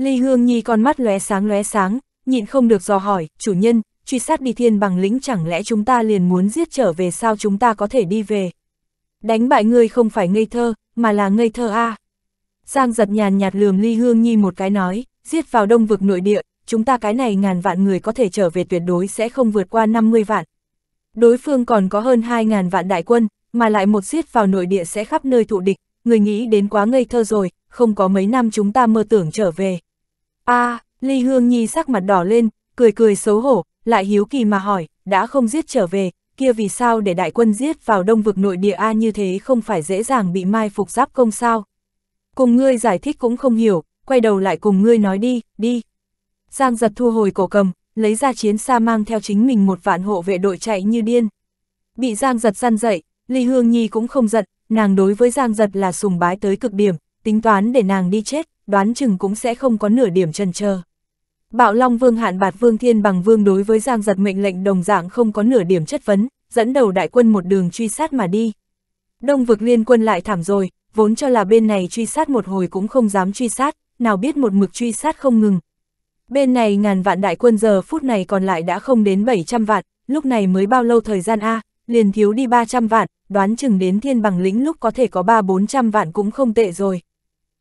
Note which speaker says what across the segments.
Speaker 1: Ly Hương Nhi con mắt lóe sáng lóe sáng, nhịn không được dò hỏi, chủ nhân, truy sát đi thiên bằng lĩnh chẳng lẽ chúng ta liền muốn giết trở về sao chúng ta có thể đi về. Đánh bại ngươi không phải ngây thơ, mà là ngây thơ a à. Giang giật nhàn nhạt lườm Ly Hương Nhi một cái nói, giết vào đông vực nội địa, chúng ta cái này ngàn vạn người có thể trở về tuyệt đối sẽ không vượt qua 50 vạn. Đối phương còn có hơn 2.000 vạn đại quân, mà lại một giết vào nội địa sẽ khắp nơi thụ địch, người nghĩ đến quá ngây thơ rồi, không có mấy năm chúng ta mơ tưởng trở về a à, Ly Hương Nhi sắc mặt đỏ lên, cười cười xấu hổ, lại hiếu kỳ mà hỏi, đã không giết trở về, kia vì sao để đại quân giết vào đông vực nội địa A như thế không phải dễ dàng bị mai phục giáp công sao? Cùng ngươi giải thích cũng không hiểu, quay đầu lại cùng ngươi nói đi, đi. Giang giật thu hồi cổ cầm, lấy ra chiến xa mang theo chính mình một vạn hộ vệ đội chạy như điên. Bị Giang giật săn dậy, Ly Hương Nhi cũng không giận, nàng đối với Giang giật là sùng bái tới cực điểm, tính toán để nàng đi chết, đoán chừng cũng sẽ không có nửa điểm trần chờ. Bạo Long Vương Hạn Bạt Vương Thiên Bằng Vương đối với Giang Giật mệnh lệnh đồng dạng không có nửa điểm chất vấn, dẫn đầu đại quân một đường truy sát mà đi. Đông vực liên quân lại thảm rồi, vốn cho là bên này truy sát một hồi cũng không dám truy sát, nào biết một mực truy sát không ngừng. Bên này ngàn vạn đại quân giờ phút này còn lại đã không đến 700 vạn, lúc này mới bao lâu thời gian A, liền thiếu đi 300 vạn, đoán chừng đến thiên bằng lĩnh lúc có thể có 3-400 vạn cũng không tệ rồi.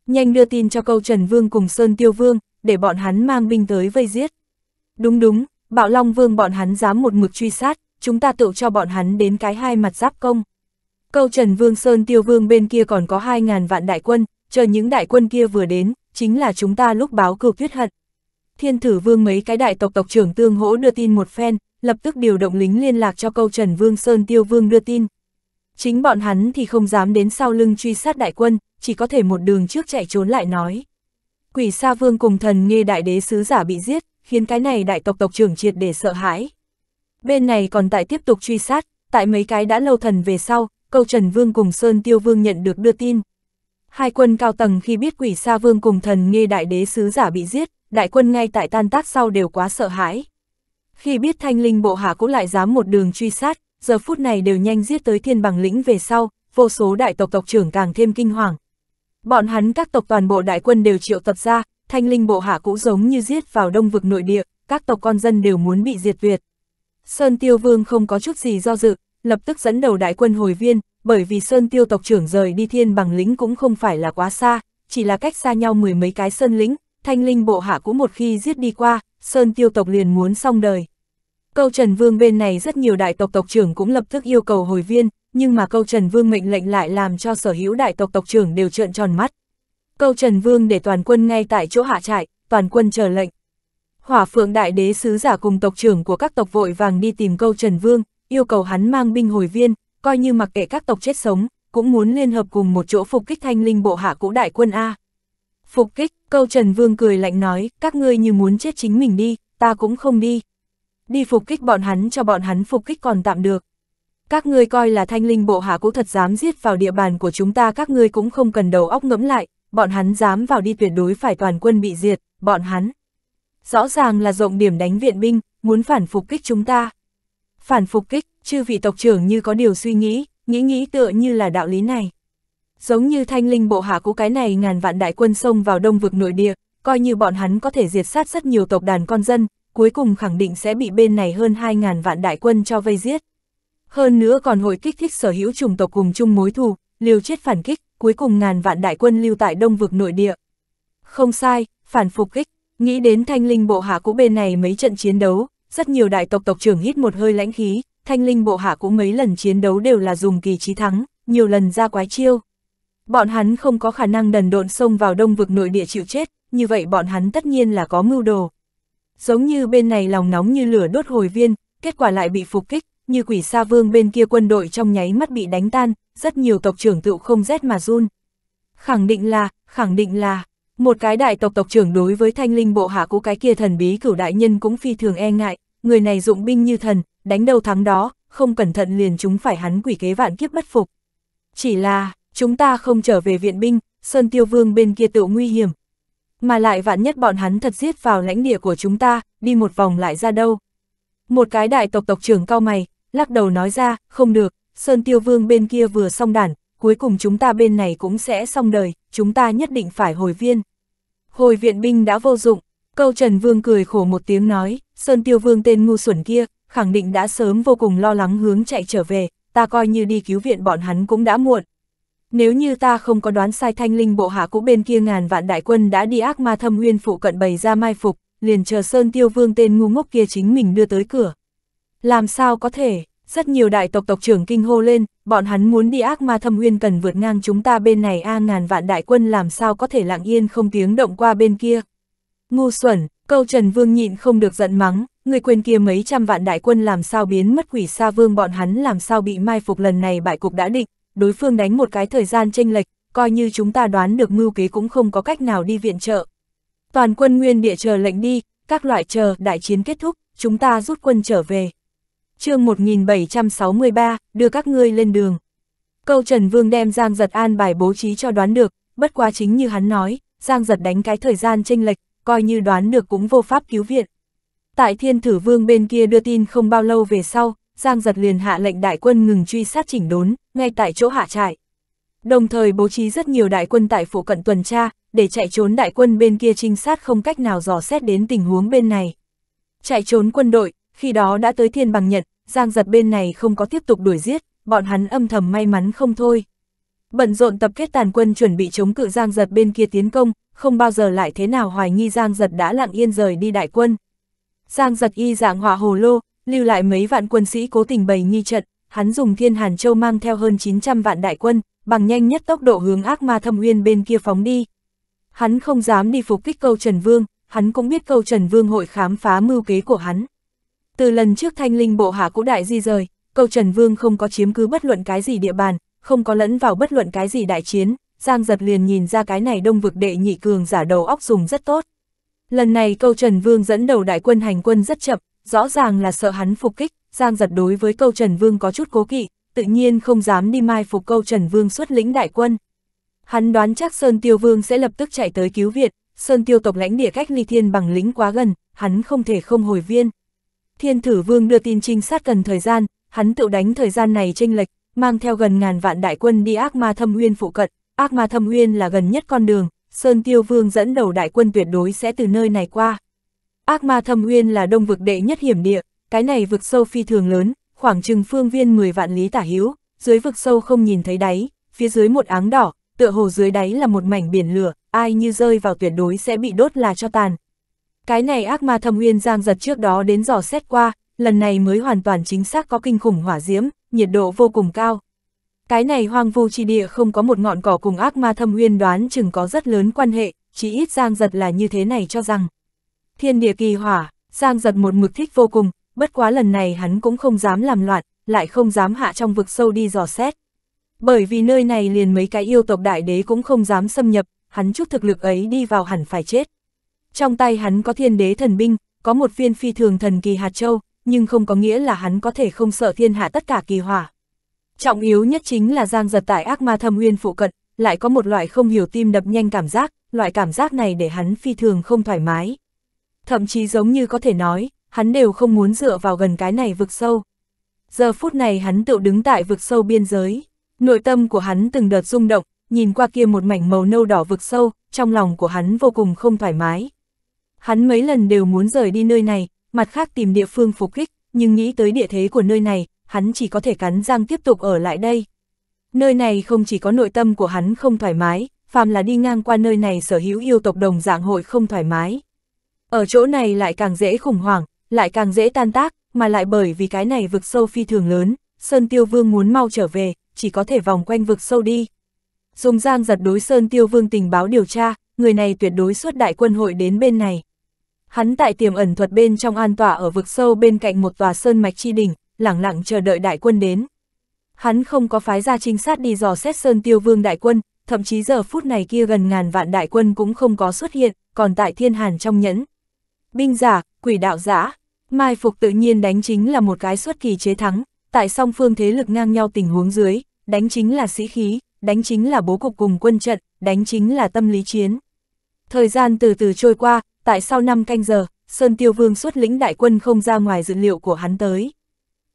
Speaker 1: Nhanh đưa tin cho câu Trần Vương cùng Sơn Tiêu Vương, để bọn hắn mang binh tới vây giết. Đúng đúng, Bạo Long Vương bọn hắn dám một mực truy sát, chúng ta tự cho bọn hắn đến cái hai mặt giáp công. Câu Trần Vương Sơn Tiêu Vương bên kia còn có 2.000 vạn đại quân, chờ những đại quân kia vừa đến, chính là chúng ta lúc báo cửu tuyết hận. Thiên thử vương mấy cái đại tộc tộc trưởng tương hỗ đưa tin một phen, lập tức điều động lính liên lạc cho câu Trần Vương Sơn Tiêu Vương đưa tin. Chính bọn hắn thì không dám đến sau lưng truy sát đại quân, chỉ có thể một đường trước chạy trốn lại nói. Quỷ Sa Vương cùng thần nghe đại đế sứ giả bị giết, khiến cái này đại tộc tộc trưởng triệt để sợ hãi. Bên này còn tại tiếp tục truy sát, tại mấy cái đã lâu thần về sau, câu Trần Vương cùng Sơn Tiêu Vương nhận được đưa tin. Hai quân cao tầng khi biết quỷ Sa Vương cùng thần nghe đại đế sứ giả bị giết, đại quân ngay tại tan tác sau đều quá sợ hãi. Khi biết thanh linh bộ hạ cũng lại dám một đường truy sát, giờ phút này đều nhanh giết tới thiên bằng lĩnh về sau, vô số đại tộc tộc trưởng càng thêm kinh hoàng, Bọn hắn các tộc toàn bộ đại quân đều triệu tập ra, thanh linh bộ hạ cũ giống như giết vào đông vực nội địa, các tộc con dân đều muốn bị diệt tuyệt. Sơn Tiêu Vương không có chút gì do dự, lập tức dẫn đầu đại quân hồi viên, bởi vì Sơn Tiêu tộc trưởng rời đi thiên bằng lĩnh cũng không phải là quá xa, chỉ là cách xa nhau mười mấy cái sơn lĩnh, thanh linh bộ hạ cũ một khi giết đi qua, Sơn Tiêu tộc liền muốn xong đời. Câu Trần Vương bên này rất nhiều đại tộc tộc trưởng cũng lập tức yêu cầu hồi viên, nhưng mà câu Trần Vương mệnh lệnh lại làm cho sở hữu đại tộc tộc trưởng đều trợn tròn mắt. Câu Trần Vương để toàn quân ngay tại chỗ hạ trại, toàn quân chờ lệnh. Hỏa phượng đại đế sứ giả cùng tộc trưởng của các tộc vội vàng đi tìm câu Trần Vương, yêu cầu hắn mang binh hồi viên, coi như mặc kệ các tộc chết sống, cũng muốn liên hợp cùng một chỗ phục kích thanh linh bộ hạ cũ đại quân A. Phục kích, câu Trần Vương cười lạnh nói, các ngươi như muốn chết chính mình đi, ta cũng không đi. Đi phục kích bọn hắn cho bọn hắn phục kích còn tạm được các ngươi coi là thanh linh bộ hạ cũ thật dám giết vào địa bàn của chúng ta các ngươi cũng không cần đầu óc ngẫm lại, bọn hắn dám vào đi tuyệt đối phải toàn quân bị diệt, bọn hắn. Rõ ràng là rộng điểm đánh viện binh, muốn phản phục kích chúng ta. Phản phục kích, chư vị tộc trưởng như có điều suy nghĩ, nghĩ nghĩ tựa như là đạo lý này. Giống như thanh linh bộ hạ cũ cái này ngàn vạn đại quân xông vào đông vực nội địa, coi như bọn hắn có thể diệt sát rất nhiều tộc đàn con dân, cuối cùng khẳng định sẽ bị bên này hơn hai ngàn vạn đại quân cho vây giết. Hơn nữa còn hội kích thích sở hữu chủng tộc cùng chung mối thù, liều chết phản kích, cuối cùng ngàn vạn đại quân lưu tại đông vực nội địa. Không sai, phản phục kích, nghĩ đến thanh linh bộ hạ cũ bên này mấy trận chiến đấu, rất nhiều đại tộc tộc trưởng hít một hơi lãnh khí, thanh linh bộ hạ cũ mấy lần chiến đấu đều là dùng kỳ trí thắng, nhiều lần ra quái chiêu. Bọn hắn không có khả năng đần độn xông vào đông vực nội địa chịu chết, như vậy bọn hắn tất nhiên là có mưu đồ. Giống như bên này lòng nóng như lửa đốt hồi viên, kết quả lại bị phục kích, như quỷ sa vương bên kia quân đội trong nháy mắt bị đánh tan, rất nhiều tộc trưởng tựu không rét mà run. Khẳng định là, khẳng định là, một cái đại tộc tộc trưởng đối với thanh linh bộ hạ của cái kia thần bí cửu đại nhân cũng phi thường e ngại, người này dụng binh như thần, đánh đầu thắng đó, không cẩn thận liền chúng phải hắn quỷ kế vạn kiếp bất phục. Chỉ là, chúng ta không trở về viện binh, Sơn Tiêu Vương bên kia tựu nguy hiểm. Mà lại vạn nhất bọn hắn thật giết vào lãnh địa của chúng ta, đi một vòng lại ra đâu. Một cái đại tộc tộc trưởng cao mày, lắc đầu nói ra, không được, Sơn Tiêu Vương bên kia vừa xong đàn, cuối cùng chúng ta bên này cũng sẽ xong đời, chúng ta nhất định phải hồi viên. Hồi viện binh đã vô dụng, câu Trần Vương cười khổ một tiếng nói, Sơn Tiêu Vương tên ngu xuẩn kia, khẳng định đã sớm vô cùng lo lắng hướng chạy trở về, ta coi như đi cứu viện bọn hắn cũng đã muộn. Nếu như ta không có đoán sai thanh linh bộ hạ cũ bên kia ngàn vạn đại quân đã đi ác ma thâm nguyên phụ cận bày ra mai phục, liền chờ Sơn Tiêu Vương tên ngu ngốc kia chính mình đưa tới cửa. Làm sao có thể, rất nhiều đại tộc tộc trưởng kinh hô lên, bọn hắn muốn đi ác ma thâm huyên cần vượt ngang chúng ta bên này a ngàn vạn đại quân làm sao có thể lặng yên không tiếng động qua bên kia. Ngu xuẩn, câu Trần Vương nhịn không được giận mắng, người quên kia mấy trăm vạn đại quân làm sao biến mất quỷ xa vương bọn hắn làm sao bị mai phục lần này bại cục đã định, đối phương đánh một cái thời gian tranh lệch, coi như chúng ta đoán được mưu kế cũng không có cách nào đi viện trợ. Toàn quân nguyên địa chờ lệnh đi, các loại chờ đại chiến kết thúc, chúng ta rút quân trở về chương 1763, đưa các ngươi lên đường. Câu Trần Vương đem Giang Giật an bài bố trí cho đoán được, bất quá chính như hắn nói, Giang Giật đánh cái thời gian tranh lệch, coi như đoán được cũng vô pháp cứu viện. Tại Thiên Thử Vương bên kia đưa tin không bao lâu về sau, Giang Giật liền hạ lệnh đại quân ngừng truy sát chỉnh đốn, ngay tại chỗ hạ trại. Đồng thời bố trí rất nhiều đại quân tại phủ cận tuần tra, để chạy trốn đại quân bên kia trinh sát không cách nào dò xét đến tình huống bên này. Chạy trốn quân đội, khi đó đã tới thiên bằng nhận, Giang giật bên này không có tiếp tục đuổi giết, bọn hắn âm thầm may mắn không thôi. Bận rộn tập kết tàn quân chuẩn bị chống cự Giang giật bên kia tiến công, không bao giờ lại thế nào hoài nghi Giang giật đã lặng yên rời đi đại quân. Giang giật y dạng hỏa hồ lô, lưu lại mấy vạn quân sĩ cố tình bày nghi trận, hắn dùng thiên hàn châu mang theo hơn 900 vạn đại quân, bằng nhanh nhất tốc độ hướng ác ma thâm uyên bên kia phóng đi. Hắn không dám đi phục kích câu Trần Vương, hắn cũng biết câu Trần Vương hội khám phá mưu kế của hắn. Từ lần trước thanh linh bộ hạ cũ đại di rời, câu Trần Vương không có chiếm cứ bất luận cái gì địa bàn, không có lẫn vào bất luận cái gì đại chiến, Giang Giật liền nhìn ra cái này đông vực đệ nhị cường giả đầu óc dùng rất tốt. Lần này câu Trần Vương dẫn đầu đại quân hành quân rất chậm, rõ ràng là sợ hắn phục kích, Giang Giật đối với câu Trần Vương có chút cố kỵ, tự nhiên không dám đi mai phục câu Trần Vương xuất lĩnh đại quân. Hắn đoán chắc Sơn Tiêu Vương sẽ lập tức chạy tới cứu viện, Sơn Tiêu tộc lãnh địa cách ly thiên bằng lính quá gần, hắn không thể không hồi viên. Thiên thử vương đưa tin trinh sát cần thời gian, hắn tự đánh thời gian này chênh lệch, mang theo gần ngàn vạn đại quân đi ác ma thâm uyên phụ cận, ác ma thâm uyên là gần nhất con đường, Sơn Tiêu Vương dẫn đầu đại quân tuyệt đối sẽ từ nơi này qua. Ác ma thâm uyên là đông vực đệ nhất hiểm địa, cái này vực sâu phi thường lớn, khoảng chừng phương viên 10 vạn lý tả hữu, dưới vực sâu không nhìn thấy đáy, phía dưới một áng đỏ, tựa hồ dưới đáy là một mảnh biển lửa, ai như rơi vào tuyệt đối sẽ bị đốt là cho tàn, cái này ác ma thâm uyên giang giật trước đó đến dò xét qua, lần này mới hoàn toàn chính xác có kinh khủng hỏa diễm, nhiệt độ vô cùng cao. Cái này hoang vu chi địa không có một ngọn cỏ cùng ác ma thâm uyên đoán chừng có rất lớn quan hệ, chỉ ít giang giật là như thế này cho rằng. Thiên địa kỳ hỏa, giang giật một mực thích vô cùng, bất quá lần này hắn cũng không dám làm loạn, lại không dám hạ trong vực sâu đi dò xét. Bởi vì nơi này liền mấy cái yêu tộc đại đế cũng không dám xâm nhập, hắn chút thực lực ấy đi vào hẳn phải chết. Trong tay hắn có thiên đế thần binh, có một viên phi thường thần kỳ hạt châu, nhưng không có nghĩa là hắn có thể không sợ thiên hạ tất cả kỳ hỏa. Trọng yếu nhất chính là giang giật tại ác ma thâm uyên phụ cận, lại có một loại không hiểu tim đập nhanh cảm giác, loại cảm giác này để hắn phi thường không thoải mái. Thậm chí giống như có thể nói, hắn đều không muốn dựa vào gần cái này vực sâu. Giờ phút này hắn tự đứng tại vực sâu biên giới, nội tâm của hắn từng đợt rung động, nhìn qua kia một mảnh màu nâu đỏ vực sâu, trong lòng của hắn vô cùng không thoải mái, Hắn mấy lần đều muốn rời đi nơi này, mặt khác tìm địa phương phục kích, nhưng nghĩ tới địa thế của nơi này, hắn chỉ có thể cắn răng tiếp tục ở lại đây. Nơi này không chỉ có nội tâm của hắn không thoải mái, phàm là đi ngang qua nơi này sở hữu yêu tộc đồng dạng hội không thoải mái. Ở chỗ này lại càng dễ khủng hoảng, lại càng dễ tan tác, mà lại bởi vì cái này vực sâu phi thường lớn, Sơn Tiêu Vương muốn mau trở về, chỉ có thể vòng quanh vực sâu đi. Dùng giang giật đối Sơn Tiêu Vương tình báo điều tra, người này tuyệt đối xuất đại quân hội đến bên này. Hắn tại tiềm ẩn thuật bên trong an tỏa ở vực sâu bên cạnh một tòa sơn mạch chi đỉnh, lẳng lặng chờ đợi đại quân đến. Hắn không có phái ra trinh sát đi dò xét sơn tiêu vương đại quân, thậm chí giờ phút này kia gần ngàn vạn đại quân cũng không có xuất hiện, còn tại thiên hàn trong nhẫn. Binh giả, quỷ đạo giả, mai phục tự nhiên đánh chính là một cái xuất kỳ chế thắng, tại song phương thế lực ngang nhau tình huống dưới, đánh chính là sĩ khí, đánh chính là bố cục cùng quân trận, đánh chính là tâm lý chiến. Thời gian từ từ trôi qua, tại sau năm canh giờ, Sơn Tiêu Vương xuất lĩnh đại quân không ra ngoài dự liệu của hắn tới.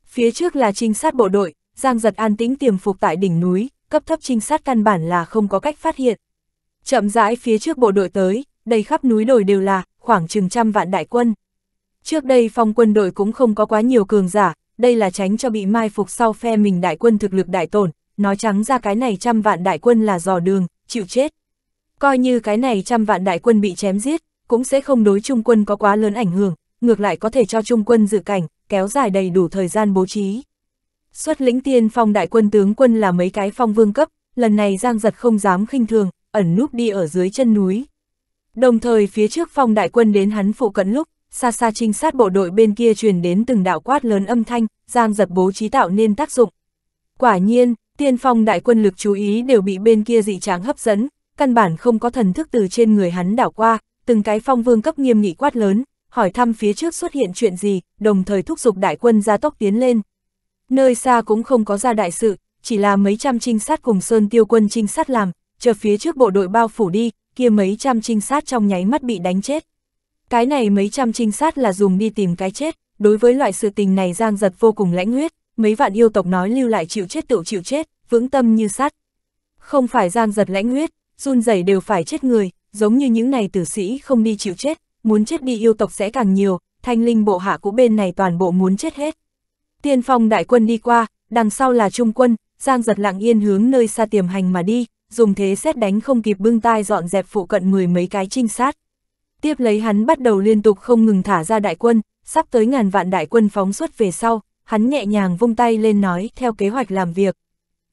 Speaker 1: Phía trước là trinh sát bộ đội, Giang Giật an tĩnh tiềm phục tại đỉnh núi, cấp thấp trinh sát căn bản là không có cách phát hiện. Chậm rãi phía trước bộ đội tới, đầy khắp núi đồi đều là khoảng chừng trăm vạn đại quân. Trước đây phong quân đội cũng không có quá nhiều cường giả, đây là tránh cho bị mai phục sau phe mình đại quân thực lực đại tổn, nói trắng ra cái này trăm vạn đại quân là dò đường, chịu chết. Coi như cái này trăm vạn đại quân bị chém giết, cũng sẽ không đối trung quân có quá lớn ảnh hưởng, ngược lại có thể cho trung quân dự cảnh, kéo dài đầy đủ thời gian bố trí. Xuất lĩnh tiên phong đại quân tướng quân là mấy cái phong vương cấp, lần này Giang Giật không dám khinh thường, ẩn núp đi ở dưới chân núi. Đồng thời phía trước phong đại quân đến hắn phụ cận lúc, xa xa trinh sát bộ đội bên kia truyền đến từng đạo quát lớn âm thanh, Giang Giật bố trí tạo nên tác dụng. Quả nhiên, tiên phong đại quân lực chú ý đều bị bên kia dị tráng hấp dẫn, căn bản không có thần thức từ trên người hắn đảo qua, từng cái phong vương cấp nghiêm nghị quát lớn, hỏi thăm phía trước xuất hiện chuyện gì, đồng thời thúc giục đại quân ra tốc tiến lên. Nơi xa cũng không có ra đại sự, chỉ là mấy trăm trinh sát cùng Sơn Tiêu quân trinh sát làm, chờ phía trước bộ đội bao phủ đi, kia mấy trăm trinh sát trong nháy mắt bị đánh chết. Cái này mấy trăm trinh sát là dùng đi tìm cái chết, đối với loại sự tình này giang giật vô cùng lãnh huyết, mấy vạn yêu tộc nói lưu lại chịu chết tự chịu chết, vững tâm như sắt. Không phải giang giật lãnh huyết, run rẩy đều phải chết người, giống như những này tử sĩ không đi chịu chết, muốn chết đi yêu tộc sẽ càng nhiều, thanh linh bộ hạ cũ bên này toàn bộ muốn chết hết. Tiên phong đại quân đi qua, đằng sau là trung quân, Giang giật lặng yên hướng nơi xa tiềm hành mà đi, dùng thế xét đánh không kịp bưng tai dọn dẹp phụ cận mười mấy cái trinh sát. Tiếp lấy hắn bắt đầu liên tục không ngừng thả ra đại quân, sắp tới ngàn vạn đại quân phóng xuất về sau, hắn nhẹ nhàng vung tay lên nói theo kế hoạch làm việc.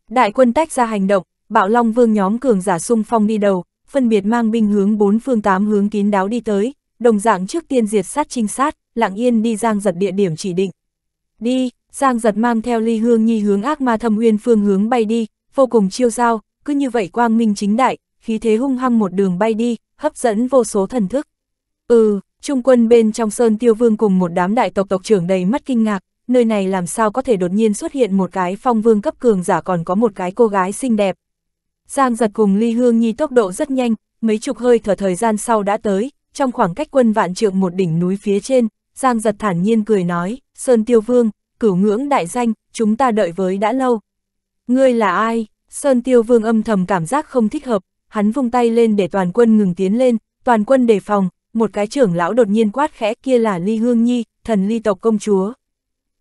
Speaker 1: Đại quân tách ra hành động, bạo long vương nhóm cường giả sung phong đi đầu, phân biệt mang binh hướng bốn phương tám hướng kín đáo đi tới, đồng dạng trước tiên diệt sát trinh sát, lặng yên đi giang giật địa điểm chỉ định. Đi, giang giật mang theo ly hương nhi hướng ác ma thâm uyên phương hướng bay đi, vô cùng chiêu giao, cứ như vậy quang minh chính đại, khí thế hung hăng một đường bay đi, hấp dẫn vô số thần thức. Ừ, trung quân bên trong sơn tiêu vương cùng một đám đại tộc tộc trưởng đầy mắt kinh ngạc, nơi này làm sao có thể đột nhiên xuất hiện một cái phong vương cấp cường giả còn có một cái cô gái xinh đẹp, Giang giật cùng Ly Hương Nhi tốc độ rất nhanh, mấy chục hơi thở thời gian sau đã tới, trong khoảng cách quân vạn trượng một đỉnh núi phía trên, Giang giật thản nhiên cười nói, Sơn Tiêu Vương, cửu ngưỡng đại danh, chúng ta đợi với đã lâu. Ngươi là ai? Sơn Tiêu Vương âm thầm cảm giác không thích hợp, hắn vung tay lên để toàn quân ngừng tiến lên, toàn quân đề phòng, một cái trưởng lão đột nhiên quát khẽ kia là Ly Hương Nhi, thần ly tộc công chúa.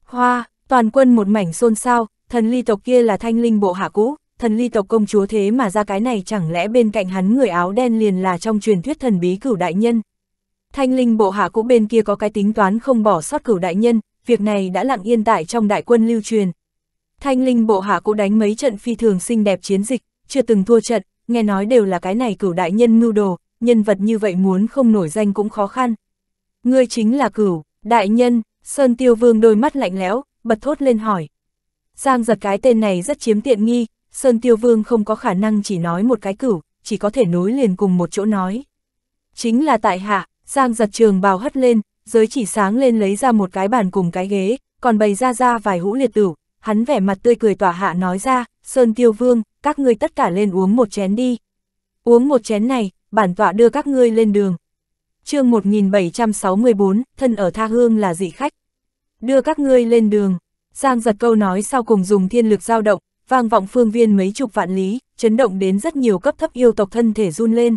Speaker 1: Hoa, toàn quân một mảnh xôn xao, thần ly tộc kia là thanh linh bộ hạ cũ, thần ly tộc công chúa thế mà ra cái này chẳng lẽ bên cạnh hắn người áo đen liền là trong truyền thuyết thần bí cửu đại nhân. Thanh linh bộ hạ cũ bên kia có cái tính toán không bỏ sót cửu đại nhân, việc này đã lặng yên tại trong đại quân lưu truyền. Thanh linh bộ hạ cũng đánh mấy trận phi thường xinh đẹp chiến dịch, chưa từng thua trận, nghe nói đều là cái này cửu đại nhân mưu đồ, nhân vật như vậy muốn không nổi danh cũng khó khăn. Ngươi chính là cửu, đại nhân, Sơn Tiêu Vương đôi mắt lạnh lẽo, bật thốt lên hỏi. Giang giật cái tên này rất chiếm tiện nghi, Sơn Tiêu Vương không có khả năng chỉ nói một cái cửu, chỉ có thể nối liền cùng một chỗ nói. Chính là tại hạ, Giang giật trường bào hất lên, giới chỉ sáng lên lấy ra một cái bàn cùng cái ghế, còn bày ra ra vài hũ liệt tử. hắn vẻ mặt tươi cười tỏa hạ nói ra, Sơn Tiêu Vương, các ngươi tất cả lên uống một chén đi. Uống một chén này, bản tọa đưa các ngươi lên đường. chương 1764, thân ở tha hương là dị khách. Đưa các ngươi lên đường. Giang giật câu nói sau cùng dùng thiên lực dao động, vang vọng phương viên mấy chục vạn lý, chấn động đến rất nhiều cấp thấp yêu tộc thân thể run lên.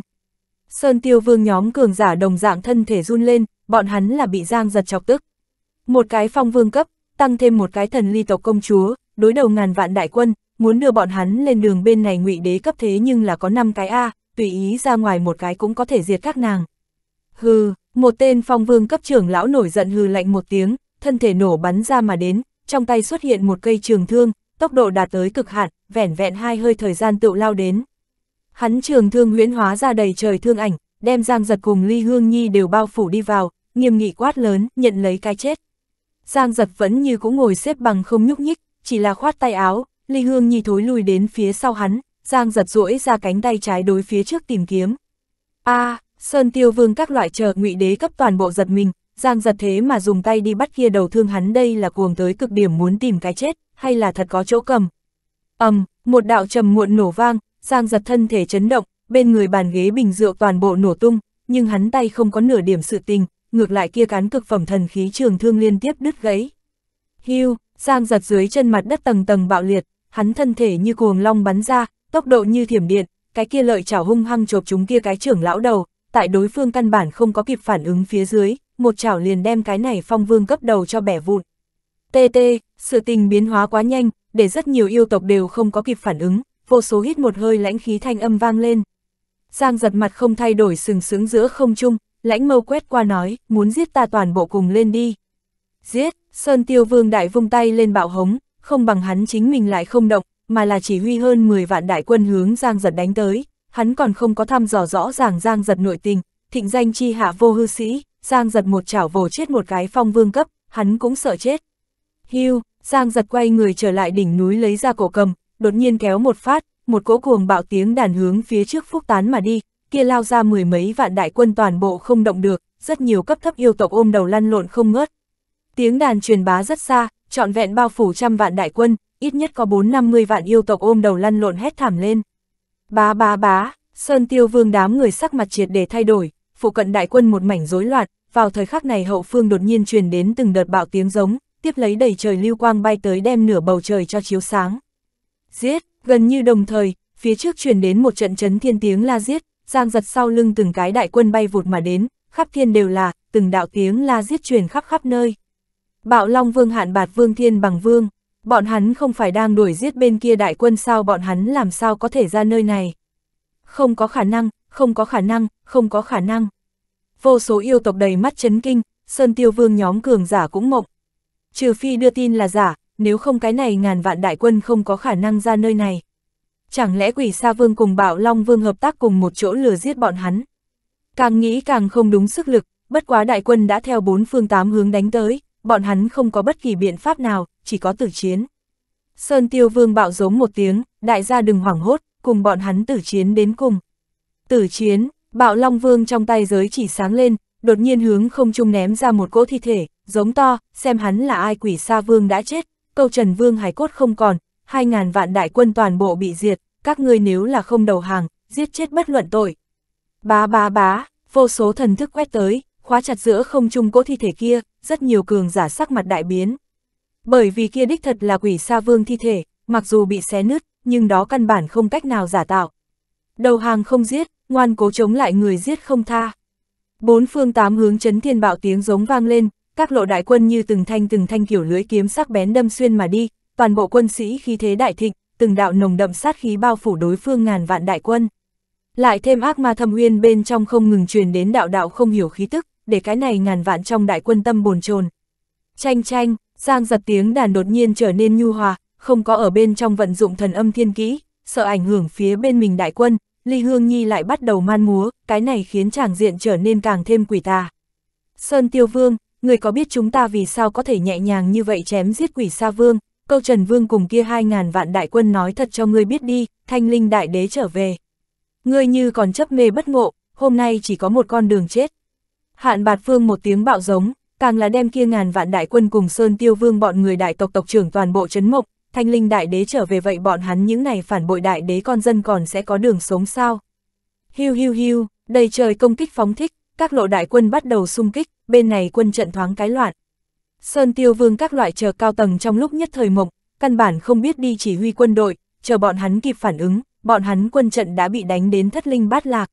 Speaker 1: Sơn tiêu vương nhóm cường giả đồng dạng thân thể run lên, bọn hắn là bị giang giật chọc tức. Một cái phong vương cấp, tăng thêm một cái thần ly tộc công chúa, đối đầu ngàn vạn đại quân, muốn đưa bọn hắn lên đường bên này ngụy đế cấp thế nhưng là có 5 cái A, tùy ý ra ngoài một cái cũng có thể diệt các nàng. Hừ, một tên phong vương cấp trưởng lão nổi giận hừ lạnh một tiếng, thân thể nổ bắn ra mà đến, trong tay xuất hiện một cây trường thương, tốc độ đạt tới cực hạn, vẻn vẹn hai hơi thời gian tự lao đến. Hắn trường thương huyễn hóa ra đầy trời thương ảnh, đem Giang Giật cùng Ly Hương Nhi đều bao phủ đi vào, nghiêm nghị quát lớn, nhận lấy cái chết. Giang Giật vẫn như cũng ngồi xếp bằng không nhúc nhích, chỉ là khoát tay áo, Ly Hương Nhi thối lùi đến phía sau hắn, Giang Giật duỗi ra cánh tay trái đối phía trước tìm kiếm. A, à, Sơn Tiêu Vương các loại chờ ngụy đế cấp toàn bộ giật mình, Giang Giật thế mà dùng tay đi bắt kia đầu thương hắn đây là cuồng tới cực điểm muốn tìm cái chết hay là thật có chỗ cầm. ầm, um, một đạo trầm muộn nổ vang, Giang giật thân thể chấn động, bên người bàn ghế bình rượu toàn bộ nổ tung, nhưng hắn tay không có nửa điểm sự tình, ngược lại kia cán cực phẩm thần khí trường thương liên tiếp đứt gãy. Hưu, Giang giật dưới chân mặt đất tầng tầng bạo liệt, hắn thân thể như cuồng long bắn ra, tốc độ như thiểm điện, cái kia lợi chảo hung hăng chộp chúng kia cái trưởng lão đầu, tại đối phương căn bản không có kịp phản ứng phía dưới, một chảo liền đem cái này phong vương cấp đầu cho bẻ vụn. TT, sự tình biến hóa quá nhanh, để rất nhiều yêu tộc đều không có kịp phản ứng, vô số hít một hơi lãnh khí thanh âm vang lên. Giang giật mặt không thay đổi sừng sững giữa không trung, lãnh mâu quét qua nói, muốn giết ta toàn bộ cùng lên đi. Giết, Sơn Tiêu Vương Đại vung tay lên bạo hống, không bằng hắn chính mình lại không động, mà là chỉ huy hơn 10 vạn đại quân hướng Giang giật đánh tới, hắn còn không có thăm dò rõ ràng Giang giật nội tình, thịnh danh chi hạ vô hư sĩ, Giang giật một chảo vồ chết một cái phong vương cấp, hắn cũng sợ chết. Hưu, Giang giật quay người trở lại đỉnh núi lấy ra cổ cầm, đột nhiên kéo một phát, một cỗ cuồng bạo tiếng đàn hướng phía trước phúc tán mà đi, kia lao ra mười mấy vạn đại quân toàn bộ không động được, rất nhiều cấp thấp yêu tộc ôm đầu lăn lộn không ngớt. Tiếng đàn truyền bá rất xa, trọn vẹn bao phủ trăm vạn đại quân, ít nhất có 4-50 vạn yêu tộc ôm đầu lăn lộn hét thảm lên. Bá bá bá, Sơn Tiêu Vương đám người sắc mặt triệt để thay đổi, phụ cận đại quân một mảnh rối loạn, vào thời khắc này hậu phương đột nhiên truyền đến từng đợt bạo tiếng giống, tiếp lấy đẩy trời lưu quang bay tới đem nửa bầu trời cho chiếu sáng. Giết, gần như đồng thời, phía trước truyền đến một trận chấn thiên tiếng la giết, giang giật sau lưng từng cái đại quân bay vụt mà đến, khắp thiên đều là, từng đạo tiếng la giết truyền khắp khắp nơi. Bạo Long Vương hạn bạt Vương Thiên bằng Vương, bọn hắn không phải đang đuổi giết bên kia đại quân sao bọn hắn làm sao có thể ra nơi này. Không có khả năng, không có khả năng, không có khả năng. Vô số yêu tộc đầy mắt chấn kinh, Sơn Tiêu Vương nhóm cường giả cũng mộng, trừ phi đưa tin là giả, nếu không cái này ngàn vạn đại quân không có khả năng ra nơi này. Chẳng lẽ quỷ sa vương cùng bạo long vương hợp tác cùng một chỗ lừa giết bọn hắn? Càng nghĩ càng không đúng sức lực, bất quá đại quân đã theo bốn phương tám hướng đánh tới, bọn hắn không có bất kỳ biện pháp nào, chỉ có tử chiến. Sơn tiêu vương bạo giống một tiếng, đại gia đừng hoảng hốt, cùng bọn hắn tử chiến đến cùng. Tử chiến, bạo long vương trong tay giới chỉ sáng lên, đột nhiên hướng không trung ném ra một cỗ thi thể, giống to, xem hắn là ai quỷ sa vương đã chết, câu trần vương hải cốt không còn, hai ngàn vạn đại quân toàn bộ bị diệt, các ngươi nếu là không đầu hàng, giết chết bất luận tội. Bá bá bá, vô số thần thức quét tới, khóa chặt giữa không trung cỗ thi thể kia, rất nhiều cường giả sắc mặt đại biến. Bởi vì kia đích thật là quỷ sa vương thi thể, mặc dù bị xé nứt, nhưng đó căn bản không cách nào giả tạo. Đầu hàng không giết, ngoan cố chống lại người giết không tha. Bốn phương tám hướng chấn thiên bạo tiếng giống vang lên, các lộ đại quân như từng thanh từng thanh kiểu lưới kiếm sắc bén đâm xuyên mà đi, toàn bộ quân sĩ khí thế đại thịnh, từng đạo nồng đậm sát khí bao phủ đối phương ngàn vạn đại quân. Lại thêm ác ma thâm uyên bên trong không ngừng truyền đến đạo đạo không hiểu khí tức, để cái này ngàn vạn trong đại quân tâm bồn chồn. Chanh chanh, giang giật tiếng đàn đột nhiên trở nên nhu hòa, không có ở bên trong vận dụng thần âm thiên kỹ, sợ ảnh hưởng phía bên mình đại quân, Ly Hương Nhi lại bắt đầu man múa, cái này khiến chàng diện trở nên càng thêm quỷ tà. Sơn Tiêu Vương, người có biết chúng ta vì sao có thể nhẹ nhàng như vậy chém giết quỷ sa vương, câu Trần Vương cùng kia hai ngàn vạn đại quân nói thật cho ngươi biết đi, thanh linh đại đế trở về. Ngươi như còn chấp mê bất ngộ, hôm nay chỉ có một con đường chết. Hạn bạt Phương một tiếng bạo giống, càng là đem kia ngàn vạn đại quân cùng Sơn Tiêu Vương bọn người đại tộc tộc trưởng toàn bộ chấn mộc, thanh linh đại đế trở về vậy bọn hắn những này phản bội đại đế con dân còn sẽ có đường sống sao. Hiu hiu hiu, đầy trời công kích phóng thích, các lộ đại quân bắt đầu xung kích, bên này quân trận thoáng cái loạn. Sơn Tiêu Vương các loại chờ cao tầng trong lúc nhất thời mộng, căn bản không biết đi chỉ huy quân đội, chờ bọn hắn kịp phản ứng, bọn hắn quân trận đã bị đánh đến thất linh bát lạc.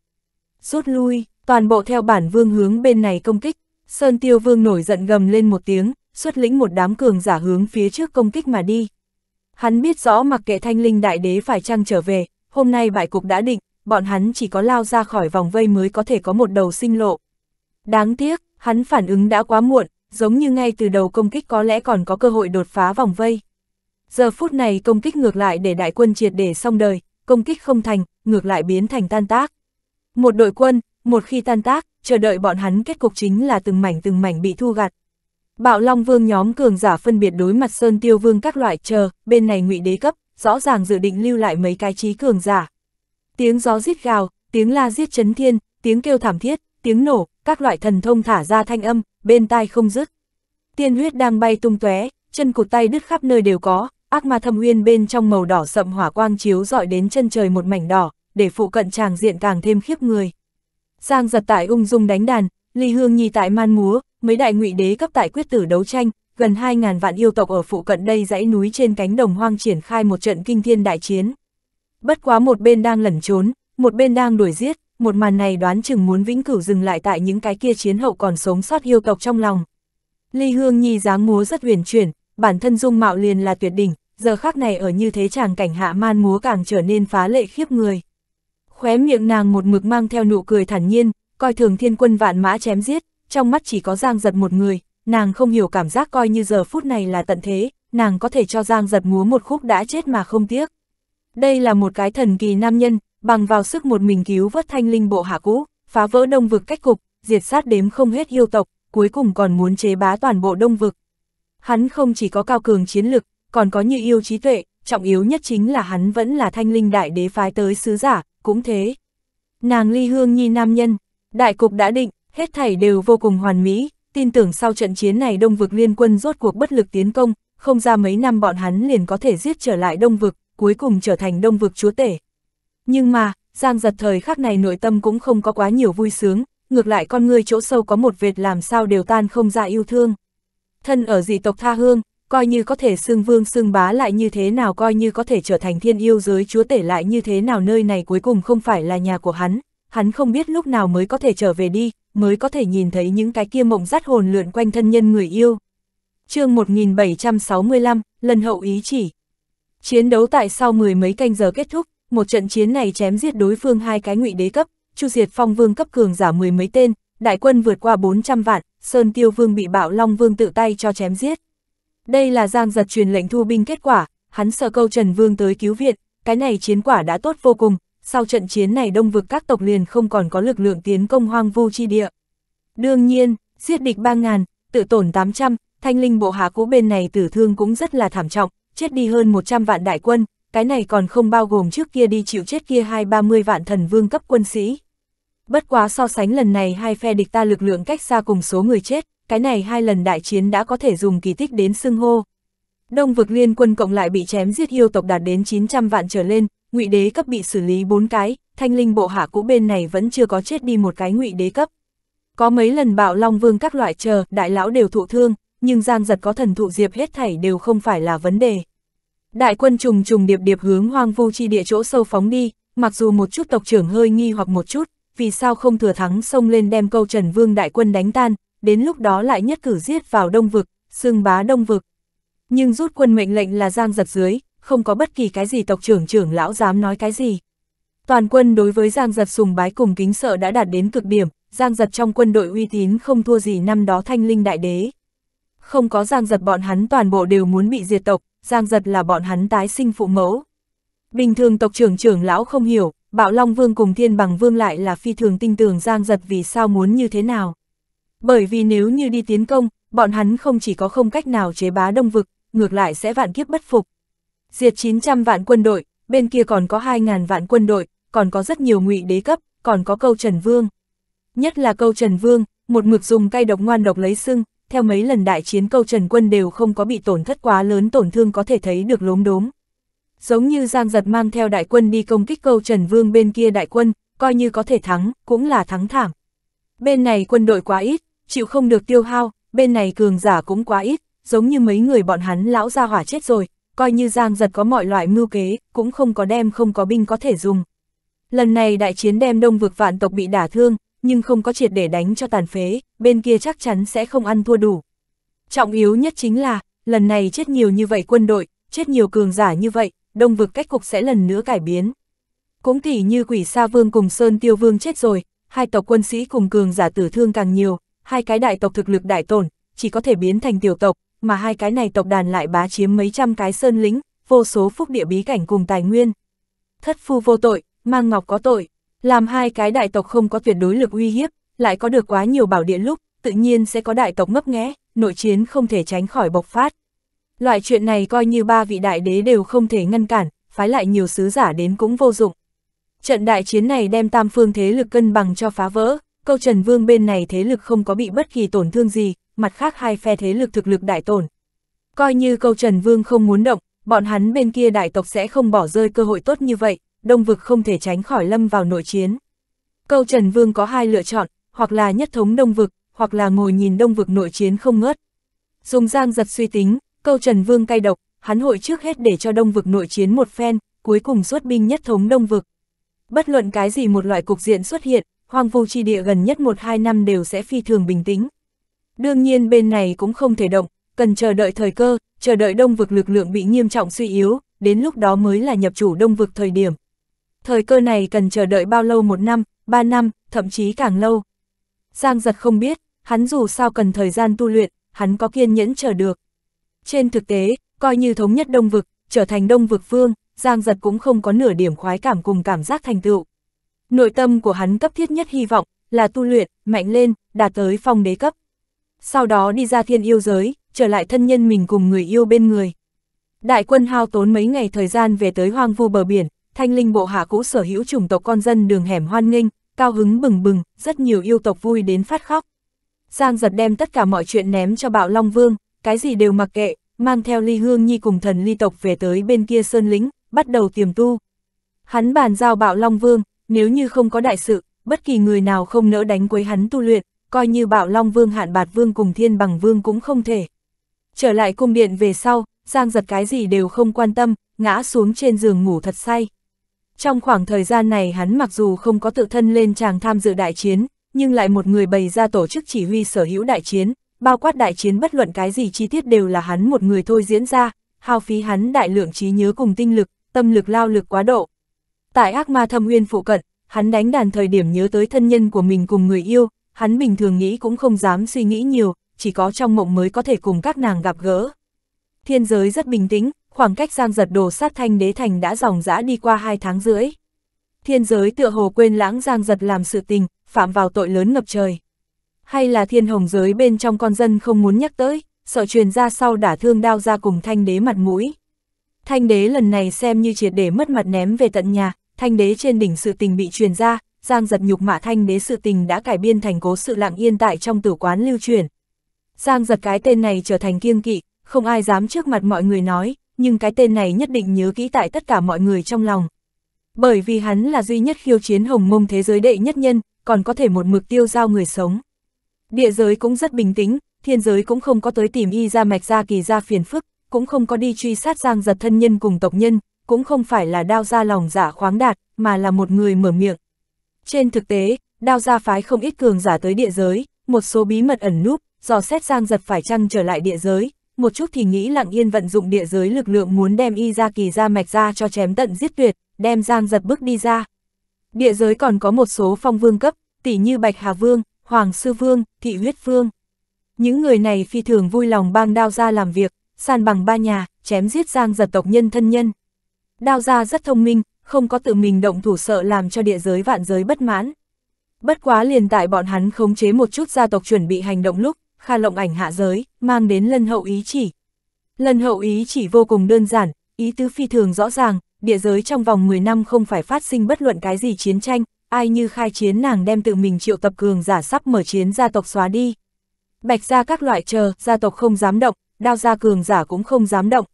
Speaker 1: Rút lui, toàn bộ theo bản vương hướng bên này công kích, Sơn Tiêu Vương nổi giận gầm lên một tiếng, xuất lĩnh một đám cường giả hướng phía trước công kích mà đi. Hắn biết rõ mặc kệ thanh linh đại đế phải chăng trở về, hôm nay bại cục đã định, bọn hắn chỉ có lao ra khỏi vòng vây mới có thể có một đầu sinh lộ. Đáng tiếc, Hắn phản ứng đã quá muộn, giống như ngay từ đầu công kích có lẽ còn có cơ hội đột phá vòng vây. Giờ phút này công kích ngược lại để đại quân triệt để xong đời, công kích không thành, ngược lại biến thành tan tác. Một đội quân, một khi tan tác, chờ đợi bọn hắn kết cục chính là từng mảnh từng mảnh bị thu gặt. Bạo Long Vương nhóm cường giả phân biệt đối mặt Sơn Tiêu Vương các loại chờ, bên này ngụy đế cấp, rõ ràng dự định lưu lại mấy cái trí cường giả. Tiếng gió giết gào, tiếng la giết chấn thiên, tiếng kêu thảm thiết, tiếng nổ, các loại thần thông thả ra thanh âm, bên tai không dứt. Tiên huyết đang bay tung tóe, chân cụt tay đứt khắp nơi đều có, ác ma thâm uyên bên trong màu đỏ sậm hỏa quang chiếu dọi đến chân trời một mảnh đỏ, để phụ cận tràng diện càng thêm khiếp người. Giang giật tại ung dung đánh đàn, ly hương nhi tại man múa, mấy đại ngụy đế cấp tại quyết tử đấu tranh, gần 2.000 vạn yêu tộc ở phụ cận đây dãy núi trên cánh đồng hoang triển khai một trận kinh thiên đại chiến. Bất quá một bên đang lẩn trốn, một bên đang đuổi giết, một màn này đoán chừng muốn vĩnh cửu dừng lại tại những cái kia chiến hậu còn sống sót yêu tộc trong lòng. Ly Hương Nhi dáng múa rất huyền chuyển, bản thân dung mạo liền là tuyệt đỉnh, giờ khác này ở như thế chàng cảnh hạ man múa càng trở nên phá lệ khiếp người. Khóe miệng nàng một mực mang theo nụ cười thản nhiên, coi thường thiên quân vạn mã chém giết, trong mắt chỉ có giang giật một người, nàng không hiểu cảm giác coi như giờ phút này là tận thế, nàng có thể cho giang giật múa một khúc đã chết mà không tiếc. Đây là một cái thần kỳ nam nhân, bằng vào sức một mình cứu vớt thanh linh bộ hạ cũ, phá vỡ đông vực cách cục, diệt sát đếm không hết yêu tộc, cuối cùng còn muốn chế bá toàn bộ đông vực. Hắn không chỉ có cao cường chiến lực, còn có như yêu trí tuệ, trọng yếu nhất chính là hắn vẫn là thanh linh đại đế phái tới sứ giả, cũng thế. Nàng ly hương nhi nam nhân, đại cục đã định, hết thảy đều vô cùng hoàn mỹ, tin tưởng sau trận chiến này đông vực liên quân rốt cuộc bất lực tiến công, không ra mấy năm bọn hắn liền có thể giết trở lại đông vực, cuối cùng trở thành đông vực chúa tể. Nhưng mà, Giang giật thời khắc này nội tâm cũng không có quá nhiều vui sướng, ngược lại con ngươi chỗ sâu có một vệt làm sao đều tan không ra yêu thương. Thân ở dị tộc tha hương, coi như có thể xương vương xương bá lại như thế nào coi như có thể trở thành thiên yêu giới chúa tể lại như thế nào nơi này cuối cùng không phải là nhà của hắn, hắn không biết lúc nào mới có thể trở về đi, mới có thể nhìn thấy những cái kia mộng dắt hồn lượn quanh thân nhân người yêu. chương 1765, lần hậu ý chỉ. Chiến đấu tại sau mười mấy canh giờ kết thúc, một trận chiến này chém giết đối phương hai cái ngụy đế cấp, Chu Diệt Phong Vương cấp cường giả mười mấy tên, đại quân vượt qua 400 vạn, Sơn Tiêu Vương bị Bạo Long Vương tự tay cho chém giết. Đây là Giang Giật truyền lệnh thu binh kết quả, hắn sợ câu Trần Vương tới cứu viện, cái này chiến quả đã tốt vô cùng, sau trận chiến này đông vực các tộc liền không còn có lực lượng tiến công hoang vu chi địa. Đương nhiên, giết địch 3.000, tự tổn 800, thanh linh bộ hạ cũ bên này tử thương cũng rất là thảm trọng, chết đi hơn 100 vạn đại quân, cái này còn không bao gồm trước kia đi chịu chết kia hai ba mươi vạn thần vương cấp quân sĩ. Bất quá so sánh lần này hai phe địch ta lực lượng cách xa cùng số người chết, cái này hai lần đại chiến đã có thể dùng kỳ tích đến xưng hô. Đông vực liên quân cộng lại bị chém giết yêu tộc đạt đến 900 vạn trở lên, ngụy đế cấp bị xử lý 4 cái, thanh linh bộ hạ cũ bên này vẫn chưa có chết đi một cái ngụy đế cấp. Có mấy lần bạo long vương các loại chờ, đại lão đều thụ thương, nhưng giang giật có thần thụ diệp hết thảy đều không phải là vấn đề. Đại quân trùng trùng điệp điệp hướng hoang vu chi địa chỗ sâu phóng đi, mặc dù một chút tộc trưởng hơi nghi hoặc một chút, vì sao không thừa thắng xông lên đem câu Trần Vương đại quân đánh tan, đến lúc đó lại nhất cử giết vào đông vực, xương bá đông vực. Nhưng rút quân mệnh lệnh là giang giật dưới, không có bất kỳ cái gì tộc trưởng trưởng lão dám nói cái gì. Toàn quân đối với giang giật sùng bái cùng kính sợ đã đạt đến cực điểm, giang giật trong quân đội uy tín không thua gì năm đó thanh linh đại đế. Không có giang giật bọn hắn toàn bộ đều muốn bị diệt tộc, Giang Giật là bọn hắn tái sinh phụ mẫu. Bình thường tộc trưởng trưởng lão không hiểu, Bạo Long Vương cùng Thiên Bằng Vương lại là phi thường tin tưởng Giang Giật vì sao muốn như thế nào. Bởi vì nếu như đi tiến công, bọn hắn không chỉ có không cách nào chế bá đông vực, ngược lại sẽ vạn kiếp bất phục. Diệt 900 vạn quân đội, bên kia còn có 2.000 vạn quân đội, còn có rất nhiều ngụy đế cấp, còn có câu Trần Vương. Nhất là câu Trần Vương, một mực dùng cây độc ngoan độc lấy sưng, theo mấy lần đại chiến câu Trần Quân đều không có bị tổn thất quá lớn tổn thương có thể thấy được lốm đốm. Giống như Giang Giật mang theo đại quân đi công kích câu Trần Vương bên kia đại quân, coi như có thể thắng, cũng là thắng thảm. Bên này quân đội quá ít, chịu không được tiêu hao, bên này cường giả cũng quá ít, giống như mấy người bọn hắn lão ra hỏa chết rồi, coi như Giang Giật có mọi loại mưu kế, cũng không có đem không có binh có thể dùng. Lần này đại chiến đem đông vực vạn tộc bị đả thương, nhưng không có triệt để đánh cho tàn phế, bên kia chắc chắn sẽ không ăn thua đủ. Trọng yếu nhất chính là, lần này chết nhiều như vậy quân đội, chết nhiều cường giả như vậy, đông vực cách cục sẽ lần nữa cải biến. Cũng tỉ như quỷ sa vương cùng Sơn Tiêu Vương chết rồi, hai tộc quân sĩ cùng cường giả tử thương càng nhiều, hai cái đại tộc thực lực đại tổn, chỉ có thể biến thành tiểu tộc, mà hai cái này tộc đàn lại bá chiếm mấy trăm cái sơn lính, vô số phúc địa bí cảnh cùng tài nguyên. Thất phu vô tội, mang ngọc có tội. Làm hai cái đại tộc không có tuyệt đối lực uy hiếp, lại có được quá nhiều bảo địa lúc, tự nhiên sẽ có đại tộc ngấp nghé, nội chiến không thể tránh khỏi bộc phát. Loại chuyện này coi như ba vị đại đế đều không thể ngăn cản, phái lại nhiều sứ giả đến cũng vô dụng. Trận đại chiến này đem tam phương thế lực cân bằng cho phá vỡ, câu Trần Vương bên này thế lực không có bị bất kỳ tổn thương gì, mặt khác hai phe thế lực thực lực đại tổn. Coi như câu Trần Vương không muốn động, bọn hắn bên kia đại tộc sẽ không bỏ rơi cơ hội tốt như vậy, Đông vực không thể tránh khỏi lâm vào nội chiến. Câu Trần Vương có hai lựa chọn, hoặc là nhất thống Đông vực, hoặc là ngồi nhìn Đông vực nội chiến không ngớt. Dùng giang giật suy tính, câu Trần Vương cay độc, hắn hội trước hết để cho Đông vực nội chiến một phen, cuối cùng xuất binh nhất thống Đông vực. Bất luận cái gì một loại cục diện xuất hiện, hoang vu chi địa gần nhất một hai năm đều sẽ phi thường bình tĩnh. Đương nhiên bên này cũng không thể động, cần chờ đợi thời cơ, chờ đợi đông vực lực lượng bị nghiêm trọng suy yếu, đến lúc đó mới là nhập chủ đông vực thời điểm thời cơ này cần chờ đợi bao lâu một năm, ba năm, thậm chí càng lâu. Giang giật không biết, hắn dù sao cần thời gian tu luyện, hắn có kiên nhẫn chờ được. Trên thực tế, coi như thống nhất đông vực, trở thành đông vực vương, Giang giật cũng không có nửa điểm khoái cảm cùng cảm giác thành tựu. Nội tâm của hắn cấp thiết nhất hy vọng là tu luyện, mạnh lên, đạt tới phong đế cấp. Sau đó đi ra thiên yêu giới, trở lại thân nhân mình cùng người yêu bên người. Đại quân hao tốn mấy ngày thời gian về tới hoang vu bờ biển, thanh linh bộ hạ cũ sở hữu chủng tộc con dân đường hẻm hoan nghênh, cao hứng bừng bừng, rất nhiều yêu tộc vui đến phát khóc. Giang giật đem tất cả mọi chuyện ném cho bạo Long Vương, cái gì đều mặc kệ, mang theo ly hương nhi cùng thần ly tộc về tới bên kia sơn lĩnh, bắt đầu tiềm tu. Hắn bàn giao bạo Long Vương, nếu như không có đại sự, bất kỳ người nào không nỡ đánh quấy hắn tu luyện, coi như bạo Long Vương hạn bạt Vương cùng thiên bằng Vương cũng không thể. Trở lại cung điện về sau, Giang giật cái gì đều không quan tâm, ngã xuống trên giường ngủ thật say. Trong khoảng thời gian này hắn mặc dù không có tự thân lên tràng tham dự đại chiến, nhưng lại một người bày ra tổ chức chỉ huy sở hữu đại chiến, bao quát đại chiến bất luận cái gì chi tiết đều là hắn một người thôi diễn ra, hao phí hắn đại lượng trí nhớ cùng tinh lực, tâm lực lao lực quá độ. Tại ác ma thâm uyên phụ cận, hắn đánh đàn thời điểm nhớ tới thân nhân của mình cùng người yêu, hắn bình thường nghĩ cũng không dám suy nghĩ nhiều, chỉ có trong mộng mới có thể cùng các nàng gặp gỡ. Thiên giới rất bình tĩnh, khoảng cách giang giật đồ sát thanh đế thành đã dòng dã đi qua hai tháng rưỡi. Thiên giới tựa hồ quên lãng giang giật làm sự tình, phạm vào tội lớn ngập trời. Hay là thiên hồng giới bên trong con dân không muốn nhắc tới, sợ truyền ra sau đả thương đao ra cùng thanh đế mặt mũi. Thanh đế lần này xem như triệt để mất mặt ném về tận nhà, thanh đế trên đỉnh sự tình bị truyền ra, giang giật nhục mạ thanh đế sự tình đã cải biên thành cố sự lặng yên tại trong tử quán lưu truyền. Giang giật cái tên này trở thành kiêng kỵ, không ai dám trước mặt mọi người nói, nhưng cái tên này nhất định nhớ kỹ tại tất cả mọi người trong lòng. Bởi vì hắn là duy nhất khiêu chiến hồng mông thế giới đệ nhất nhân, còn có thể một mực tiêu giao người sống. Địa giới cũng rất bình tĩnh, thiên giới cũng không có tới tìm y ra mạch ra kỳ ra phiền phức, cũng không có đi truy sát giang giật thân nhân cùng tộc nhân, cũng không phải là đao ra lòng giả khoáng đạt, mà là một người mở miệng. Trên thực tế, đao ra phái không ít cường giả tới địa giới, một số bí mật ẩn núp, do xét giang giật phải chăng trở lại địa giới, một chút thì nghĩ lặng yên vận dụng địa giới lực lượng muốn đem y ra kỳ ra mạch ra cho chém tận giết tuyệt, đem giang giật bước đi ra. Địa giới còn có một số phong vương cấp, tỷ như Bạch Hà Vương, Hoàng Sư Vương, Thị Huyết Vương. Những người này phi thường vui lòng bang đao ra làm việc, san bằng ba nhà, chém giết giang giật tộc nhân thân nhân. Đao ra rất thông minh, không có tự mình động thủ sợ làm cho địa giới vạn giới bất mãn. Bất quá liền tại bọn hắn khống chế một chút gia tộc chuẩn bị hành động lúc, Kha lộng ảnh hạ giới, mang đến lân hậu ý chỉ. Lân hậu ý chỉ vô cùng đơn giản, ý tứ phi thường rõ ràng, địa giới trong vòng 10 năm không phải phát sinh bất luận cái gì chiến tranh, ai như khai chiến nàng đem tự mình triệu tập cường giả sắp mở chiến gia tộc xóa đi. Bạch ra các loại chờ, gia tộc không dám động, đao ra cường giả cũng không dám động.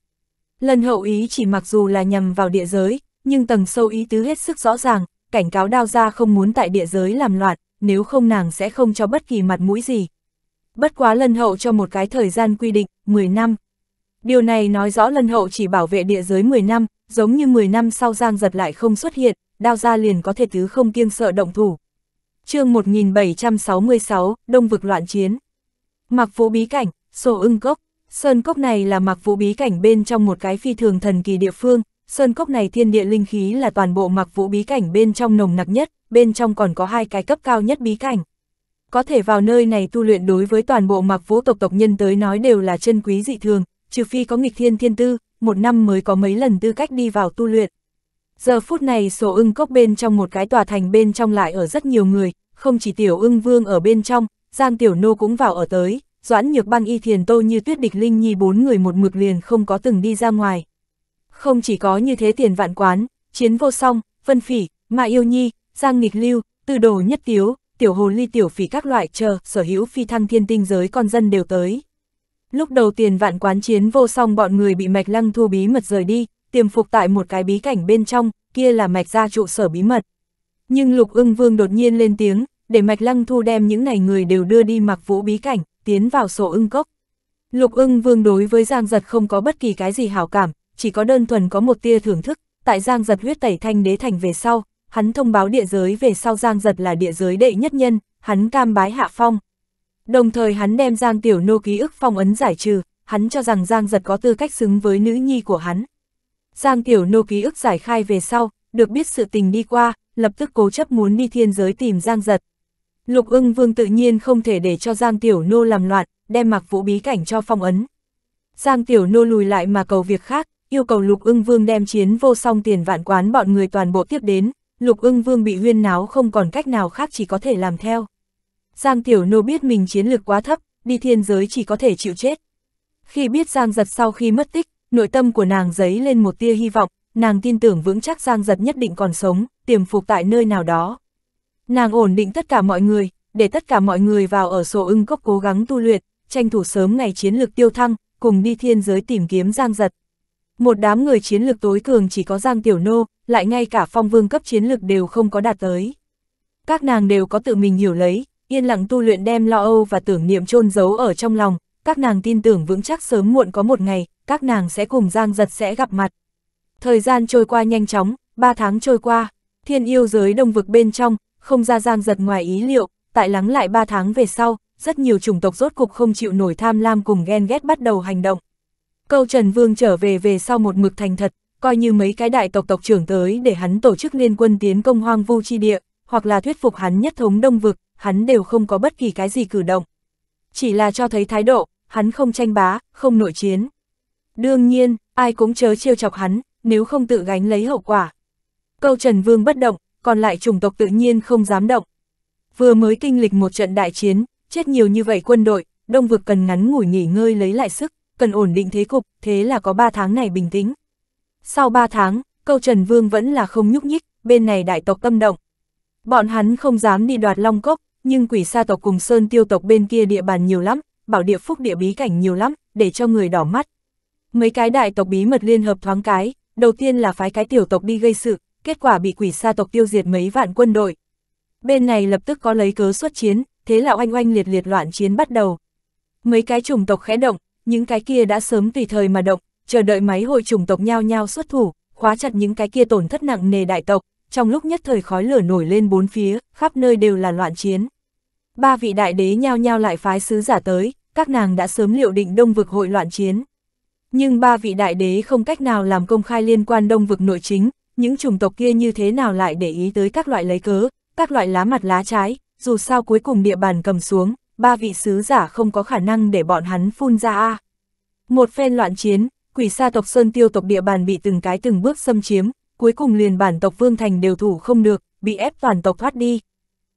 Speaker 1: lân hậu ý chỉ mặc dù là nhằm vào địa giới, nhưng tầng sâu ý tứ hết sức rõ ràng, cảnh cáo đao ra không muốn tại địa giới làm loạn, nếu không nàng sẽ không cho bất kỳ mặt mũi gì, bất quá lân hậu cho một cái thời gian quy định, 10 năm. Điều này nói rõ lân hậu chỉ bảo vệ địa giới 10 năm, giống như 10 năm sau giang giật lại không xuất hiện, đao ra liền có thể tứ không kiêng sợ động thủ. chương 1766, Đông vực loạn chiến. Mặc vũ bí cảnh, sổ ưng cốc. Sơn cốc này là mặc vũ bí cảnh bên trong một cái phi thường thần kỳ địa phương, sơn cốc này thiên địa linh khí là toàn bộ mặc vũ bí cảnh bên trong nồng nặc nhất, bên trong còn có hai cái cấp cao nhất bí cảnh có thể vào nơi này tu luyện đối với toàn bộ mặc vũ tộc tộc nhân tới nói đều là chân quý dị thường, trừ phi có nghịch thiên thiên tư, một năm mới có mấy lần tư cách đi vào tu luyện. Giờ phút này sổ ưng cốc bên trong một cái tòa thành bên trong lại ở rất nhiều người, không chỉ tiểu ưng vương ở bên trong, Giang Tiểu Nô cũng vào ở tới, Doãn Nhược Băng Y Thiền Tô như Tuyết Địch Linh Nhi bốn người một mực liền không có từng đi ra ngoài. Không chỉ có như thế tiền vạn quán, chiến vô song, vân phỉ, mà yêu nhi, Giang Nghịch Lưu, từ đồ nhất tiếu, tiểu hồ ly tiểu phỉ các loại chờ, sở hữu phi thăng thiên tinh giới con dân đều tới. Lúc đầu tiền vạn quán chiến vô song bọn người bị mạch lăng thu bí mật rời đi, tiềm phục tại một cái bí cảnh bên trong, kia là mạch gia trụ sở bí mật. Nhưng lục ưng vương đột nhiên lên tiếng, để mạch lăng thu đem những này người đều đưa đi mặc vũ bí cảnh, tiến vào sổ ưng cốc. Lục ưng vương đối với Giang Giật không có bất kỳ cái gì hảo cảm, chỉ có đơn thuần có một tia thưởng thức, tại Giang Giật huyết tẩy thanh đế thành về sau, hắn thông báo địa giới về sau Giang Giật là địa giới đệ nhất nhân, hắn cam bái hạ phong. Đồng thời hắn đem Giang Tiểu Nô ký ức phong ấn giải trừ, hắn cho rằng Giang Giật có tư cách xứng với nữ nhi của hắn. Giang Tiểu Nô ký ức giải khai về sau, được biết sự tình đi qua, lập tức cố chấp muốn đi thiên giới tìm Giang Giật. Lục ưng vương tự nhiên không thể để cho Giang Tiểu Nô làm loạn, đem mặc vũ bí cảnh cho phong ấn. Giang Tiểu Nô lùi lại mà cầu việc khác, yêu cầu Lục ưng vương đem chiến vô song tiền vạn quán bọn người toàn bộ tiếp đến, lục ưng vương bị huyên náo không còn cách nào khác chỉ có thể làm theo. Giang Tiểu Nô biết mình chiến lược quá thấp, đi thiên giới chỉ có thể chịu chết. Khi biết Giang Giật sau khi mất tích, nội tâm của nàng giấy lên một tia hy vọng, nàng tin tưởng vững chắc Giang Giật nhất định còn sống, tiềm phục tại nơi nào đó. Nàng ổn định tất cả mọi người, để tất cả mọi người vào ở sổ ưng cốc cố gắng tu luyện, tranh thủ sớm ngày chiến lược tiêu thăng, cùng đi thiên giới tìm kiếm Giang Giật. Một đám người chiến lược tối cường chỉ có Giang Tiểu Nô, lại ngay cả phong vương cấp chiến lược đều không có đạt tới. Các nàng đều có tự mình hiểu lấy, yên lặng tu luyện đem lo âu và tưởng niệm chôn giấu ở trong lòng, các nàng tin tưởng vững chắc sớm muộn có một ngày, các nàng sẽ cùng Giang Giật sẽ gặp mặt. Thời gian trôi qua nhanh chóng, ba tháng trôi qua, thiên yêu giới đông vực bên trong, không ra Giang Giật ngoài ý liệu, tại lắng lại ba tháng về sau, rất nhiều chủng tộc rốt cục không chịu nổi tham lam cùng ghen ghét bắt đầu hành động. Câu Trần Vương trở về về sau một mực thành thật, coi như mấy cái đại tộc tộc trưởng tới để hắn tổ chức liên quân tiến công hoang vu chi địa, hoặc là thuyết phục hắn nhất thống đông vực, hắn đều không có bất kỳ cái gì cử động. Chỉ là cho thấy thái độ, hắn không tranh bá, không nội chiến. Đương nhiên, ai cũng chớ chiêu chọc hắn, nếu không tự gánh lấy hậu quả. Câu Trần Vương bất động, còn lại chủng tộc tự nhiên không dám động. Vừa mới kinh lịch một trận đại chiến, chết nhiều như vậy quân đội, đông vực cần ngắn ngủi nghỉ ngơi lấy lại sức cần ổn định thế cục, thế là có 3 tháng này bình tĩnh. Sau 3 tháng, câu Trần Vương vẫn là không nhúc nhích, bên này đại tộc tâm động. Bọn hắn không dám đi đoạt Long Cốc, nhưng quỷ sa tộc cùng Sơn Tiêu tộc bên kia địa bàn nhiều lắm, bảo địa phúc địa bí cảnh nhiều lắm, để cho người đỏ mắt. Mấy cái đại tộc bí mật liên hợp thoáng cái, đầu tiên là phái cái tiểu tộc đi gây sự, kết quả bị quỷ sa tộc tiêu diệt mấy vạn quân đội. Bên này lập tức có lấy cớ xuất chiến, thế là oanh oanh liệt liệt loạn chiến bắt đầu. Mấy cái chủng tộc khẽ động, những cái kia đã sớm tùy thời mà động, chờ đợi máy hội chủng tộc nhao nhau xuất thủ, khóa chặt những cái kia tổn thất nặng nề đại tộc, trong lúc nhất thời khói lửa nổi lên bốn phía, khắp nơi đều là loạn chiến. Ba vị đại đế nhao nhau lại phái sứ giả tới, các nàng đã sớm liệu định đông vực hội loạn chiến. Nhưng ba vị đại đế không cách nào làm công khai liên quan đông vực nội chính, những chủng tộc kia như thế nào lại để ý tới các loại lấy cớ, các loại lá mặt lá trái, dù sao cuối cùng địa bàn cầm xuống, ba vị sứ giả không có khả năng để bọn hắn phun ra a. Một phen loạn chiến, quỷ sa tộc Sơn Tiêu tộc địa bàn bị từng cái từng bước xâm chiếm, cuối cùng liền bản tộc Vương Thành đều thủ không được, bị ép toàn tộc thoát đi.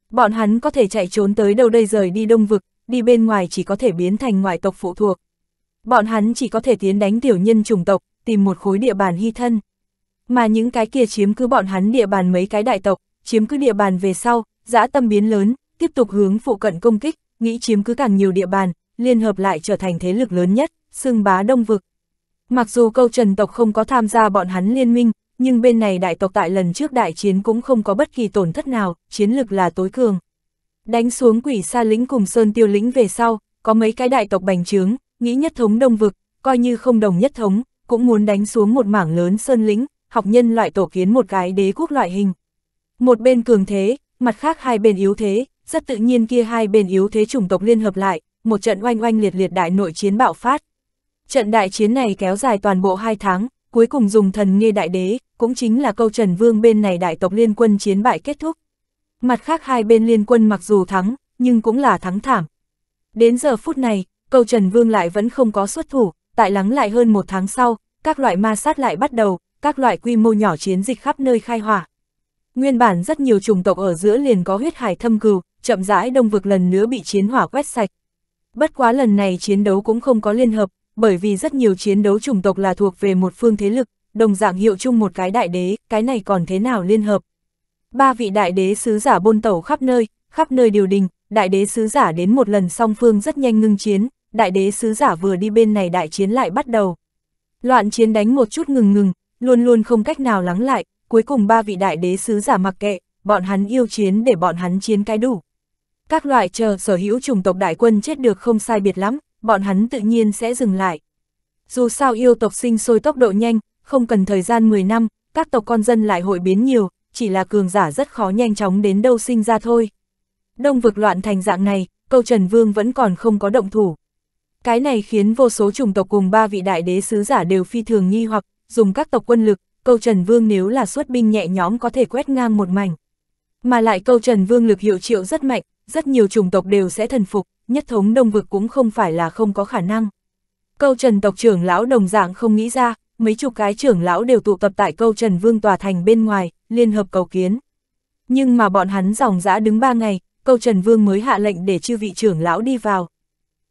Speaker 1: Bọn hắn có thể chạy trốn tới đâu đây rời đi đông vực, đi bên ngoài chỉ có thể biến thành ngoại tộc phụ thuộc. Bọn hắn chỉ có thể tiến đánh tiểu nhân chủng tộc, tìm một khối địa bàn hy thân. Mà những cái kia chiếm cứ bọn hắn địa bàn mấy cái đại tộc, chiếm cứ địa bàn về sau, dã tâm biến lớn, tiếp tục hướng phụ cận công kích, nghĩ chiếm cứ càng nhiều địa bàn, liên hợp lại trở thành thế lực lớn nhất, xưng bá đông vực. Mặc dù câu trần tộc không có tham gia bọn hắn liên minh, nhưng bên này đại tộc tại lần trước đại chiến cũng không có bất kỳ tổn thất nào, chiến lực là tối cường. Đánh xuống quỷ sa lĩnh cùng sơn tiêu lĩnh về sau, có mấy cái đại tộc bành trướng, nghĩ nhất thống đông vực, coi như không đồng nhất thống, cũng muốn đánh xuống một mảng lớn sơn lĩnh, học nhân loại tổ kiến một cái đế quốc loại hình. Một bên cường thế, mặt khác hai bên yếu thế, rất tự nhiên kia hai bên yếu thế chủng tộc liên hợp lại, một trận oanh oanh liệt liệt đại nội chiến bạo phát. Trận đại chiến này kéo dài toàn bộ hai tháng, cuối cùng dùng thần nghe đại đế, cũng chính là câu Trần Vương bên này đại tộc liên quân chiến bại kết thúc. Mặt khác hai bên liên quân mặc dù thắng, nhưng cũng là thắng thảm. Đến giờ phút này, câu Trần Vương lại vẫn không có xuất thủ, tại lắng lại hơn một tháng sau, các loại ma sát lại bắt đầu, các loại quy mô nhỏ chiến dịch khắp nơi khai hỏa. Nguyên bản rất nhiều chủng tộc ở giữa liền có huyết hải thâm cừu, chậm rãi đông vực lần nữa bị chiến hỏa quét sạch. Bất quá lần này chiến đấu cũng không có liên hợp, bởi vì rất nhiều chiến đấu chủng tộc là thuộc về một phương thế lực, đồng dạng hiệu chung một cái đại đế, cái này còn thế nào liên hợp. Ba vị đại đế sứ giả bôn tẩu khắp nơi, khắp nơi điều đình, đại đế sứ giả đến một lần song phương rất nhanh ngưng chiến, đại đế sứ giả vừa đi bên này đại chiến lại bắt đầu. Loạn chiến đánh một chút ngừng ngừng, luôn luôn không cách nào lắng lại, cuối cùng ba vị đại đế sứ giả mặc kệ, bọn hắn yêu chiến để bọn hắn chiến cái đủ các loại chờ sở hữu chủng tộc đại quân chết được không sai biệt lắm, bọn hắn tự nhiên sẽ dừng lại. Dù sao yêu tộc sinh sôi tốc độ nhanh, không cần thời gian 10 năm, các tộc con dân lại hội biến nhiều, chỉ là cường giả rất khó nhanh chóng đến đâu sinh ra thôi. Đông vực loạn thành dạng này, câu Trần Vương vẫn còn không có động thủ. Cái này khiến vô số chủng tộc cùng ba vị đại đế sứ giả đều phi thường nghi hoặc, dùng các tộc quân lực, câu Trần Vương nếu là xuất binh nhẹ nhõm có thể quét ngang một mảnh. Mà lại câu Trần Vương lực hiệu triệu rất mạnh, rất nhiều chủng tộc đều sẽ thần phục, nhất thống đông vực cũng không phải là không có khả năng. Câu trần tộc trưởng lão đồng dạng không nghĩ ra, mấy chục cái trưởng lão đều tụ tập tại câu trần vương tòa thành bên ngoài, liên hợp cầu kiến. Nhưng mà bọn hắn dòng dã đứng ba ngày, câu trần vương mới hạ lệnh để chư vị trưởng lão đi vào.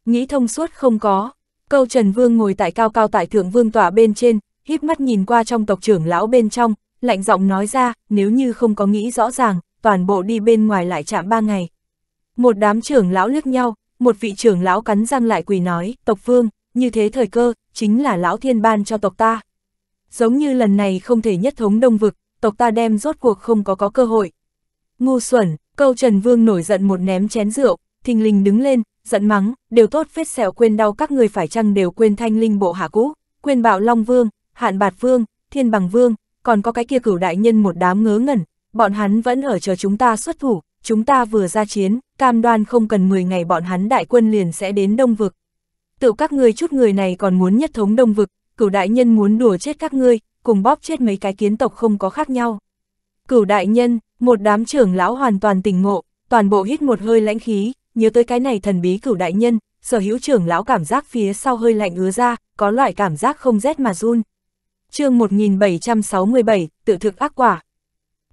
Speaker 1: Nghĩ thông suốt không có, câu trần vương ngồi tại cao cao tại thượng vương tòa bên trên, híp mắt nhìn qua trong tộc trưởng lão bên trong, lạnh giọng nói ra, nếu như không có nghĩ rõ ràng, toàn bộ đi bên ngoài lại chạm ba ngày. Một đám trưởng lão liếc nhau, một vị trưởng lão cắn răng lại quỳ nói, tộc vương, như thế thời cơ, chính là lão thiên ban cho tộc ta. Giống như lần này không thể nhất thống đông vực, tộc ta đem rốt cuộc không có có cơ hội. Ngu xuẩn, câu Trần Vương nổi giận một ném chén rượu, thình lình đứng lên, giận mắng, đều tốt phết sẹo quên đau các người phải chăng đều quên thanh linh bộ hạ cũ, quên bạo long vương, hạn bạt vương, thiên bằng vương, còn có cái kia cửu đại nhân một đám ngớ ngẩn, bọn hắn vẫn ở chờ chúng ta xuất thủ, chúng ta vừa ra chiến, cam đoan không cần 10 ngày bọn hắn đại quân liền sẽ đến Đông Vực. Tự các ngươi chút người này còn muốn nhất thống Đông Vực, cửu đại nhân muốn đùa chết các ngươi, cùng bóp chết mấy cái kiến tộc không có khác nhau. Cửu đại nhân, một đám trưởng lão hoàn toàn tỉnh ngộ, toàn bộ hít một hơi lãnh khí, nhớ tới cái này thần bí cửu đại nhân, sở hữu trưởng lão cảm giác phía sau hơi lạnh ứa ra, có loại cảm giác không rét mà run. chương 1767, tự thực ác quả.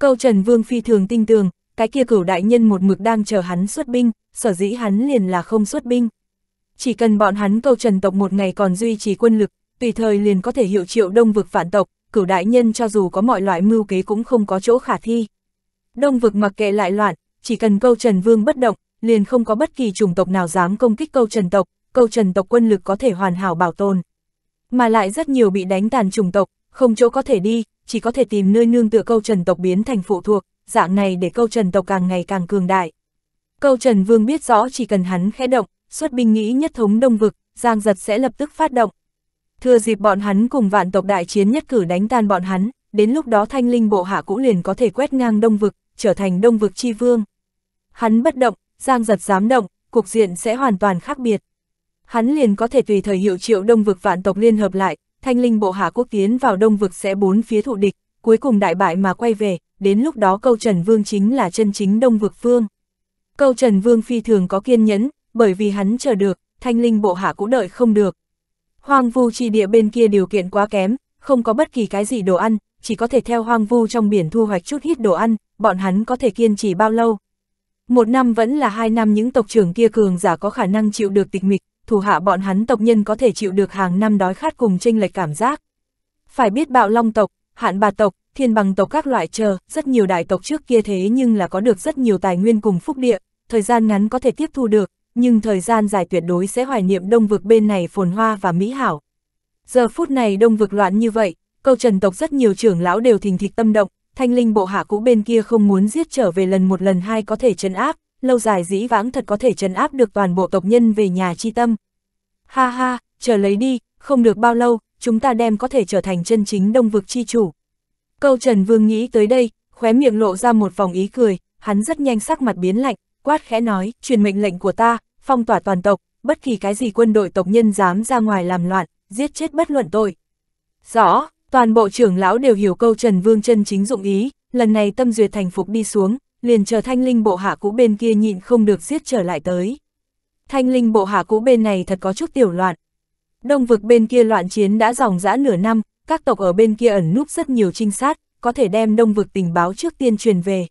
Speaker 1: Câu Trần Vương phi thường tinh tường, cái kia cửu đại nhân một mực đang chờ hắn xuất binh, sở dĩ hắn liền là không xuất binh. Chỉ cần bọn hắn câu trần tộc một ngày còn duy trì quân lực, tùy thời liền có thể hiệu triệu đông vực phản tộc, cửu đại nhân cho dù có mọi loại mưu kế cũng không có chỗ khả thi. Đông vực mặc kệ lại loạn, chỉ cần câu trần vương bất động, liền không có bất kỳ chủng tộc nào dám công kích câu trần tộc, câu trần tộc quân lực có thể hoàn hảo bảo tồn. Mà lại rất nhiều bị đánh tàn chủng tộc, không chỗ có thể đi, chỉ có thể tìm nơi nương tựa câu trần tộc biến thành phụ thuộc, dạng này để câu trần tộc càng ngày càng cường đại. Câu trần vương biết rõ chỉ cần hắn khẽ động, xuất binh nghĩ nhất thống đông vực, giang giật sẽ lập tức phát động. Thừa dịp bọn hắn cùng vạn tộc đại chiến nhất cử đánh tan bọn hắn, đến lúc đó thanh linh bộ hạ cũ liền có thể quét ngang đông vực, trở thành đông vực chi vương. Hắn bất động, giang giật dám động, cục diện sẽ hoàn toàn khác biệt. Hắn liền có thể tùy thời hiệu triệu đông vực vạn tộc liên hợp lại, thanh linh bộ hạ quốc tiến vào đông vực sẽ bốn phía thụ địch, cuối cùng đại bại mà quay về, đến lúc đó câu Trần Vương chính là chân chính Đông Vực Vương. Câu Trần Vương phi thường có kiên nhẫn, bởi vì hắn chờ được, thanh linh bộ hạ cũng đợi không được. Hoang vu chi địa bên kia điều kiện quá kém, không có bất kỳ cái gì đồ ăn, chỉ có thể theo hoang vu trong biển thu hoạch chút ít đồ ăn, bọn hắn có thể kiên trì bao lâu. Một năm vẫn là hai năm những tộc trưởng kia cường giả có khả năng chịu được tịch mịch, thủ hạ bọn hắn tộc nhân có thể chịu được hàng năm đói khát cùng chênh lệch cảm giác. Phải biết bạo long tộc, hạn bà tộc, thiên bằng tộc các loại chờ, rất nhiều đại tộc trước kia thế nhưng là có được rất nhiều tài nguyên cùng phúc địa, thời gian ngắn có thể tiếp thu được, nhưng thời gian dài tuyệt đối sẽ hoài niệm đông vực bên này phồn hoa và mỹ hảo. Giờ phút này đông vực loạn như vậy, câu trần tộc rất nhiều trưởng lão đều thình thịch tâm động, thanh linh bộ hạ cũ bên kia không muốn giết trở về lần một lần hai có thể chấn áp, lâu dài dĩ vãng thật có thể chấn áp được toàn bộ tộc nhân về nhà chi tâm. Ha ha, chờ lấy đi, không được bao lâu, chúng ta đem có thể trở thành chân chính đông vực chi chủ. Câu Trần Vương nghĩ tới đây, khóe miệng lộ ra một vòng ý cười, hắn rất nhanh sắc mặt biến lạnh, quát khẽ nói, truyền mệnh lệnh của ta, phong tỏa toàn tộc, bất kỳ cái gì quân đội tộc nhân dám ra ngoài làm loạn, giết chết bất luận tội. Rõ, toàn bộ trưởng lão đều hiểu câu Trần Vương chân chính dụng ý, lần này tâm duyệt thành phục đi xuống, liền chờ thanh linh bộ hạ cũ bên kia nhịn không được giết trở lại tới. Thanh linh bộ hạ cũ bên này thật có chút tiểu loạn, Đông vực bên kia loạn chiến đã dòng dã nửa năm, các tộc ở bên kia ẩn núp rất nhiều trinh sát, có thể đem đông vực tình báo trước tiên truyền về.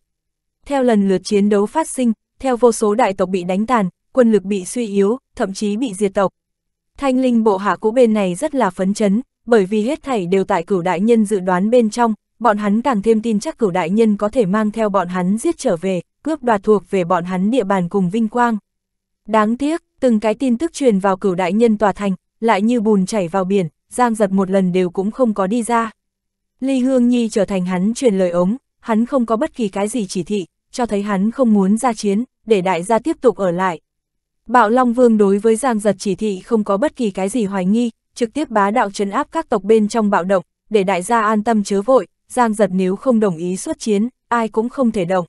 Speaker 1: Theo lần lượt chiến đấu phát sinh, theo vô số đại tộc bị đánh tàn, quân lực bị suy yếu, thậm chí bị diệt tộc. Thanh linh bộ hạ cũ bên này rất là phấn chấn, bởi vì hết thảy đều tại cửu đại nhân dự đoán bên trong, bọn hắn càng thêm tin chắc cửu đại nhân có thể mang theo bọn hắn giết trở về, cướp đoạt thuộc về bọn hắn địa bàn cùng vinh quang. Đáng tiếc, từng cái tin tức truyền vào cửu đại nhân tòa thành, lại như bùn chảy vào biển, Giang giật một lần đều cũng không có đi ra. Ly Hương Nhi trở thành hắn truyền lời ống, hắn không có bất kỳ cái gì chỉ thị, cho thấy hắn không muốn ra chiến, để đại gia tiếp tục ở lại. Bạo Long Vương đối với Giang giật chỉ thị không có bất kỳ cái gì hoài nghi, trực tiếp bá đạo trấn áp các tộc bên trong bạo động, để đại gia an tâm chớ vội, Giang giật nếu không đồng ý xuất chiến, ai cũng không thể động.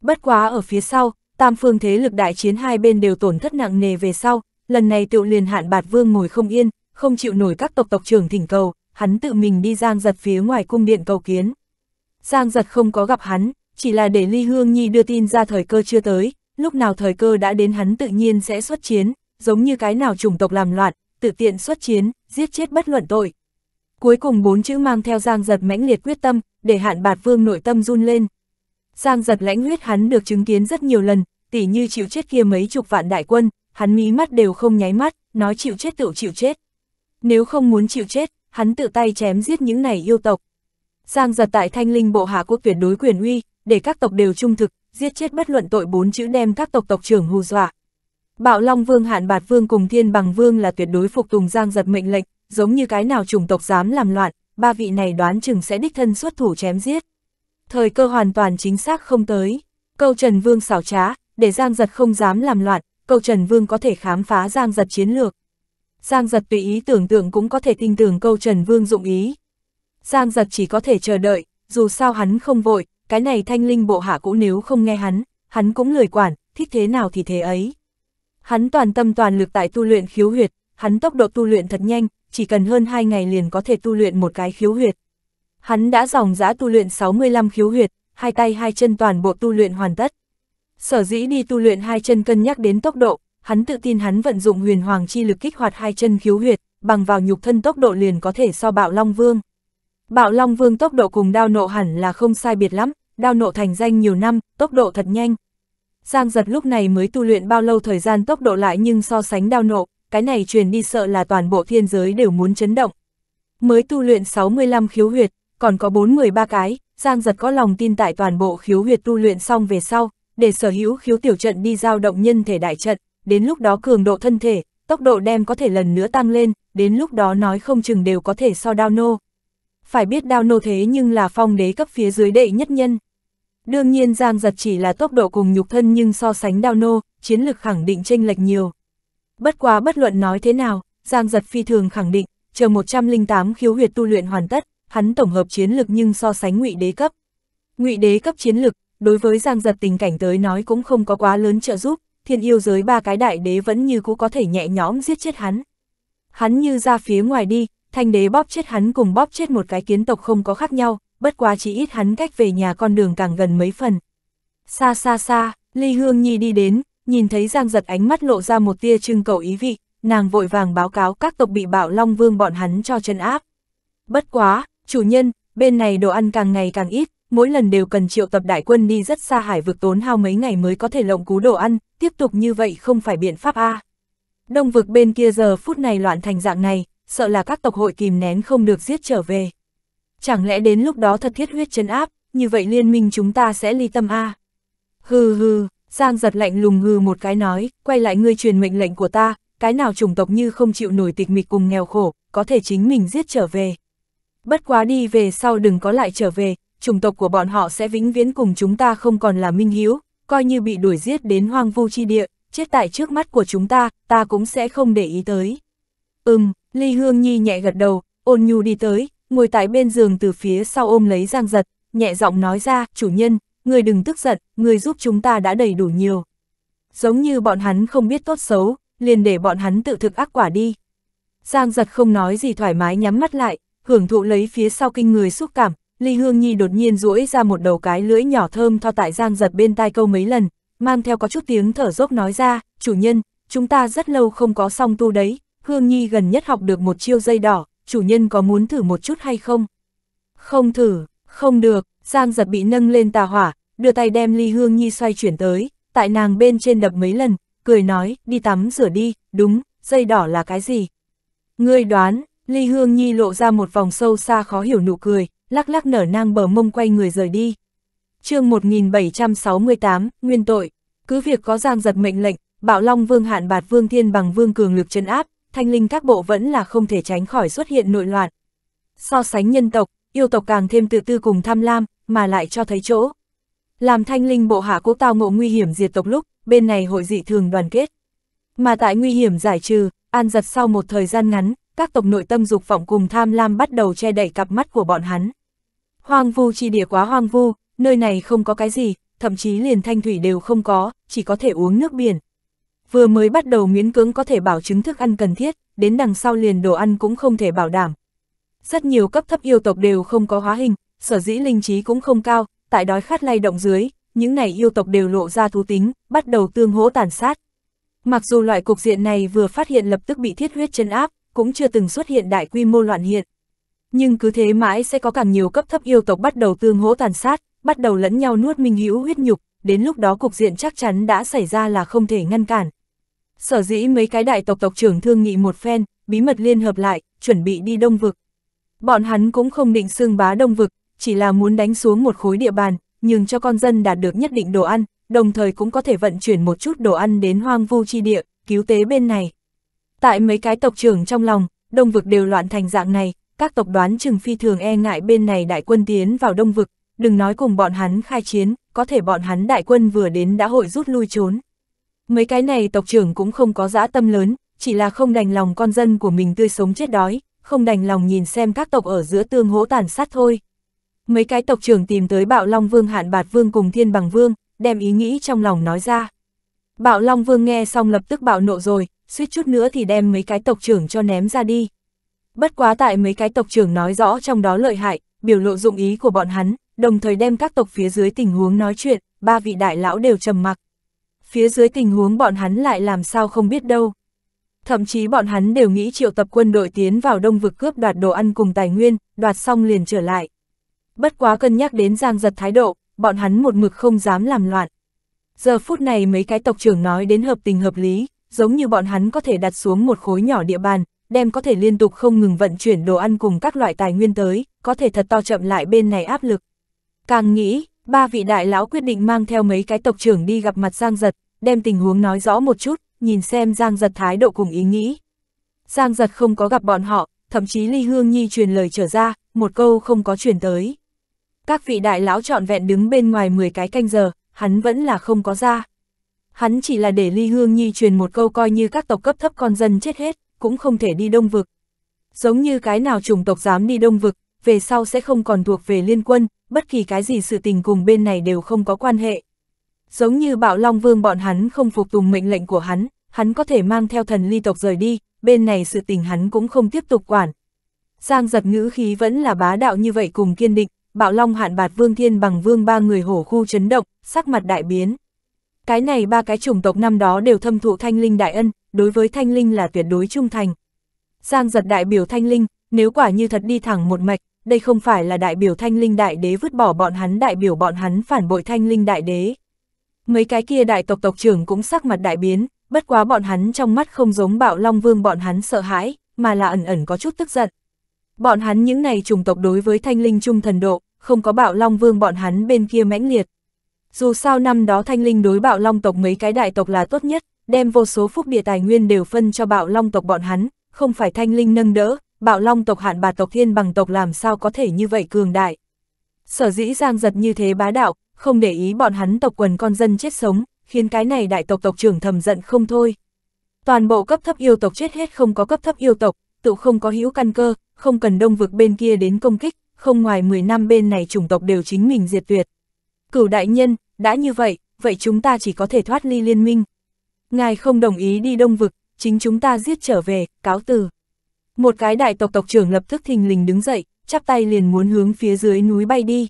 Speaker 1: Bất quá ở phía sau, tam phương thế lực đại chiến hai bên đều tổn thất nặng nề về sau, lần này tựu liền hạn bạt vương ngồi không yên, không chịu nổi các tộc tộc trưởng thỉnh cầu, hắn tự mình đi giang giật phía ngoài cung điện cầu kiến. Giang giật không có gặp hắn, chỉ là để Ly Hương Nhi đưa tin ra thời cơ chưa tới, lúc nào thời cơ đã đến hắn tự nhiên sẽ xuất chiến, giống như cái nào chủng tộc làm loạn, tự tiện xuất chiến, giết chết bất luận tội. Cuối cùng bốn chữ mang theo Giang giật mãnh liệt quyết tâm, để hạn bạt vương nội tâm run lên. Giang giật lãnh huyết hắn được chứng kiến rất nhiều lần, tỉ như chịu chết kia mấy chục vạn đại quân, hắn mí mắt đều không nháy mắt, nói chịu chết tự chịu chết. Nếu không muốn chịu chết, hắn tự tay chém giết những này yêu tộc. Giang giật tại thanh linh bộ hạ quốc tuyệt đối quyền uy, để các tộc đều trung thực, giết chết bất luận tội bốn chữ đem các tộc tộc trưởng hù dọa. Bạo Long Vương Hạn Bạt Vương cùng Thiên Bằng Vương là tuyệt đối phục tùng Giang giật mệnh lệnh, giống như cái nào chủng tộc dám làm loạn, ba vị này đoán chừng sẽ đích thân xuất thủ chém giết. Thời cơ hoàn toàn chính xác không tới, câu Trần Vương xảo trá, để Giang giật không dám làm loạn, câu Trần Vương có thể khám phá Giang Giật chiến lược. Giang Giật tùy ý tưởng tượng cũng có thể tin tưởng câu Trần Vương dụng ý. Giang Giật chỉ có thể chờ đợi, dù sao hắn không vội, cái này thanh linh bộ hạ cũ nếu không nghe hắn, hắn cũng lười quản, thích thế nào thì thế ấy. Hắn toàn tâm toàn lực tại tu luyện khiếu huyệt, hắn tốc độ tu luyện thật nhanh, chỉ cần hơn 2 ngày liền có thể tu luyện một cái khiếu huyệt. Hắn đã dòng giã tu luyện 65 khiếu huyệt, hai tay hai chân toàn bộ tu luyện hoàn tất. Sở dĩ đi tu luyện hai chân cân nhắc đến tốc độ, hắn tự tin hắn vận dụng huyền hoàng chi lực kích hoạt hai chân khiếu huyệt, bằng vào nhục thân tốc độ liền có thể so bạo Long Vương. Bạo Long Vương tốc độ cùng đao nộ hẳn là không sai biệt lắm, đao nộ thành danh nhiều năm, tốc độ thật nhanh. Giang giật lúc này mới tu luyện bao lâu thời gian tốc độ lại nhưng so sánh đao nộ, cái này truyền đi sợ là toàn bộ thiên giới đều muốn chấn động. Mới tu luyện 65 khiếu huyệt, còn có 413 cái, Giang giật có lòng tin tại toàn bộ khiếu huyệt tu luyện xong về sau, để sở hữu khiếu tiểu trận đi giao động nhân thể đại trận, đến lúc đó cường độ thân thể, tốc độ đem có thể lần nữa tăng lên, đến lúc đó nói không chừng đều có thể so đao nô. Phải biết đao nô thế nhưng là phong đế cấp phía dưới đệ nhất nhân. Đương nhiên Giang Giật chỉ là tốc độ cùng nhục thân nhưng so sánh đao nô, chiến lực khẳng định chênh lệch nhiều. Bất quá bất luận nói thế nào, Giang Giật phi thường khẳng định, chờ 108 khiếu huyệt tu luyện hoàn tất, hắn tổng hợp chiến lực nhưng so sánh ngụy đế cấp. Ngụy đế cấp chiến lực, đối với Giang Giật tình cảnh tới nói cũng không có quá lớn trợ giúp, thiên yêu giới ba cái đại đế vẫn như cũ có thể nhẹ nhõm giết chết hắn. Hắn như ra phía ngoài đi, thanh đế bóp chết hắn cùng bóp chết một cái kiến tộc không có khác nhau, bất quá chỉ ít hắn cách về nhà con đường càng gần mấy phần. Xa xa xa, Ly Hương Nhi đi đến, nhìn thấy Giang Giật ánh mắt lộ ra một tia trưng cầu ý vị, nàng vội vàng báo cáo các tộc bị bạo Long Vương bọn hắn cho chân áp. Bất quá, chủ nhân, bên này đồ ăn càng ngày càng ít, mỗi lần đều cần triệu tập đại quân đi rất xa hải vực tốn hao mấy ngày mới có thể lộng cú đồ ăn, tiếp tục như vậy không phải biện pháp A. Đông vực bên kia giờ phút này loạn thành dạng này, sợ là các tộc hội kìm nén không được giết trở về. Chẳng lẽ đến lúc đó thật thiết huyết chấn áp, như vậy liên minh chúng ta sẽ ly tâm A. Hừ hừ, Giang giật lạnh lùng hừ một cái nói, quay lại ngươi truyền mệnh lệnh của ta, cái nào chủng tộc như không chịu nổi tịch mịch cùng nghèo khổ, có thể chính mình giết trở về. Bất quá đi về sau đừng có lại trở về, chủng tộc của bọn họ sẽ vĩnh viễn cùng chúng ta không còn là minh hiếu, coi như bị đuổi giết đến hoang vu chi địa, chết tại trước mắt của chúng ta, ta cũng sẽ không để ý tới. Ừm, Ly Hương Nhi nhẹ gật đầu, ôn nhu đi tới, ngồi tại bên giường từ phía sau ôm lấy Giang Giật, nhẹ giọng nói ra, chủ nhân, người đừng tức giận, người giúp chúng ta đã đầy đủ nhiều. Giống như bọn hắn không biết tốt xấu, liền để bọn hắn tự thực ác quả đi. Giang Giật không nói gì thoải mái nhắm mắt lại, hưởng thụ lấy phía sau kinh người xúc cảm, Ly Hương Nhi đột nhiên duỗi ra một đầu cái lưỡi nhỏ thơm tho tại Giang Giật bên tai câu mấy lần, mang theo có chút tiếng thở dốc nói ra, chủ nhân, chúng ta rất lâu không có song tu đấy, Hương Nhi gần nhất học được một chiêu dây đỏ, chủ nhân có muốn thử một chút hay không? Không thử, không được, Giang Giật bị nâng lên tà hỏa, đưa tay đem Ly Hương Nhi xoay chuyển tới, tại nàng bên trên đập mấy lần, cười nói, đi tắm rửa đi, đúng, dây đỏ là cái gì? Ngươi đoán, Ly Hương Nhi lộ ra một vòng sâu xa khó hiểu nụ cười, lắc lắc nở nang bờ mông quay người rời đi. chương 1768, Nguyên tội, cứ việc có giang giật mệnh lệnh, Bạo Long Vương Hạn Bạt Vương Thiên bằng Vương cường lực chân áp, thanh linh các bộ vẫn là không thể tránh khỏi xuất hiện nội loạn. So sánh nhân tộc, yêu tộc càng thêm tự tư cùng tham lam, mà lại cho thấy chỗ. Làm thanh linh bộ hạ cố tao ngộ nguy hiểm diệt tộc lúc, bên này hội dị thường đoàn kết. Mà tại nguy hiểm giải trừ, an giật sau một thời gian ngắn, các tộc nội tâm dục vọng cùng tham lam bắt đầu che đẩy cặp mắt của bọn hắn. Hoang vu chi địa quá hoang vu, nơi này không có cái gì, thậm chí liền thanh thủy đều không có, chỉ có thể uống nước biển. Vừa mới bắt đầu miễn cưỡng có thể bảo chứng thức ăn cần thiết, đến đằng sau liền đồ ăn cũng không thể bảo đảm. Rất nhiều cấp thấp yêu tộc đều không có hóa hình, sở dĩ linh trí cũng không cao, tại đói khát lay động dưới, những này yêu tộc đều lộ ra thú tính, bắt đầu tương hỗ tàn sát. Mặc dù loại cục diện này vừa phát hiện lập tức bị thiết huyết chân áp, cũng chưa từng xuất hiện đại quy mô loạn hiện. Nhưng cứ thế mãi sẽ có càng nhiều cấp thấp yêu tộc bắt đầu tương hỗ tàn sát, bắt đầu lẫn nhau nuốt minh hữu huyết nhục, đến lúc đó cục diện chắc chắn đã xảy ra là không thể ngăn cản. Sở dĩ mấy cái đại tộc tộc trưởng thương nghị một phen, bí mật liên hợp lại, chuẩn bị đi đông vực. Bọn hắn cũng không định xương bá đông vực, chỉ là muốn đánh xuống một khối địa bàn, nhưng cho con dân đạt được nhất định đồ ăn, đồng thời cũng có thể vận chuyển một chút đồ ăn đến hoang vu chi địa, cứu tế bên này. Tại mấy cái tộc trưởng trong lòng, đông vực đều loạn thành dạng này, các tộc đoán chừng phi thường e ngại bên này đại quân tiến vào đông vực, đừng nói cùng bọn hắn khai chiến, có thể bọn hắn đại quân vừa đến đã hội rút lui trốn. Mấy cái này tộc trưởng cũng không có dã tâm lớn, chỉ là không đành lòng con dân của mình tươi sống chết đói, không đành lòng nhìn xem các tộc ở giữa tương hỗ tàn sát thôi. Mấy cái tộc trưởng tìm tới Bạo Long Vương Hạn Bạt Vương cùng Thiên Bằng Vương, đem ý nghĩ trong lòng nói ra. Bạo Long Vương nghe xong lập tức bạo nộ rồi, suýt chút nữa thì đem mấy cái tộc trưởng cho ném ra đi. Bất quá tại mấy cái tộc trưởng nói rõ trong đó lợi hại, biểu lộ dụng ý của bọn hắn, đồng thời đem các tộc phía dưới tình huống nói chuyện, ba vị đại lão đều trầm mặc. Phía dưới tình huống bọn hắn lại làm sao không biết đâu. Thậm chí bọn hắn đều nghĩ triệu tập quân đội tiến vào đông vực cướp đoạt đồ ăn cùng tài nguyên, đoạt xong liền trở lại. Bất quá cân nhắc đến giang giật thái độ, bọn hắn một mực không dám làm loạn. Giờ phút này mấy cái tộc trưởng nói đến hợp tình hợp lý, giống như bọn hắn có thể đặt xuống một khối nhỏ địa bàn, đem có thể liên tục không ngừng vận chuyển đồ ăn cùng các loại tài nguyên tới, có thể thật to chậm lại bên này áp lực. Càng nghĩ, ba vị đại lão quyết định mang theo mấy cái tộc trưởng đi gặp mặt Giang Giật, đem tình huống nói rõ một chút, nhìn xem Giang Giật thái độ cùng ý nghĩ. Giang Giật không có gặp bọn họ, thậm chí Ly Hương Nhi truyền lời trở ra, một câu không có truyền tới. Các vị đại lão trọn vẹn đứng bên ngoài 10 cái canh giờ, hắn vẫn là không có ra hắn chỉ là để Ly Hương Nhi truyền một câu coi như các tộc cấp thấp con dân chết hết, cũng không thể đi đông vực. Giống như cái nào chủng tộc dám đi đông vực, về sau sẽ không còn thuộc về liên quân, bất kỳ cái gì sự tình cùng bên này đều không có quan hệ. Giống như bạo Long Vương bọn hắn không phục tùng mệnh lệnh của hắn, hắn có thể mang theo thần ly tộc rời đi, bên này sự tình hắn cũng không tiếp tục quản. Giang giật ngữ khí vẫn là bá đạo như vậy cùng kiên định, bạo Long hạn bạt Vương Thiên bằng Vương ba người hổ khu chấn động, sắc mặt đại biến. Cái này ba cái chủng tộc năm đó đều thâm thụ thanh linh đại ân, đối với thanh linh là tuyệt đối trung thành. Giang giật đại biểu thanh linh, nếu quả như thật đi thẳng một mạch, đây không phải là đại biểu thanh linh đại đế vứt bỏ bọn hắn đại biểu bọn hắn phản bội thanh linh đại đế. Mấy cái kia đại tộc tộc trưởng cũng sắc mặt đại biến, bất quá bọn hắn trong mắt không giống bạo long vương bọn hắn sợ hãi, mà là ẩn ẩn có chút tức giận. Bọn hắn những này chủng tộc đối với thanh linh trung thần độ, không có bạo long vương bọn hắn bên kia mãnh liệt. Dù sao năm đó thanh linh đối bạo long tộc mấy cái đại tộc là tốt nhất, đem vô số phúc địa tài nguyên đều phân cho bạo long tộc bọn hắn, không phải thanh linh nâng đỡ, bạo long tộc hạn bà tộc thiên bằng tộc làm sao có thể như vậy cường đại. Sở dĩ giang giật như thế bá đạo, không để ý bọn hắn tộc quần con dân chết sống, khiến cái này đại tộc tộc trưởng thầm giận không thôi. Toàn bộ cấp thấp yêu tộc chết hết không có cấp thấp yêu tộc, tự không có hữu căn cơ, không cần đông vực bên kia đến công kích, không ngoài 10 năm bên này chủng tộc đều chính mình diệt tuyệt. Cửu đại nhân, đã như vậy, vậy chúng ta chỉ có thể thoát ly liên minh. Ngài không đồng ý đi đông vực, chính chúng ta giết trở về, cáo từ. Một cái đại tộc tộc trưởng lập tức thình lình đứng dậy, chắp tay liền muốn hướng phía dưới núi bay đi.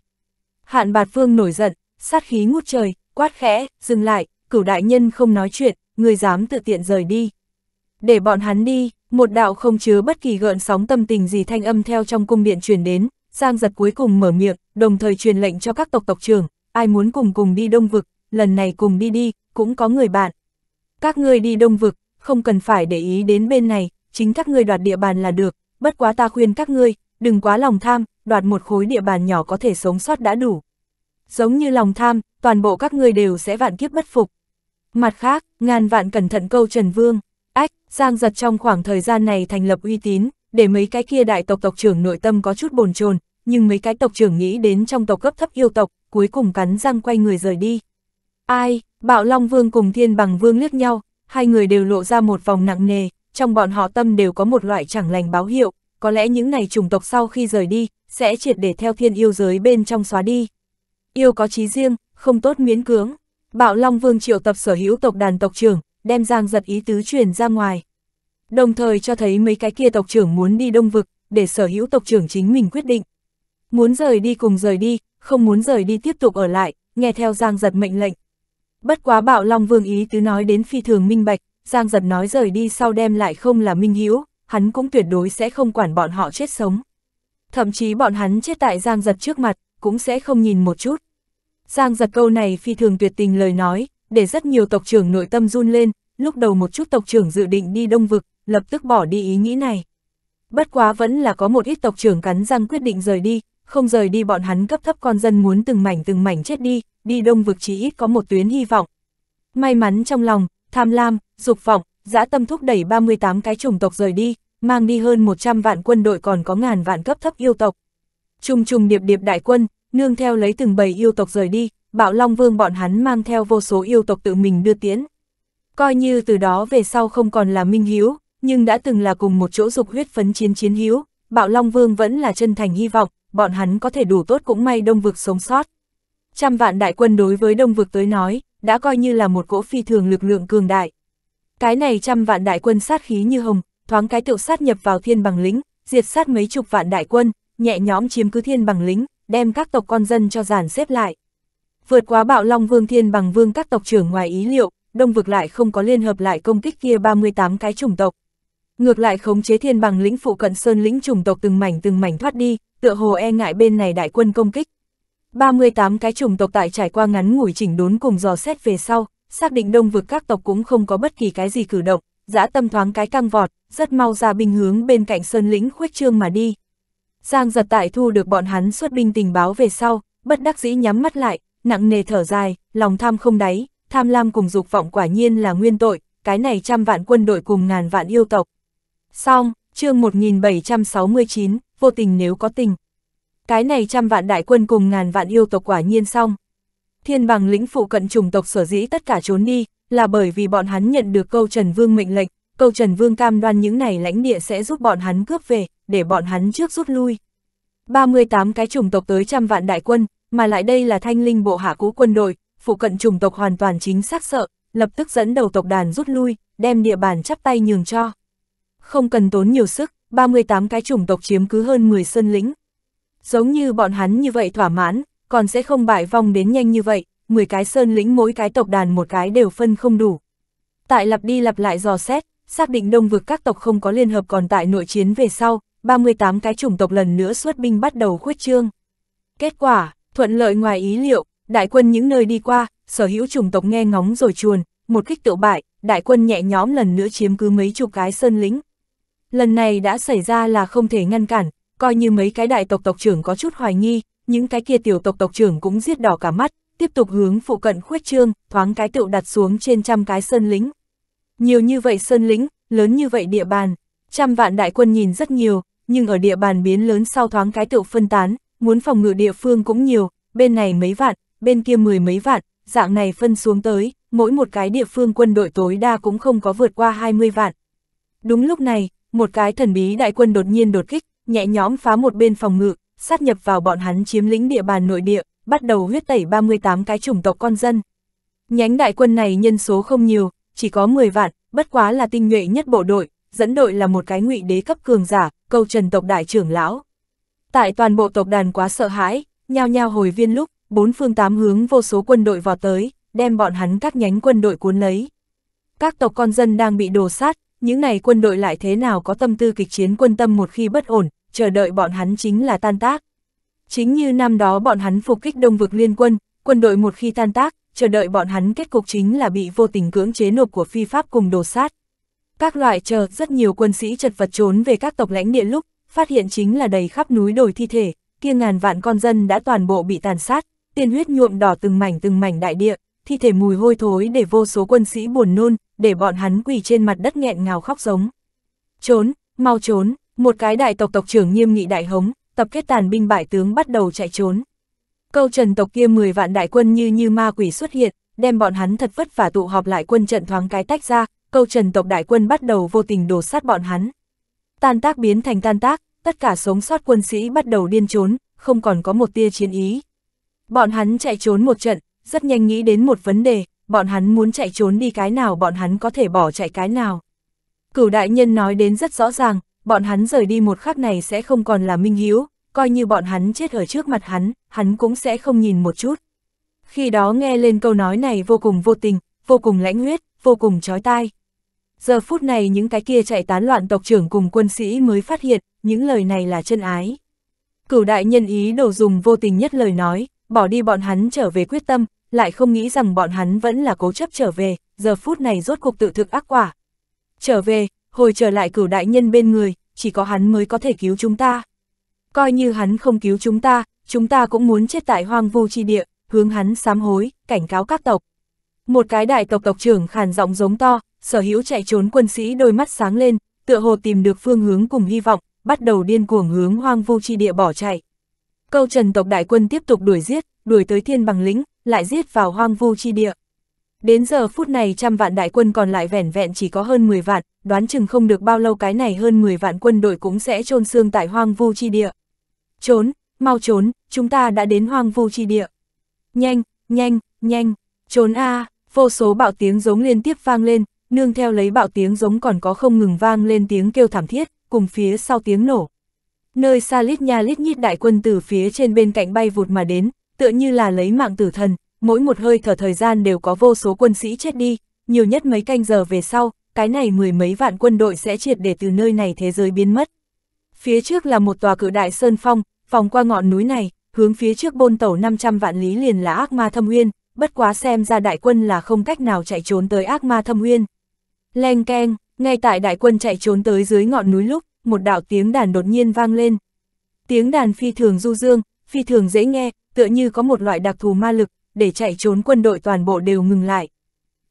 Speaker 1: Hạn bạt vương nổi giận, sát khí ngút trời, quát khẽ, dừng lại, cửu đại nhân không nói chuyện, người dám tự tiện rời đi. Để bọn hắn đi, một đạo không chứa bất kỳ gợn sóng tâm tình gì thanh âm theo trong cung điện truyền đến, Giang giật cuối cùng mở miệng, đồng thời truyền lệnh cho các tộc tộc trưởng, ai muốn cùng cùng đi đông vực, lần này cùng đi đi, cũng có người bạn. Các ngươi đi đông vực, không cần phải để ý đến bên này, chính các ngươi đoạt địa bàn là được, bất quá ta khuyên các ngươi, đừng quá lòng tham, đoạt một khối địa bàn nhỏ có thể sống sót đã đủ. Giống như lòng tham, toàn bộ các ngươi đều sẽ vạn kiếp bất phục. Mặt khác, ngàn vạn cẩn thận câu Trần Vương, ách, Giang giật trong khoảng thời gian này thành lập uy tín, để mấy cái kia đại tộc tộc trưởng nội tâm có chút bồn chồn nhưng mấy cái tộc trưởng nghĩ đến trong tộc cấp thấp yêu tộc, cuối cùng cắn răng quay người rời đi. Ai, Bạo Long Vương cùng Thiên Bằng Vương liếc nhau, hai người đều lộ ra một vòng nặng nề, trong bọn họ tâm đều có một loại chẳng lành báo hiệu, có lẽ những này chủng tộc sau khi rời đi, sẽ triệt để theo thiên yêu giới bên trong xóa đi. Yêu có chí riêng, không tốt miễn cưỡng. Bạo Long Vương triệu tập sở hữu tộc đàn tộc trưởng, đem Giang giật ý tứ truyền ra ngoài. Đồng thời cho thấy mấy cái kia tộc trưởng muốn đi đông vực, để sở hữu tộc trưởng chính mình quyết định. Muốn rời đi cùng rời đi, không muốn rời đi tiếp tục ở lại, nghe theo Giang Giật mệnh lệnh. Bất quá bạo Long Vương ý tứ nói đến phi thường minh bạch, Giang Giật nói rời đi sau đem lại không là minh hữu hắn cũng tuyệt đối sẽ không quản bọn họ chết sống. Thậm chí bọn hắn chết tại Giang Giật trước mặt, cũng sẽ không nhìn một chút. Giang Giật câu này phi thường tuyệt tình lời nói, để rất nhiều tộc trưởng nội tâm run lên, lúc đầu một chút tộc trưởng dự định đi đông vực, lập tức bỏ đi ý nghĩ này. Bất quá vẫn là có một ít tộc trưởng cắn răng quyết định rời đi, không rời đi bọn hắn cấp thấp con dân muốn từng mảnh từng mảnh chết đi, đi đông vực chỉ ít có một tuyến hy vọng. May mắn trong lòng, tham lam, dục vọng, dã tâm thúc đẩy 38 cái chủng tộc rời đi, mang đi hơn 100 vạn quân đội còn có ngàn vạn cấp thấp yêu tộc. Trùng trùng điệp điệp đại quân, nương theo lấy từng bầy yêu tộc rời đi, bạo long vương bọn hắn mang theo vô số yêu tộc tự mình đưa tiến. Coi như từ đó về sau không còn là minh hiếu, nhưng đã từng là cùng một chỗ dục huyết phấn chiến chiến hiếu, bạo long vương vẫn là chân thành hy vọng, bọn hắn có thể đủ tốt cũng may đông vực sống sót. Trăm vạn đại quân đối với đông vực tới nói, đã coi như là một cỗ phi thường lực lượng cường đại. Cái này trăm vạn đại quân sát khí như hồng, thoáng cái tiểu sát nhập vào thiên bằng lính, diệt sát mấy chục vạn đại quân, nhẹ nhõm chiếm cứ thiên bằng lính, đem các tộc con dân cho giản xếp lại. Vượt quá bạo long vương thiên bằng vương các tộc trưởng ngoài ý liệu, đông vực lại không có liên hợp lại công kích kia 38 cái chủng tộc. Ngược lại khống chế thiên bằng lĩnh phụ cận sơn lĩnh chủng tộc từng mảnh từng mảnh thoát đi, tựa hồ e ngại bên này đại quân công kích. 38 cái chủng tộc tại trải qua ngắn ngủi chỉnh đốn cùng dò xét về sau, xác định đông vực các tộc cũng không có bất kỳ cái gì cử động, dã tâm thoáng cái căng vọt, rất mau ra binh hướng bên cạnh sơn lĩnh khuếch trương mà đi. Giang giật tại thu được bọn hắn xuất binh tình báo về sau, bất đắc dĩ nhắm mắt lại, nặng nề thở dài, lòng tham không đáy, tham lam cùng dục vọng quả nhiên là nguyên tội, cái này trăm vạn quân đội cùng ngàn vạn yêu tộc. Xong, chương 1769, vô tình nếu có tình. Cái này trăm vạn đại quân cùng ngàn vạn yêu tộc quả nhiên xong. Thiên bằng lĩnh phụ cận chủng tộc sở dĩ tất cả trốn đi, là bởi vì bọn hắn nhận được câu Trần Vương mệnh lệnh, câu Trần Vương cam đoan những này lãnh địa sẽ giúp bọn hắn cướp về, để bọn hắn trước rút lui. 38 cái chủng tộc tới trăm vạn đại quân, mà lại đây là thanh linh bộ hạ cũ quân đội, phụ cận chủng tộc hoàn toàn chính xác sợ, lập tức dẫn đầu tộc đàn rút lui, đem địa bàn chắp tay nhường cho. Không cần tốn nhiều sức, 38 cái chủng tộc chiếm cứ hơn 10 sơn lĩnh. Giống như bọn hắn như vậy thỏa mãn, còn sẽ không bại vong đến nhanh như vậy, 10 cái sơn lĩnh mỗi cái tộc đàn một cái đều phân không đủ. Tại lặp đi lặp lại dò xét, xác định đông vực các tộc không có liên hợp còn tại nội chiến về sau, 38 cái chủng tộc lần nữa xuất binh bắt đầu khuyết trương. Kết quả, thuận lợi ngoài ý liệu, đại quân những nơi đi qua, sở hữu chủng tộc nghe ngóng rồi chuồn, một kích tự bại, đại quân nhẹ nhóm lần nữa chiếm cứ mấy chục cái sơn lĩnh. Lần này đã xảy ra là không thể ngăn cản, coi như mấy cái đại tộc tộc trưởng có chút hoài nghi, những cái kia tiểu tộc tộc trưởng cũng giết đỏ cả mắt, tiếp tục hướng phụ cận khuếch trương, thoáng cái tựu đặt xuống trên trăm cái sơn lính. Nhiều như vậy sơn lính, lớn như vậy địa bàn, trăm vạn đại quân nhìn rất nhiều, nhưng ở địa bàn biến lớn sau thoáng cái tựu phân tán, muốn phòng ngự địa phương cũng nhiều, bên này mấy vạn, bên kia mười mấy vạn, dạng này phân xuống tới, mỗi một cái địa phương quân đội tối đa cũng không có vượt qua 20 vạn. Đúng lúc này, một cái thần bí đại quân đột nhiên đột kích, nhẹ nhõm phá một bên phòng ngự, sát nhập vào bọn hắn chiếm lĩnh địa bàn nội địa, bắt đầu huyết tẩy 38 cái chủng tộc con dân. Nhánh đại quân này nhân số không nhiều, chỉ có 10 vạn, bất quá là tinh nhuệ nhất bộ đội, dẫn đội là một cái ngụy đế cấp cường giả, câu trần tộc đại trưởng lão. Tại toàn bộ tộc đàn quá sợ hãi, nhao nhao hồi viên lúc, bốn phương tám hướng vô số quân đội vào tới, đem bọn hắn các nhánh quân đội cuốn lấy. Các tộc con dân đang bị đồ sát, những này quân đội lại thế nào có tâm tư kịch chiến quân tâm một khi bất ổn, chờ đợi bọn hắn chính là tan tác. Chính như năm đó bọn hắn phục kích đông vực liên quân, quân đội một khi tan tác, chờ đợi bọn hắn kết cục chính là bị vô tình cưỡng chế nộp của phi pháp cùng đồ sát. Các loại chờ rất nhiều quân sĩ chật vật trốn về các tộc lãnh địa lúc, phát hiện chính là đầy khắp núi đồi thi thể, kia ngàn vạn con dân đã toàn bộ bị tàn sát, tiên huyết nhuộm đỏ từng mảnh từng mảnh đại địa, thi thể mùi hôi thối để vô số quân sĩ buồn nôn, để bọn hắn quỳ trên mặt đất nghẹn ngào khóc giống. Trốn, mau trốn, một cái đại tộc tộc trưởng nghiêm nghị đại hống, tập kết tàn binh bại tướng bắt đầu chạy trốn. Câu trần tộc kia 10 vạn đại quân như như ma quỷ xuất hiện, đem bọn hắn thật vất vả tụ họp lại quân trận thoáng cái tách ra, câu trần tộc đại quân bắt đầu vô tình đổ sát bọn hắn. Tan tác biến thành tan tác, tất cả sống sót quân sĩ bắt đầu điên trốn, không còn có một tia chiến ý. Bọn hắn chạy trốn một trận, rất nhanh nghĩ đến một vấn đề, bọn hắn muốn chạy trốn đi cái nào bọn hắn có thể bỏ chạy cái nào. Cửu đại nhân nói đến rất rõ ràng, bọn hắn rời đi một khắc này sẽ không còn là minh hiếu, coi như bọn hắn chết ở trước mặt hắn, hắn cũng sẽ không nhìn một chút. Khi đó nghe lên câu nói này vô cùng vô tình, vô cùng lãnh huyết, vô cùng chói tai. Giờ phút này những cái kia chạy tán loạn tộc trưởng cùng quân sĩ mới phát hiện, những lời này là chân ái. Cửu đại nhân ý đồ dùng vô tình nhất lời nói, bỏ đi bọn hắn trở về quyết tâm, lại không nghĩ rằng bọn hắn vẫn là cố chấp trở về, giờ phút này rốt cuộc tự thực ác quả. Trở về, hồi trở lại cửu đại nhân bên người, chỉ có hắn mới có thể cứu chúng ta. Coi như hắn không cứu chúng ta, chúng ta cũng muốn chết tại hoang vu chi địa, hướng hắn sám hối, cảnh cáo các tộc. Một cái đại tộc tộc trưởng khàn giọng giống to, sở hữu chạy trốn quân sĩ đôi mắt sáng lên, tựa hồ tìm được phương hướng cùng hy vọng, bắt đầu điên cuồng hướng hoang vu chi địa bỏ chạy. Câu trần tộc đại quân tiếp tục đuổi giết, đuổi tới thiên bằng lĩnh, lại giết vào hoang vu chi địa. Đến giờ phút này trăm vạn đại quân còn lại vẻn vẹn chỉ có hơn 10 vạn, đoán chừng không được bao lâu cái này hơn 10 vạn quân đội cũng sẽ trôn xương tại hoang vu chi địa. Trốn, mau trốn, chúng ta đã đến hoang vu chi địa. Nhanh, nhanh, nhanh, trốn a à, vô số bạo tiếng giống liên tiếp vang lên, nương theo lấy bạo tiếng giống còn có không ngừng vang lên tiếng kêu thảm thiết, cùng phía sau tiếng nổ. Nơi xa lít nha lít nhít đại quân từ phía trên bên cạnh bay vụt mà đến, tựa như là lấy mạng tử thần, mỗi một hơi thở thời gian đều có vô số quân sĩ chết đi, nhiều nhất mấy canh giờ về sau, cái này mười mấy vạn quân đội sẽ triệt để từ nơi này thế giới biến mất. Phía trước là một tòa cự đại sơn phong, phòng qua ngọn núi này, hướng phía trước bôn tẩu 500 vạn lý liền là ác ma thâm uyên, bất quá xem ra đại quân là không cách nào chạy trốn tới ác ma thâm uyên. Leng keng, ngay tại đại quân chạy trốn tới dưới ngọn núi lúc, một đạo tiếng đàn đột nhiên vang lên. Tiếng đàn phi thường du dương, phi thường dễ nghe, tựa như có một loại đặc thù ma lực, để chạy trốn quân đội toàn bộ đều ngừng lại.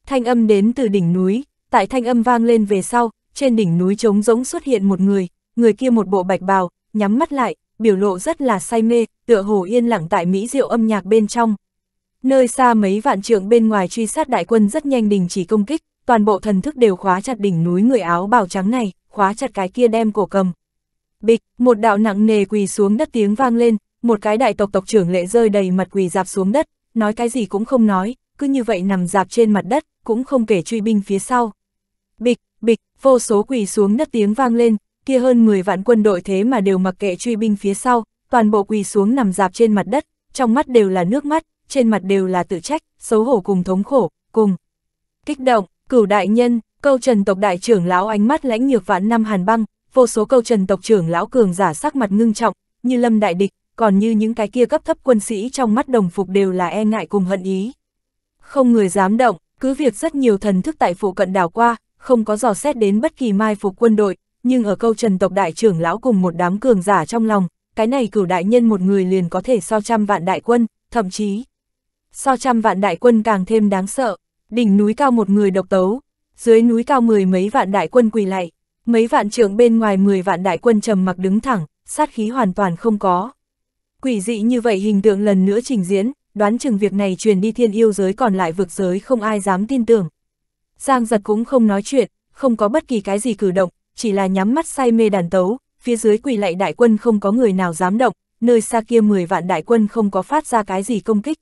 Speaker 1: Thanh âm đến từ đỉnh núi, tại thanh âm vang lên về sau, trên đỉnh núi trống rỗng xuất hiện một người, người kia một bộ bạch bào, nhắm mắt lại, biểu lộ rất là say mê, tựa hồ yên lặng tại mỹ diệu âm nhạc bên trong. Nơi xa mấy vạn trượng bên ngoài truy sát đại quân rất nhanh đình chỉ công kích, toàn bộ thần thức đều khóa chặt đỉnh núi người áo bào trắng này, khóa chặt cái kia đem cổ cầm. Bịch, một đạo nặng nề quỳ xuống đất tiếng vang lên, một cái đại tộc tộc trưởng lệ rơi đầy mặt quỳ dạp xuống đất, nói cái gì cũng không nói, cứ như vậy nằm dạp trên mặt đất, cũng không kể truy binh phía sau. Bịch, bịch, vô số quỳ xuống đất tiếng vang lên, kia hơn 10 vạn quân đội thế mà đều mặc kệ truy binh phía sau, toàn bộ quỳ xuống nằm dạp trên mặt đất, trong mắt đều là nước mắt, trên mặt đều là tự trách, xấu hổ cùng thống khổ, cùng. Kích động, cửu đại nhân, câu trần tộc đại trưởng lão ánh mắt lãnh nhược vạn năm hàn băng, vô số câu trần tộc trưởng lão cường giả sắc mặt ngưng trọng, như lâm đại địch, còn như những cái kia cấp thấp quân sĩ trong mắt đồng phục đều là e ngại cùng hận ý. Không người dám động, cứ việc rất nhiều thần thức tại phụ cận đảo qua, không có dò xét đến bất kỳ mai phục quân đội, nhưng ở câu trần tộc đại trưởng lão cùng một đám cường giả trong lòng, cái này cửu đại nhân một người liền có thể so trăm vạn đại quân, thậm chí so trăm vạn đại quân càng thêm đáng sợ, đỉnh núi cao một người độc tấu, dưới núi cao mười mấy vạn đại quân quỳ lạy, mấy vạn trưởng bên ngoài mười vạn đại quân trầm mặc đứng thẳng, sát khí hoàn toàn không có. Quỷ dị như vậy hình tượng lần nữa trình diễn, đoán chừng việc này truyền đi thiên yêu giới còn lại vực giới không ai dám tin tưởng. Giang giật cũng không nói chuyện, không có bất kỳ cái gì cử động, chỉ là nhắm mắt say mê đàn tấu, phía dưới quỷ lạy đại quân không có người nào dám động, nơi xa kia 10 vạn đại quân không có phát ra cái gì công kích.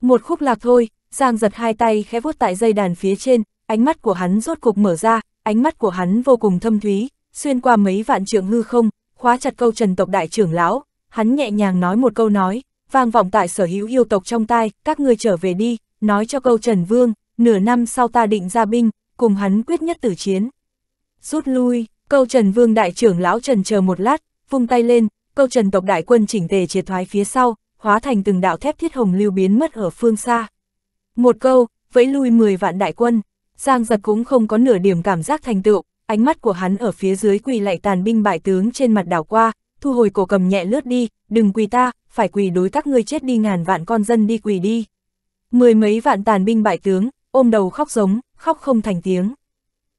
Speaker 1: Một khúc lạc thôi, Giang giật hai tay khẽ vuốt tại dây đàn phía trên, ánh mắt của hắn rốt cục mở ra, ánh mắt của hắn vô cùng thâm thúy, xuyên qua mấy vạn trường hư không, khóa chặt câu trần tộc đại trưởng lão, hắn nhẹ nhàng nói một câu nói, vang vọng tại sở hữu yêu tộc trong tai, các ngươi trở về đi, nói cho câu Trần Vương, nửa năm sau ta định ra binh, cùng hắn quyết nhất tử chiến. Rút lui, câu Trần Vương đại trưởng lão Trần chờ một lát, vung tay lên, câu Trần tộc đại quân chỉnh tề triệt thoái phía sau, hóa thành từng đạo thép thiết hồng lưu biến mất ở phương xa. Một câu, vẫy lui 10 vạn đại quân, Giang giật cũng không có nửa điểm cảm giác thành tựu, ánh mắt của hắn ở phía dưới quỳ lại tàn binh bại tướng trên mặt đảo qua, thu hồi cổ cầm nhẹ lướt đi, đừng quỳ ta, phải quỳ đối các ngươi chết đi ngàn vạn con dân đi quỳ đi. Mười mấy vạn tàn binh bại tướng, ôm đầu khóc giống, khóc không thành tiếng.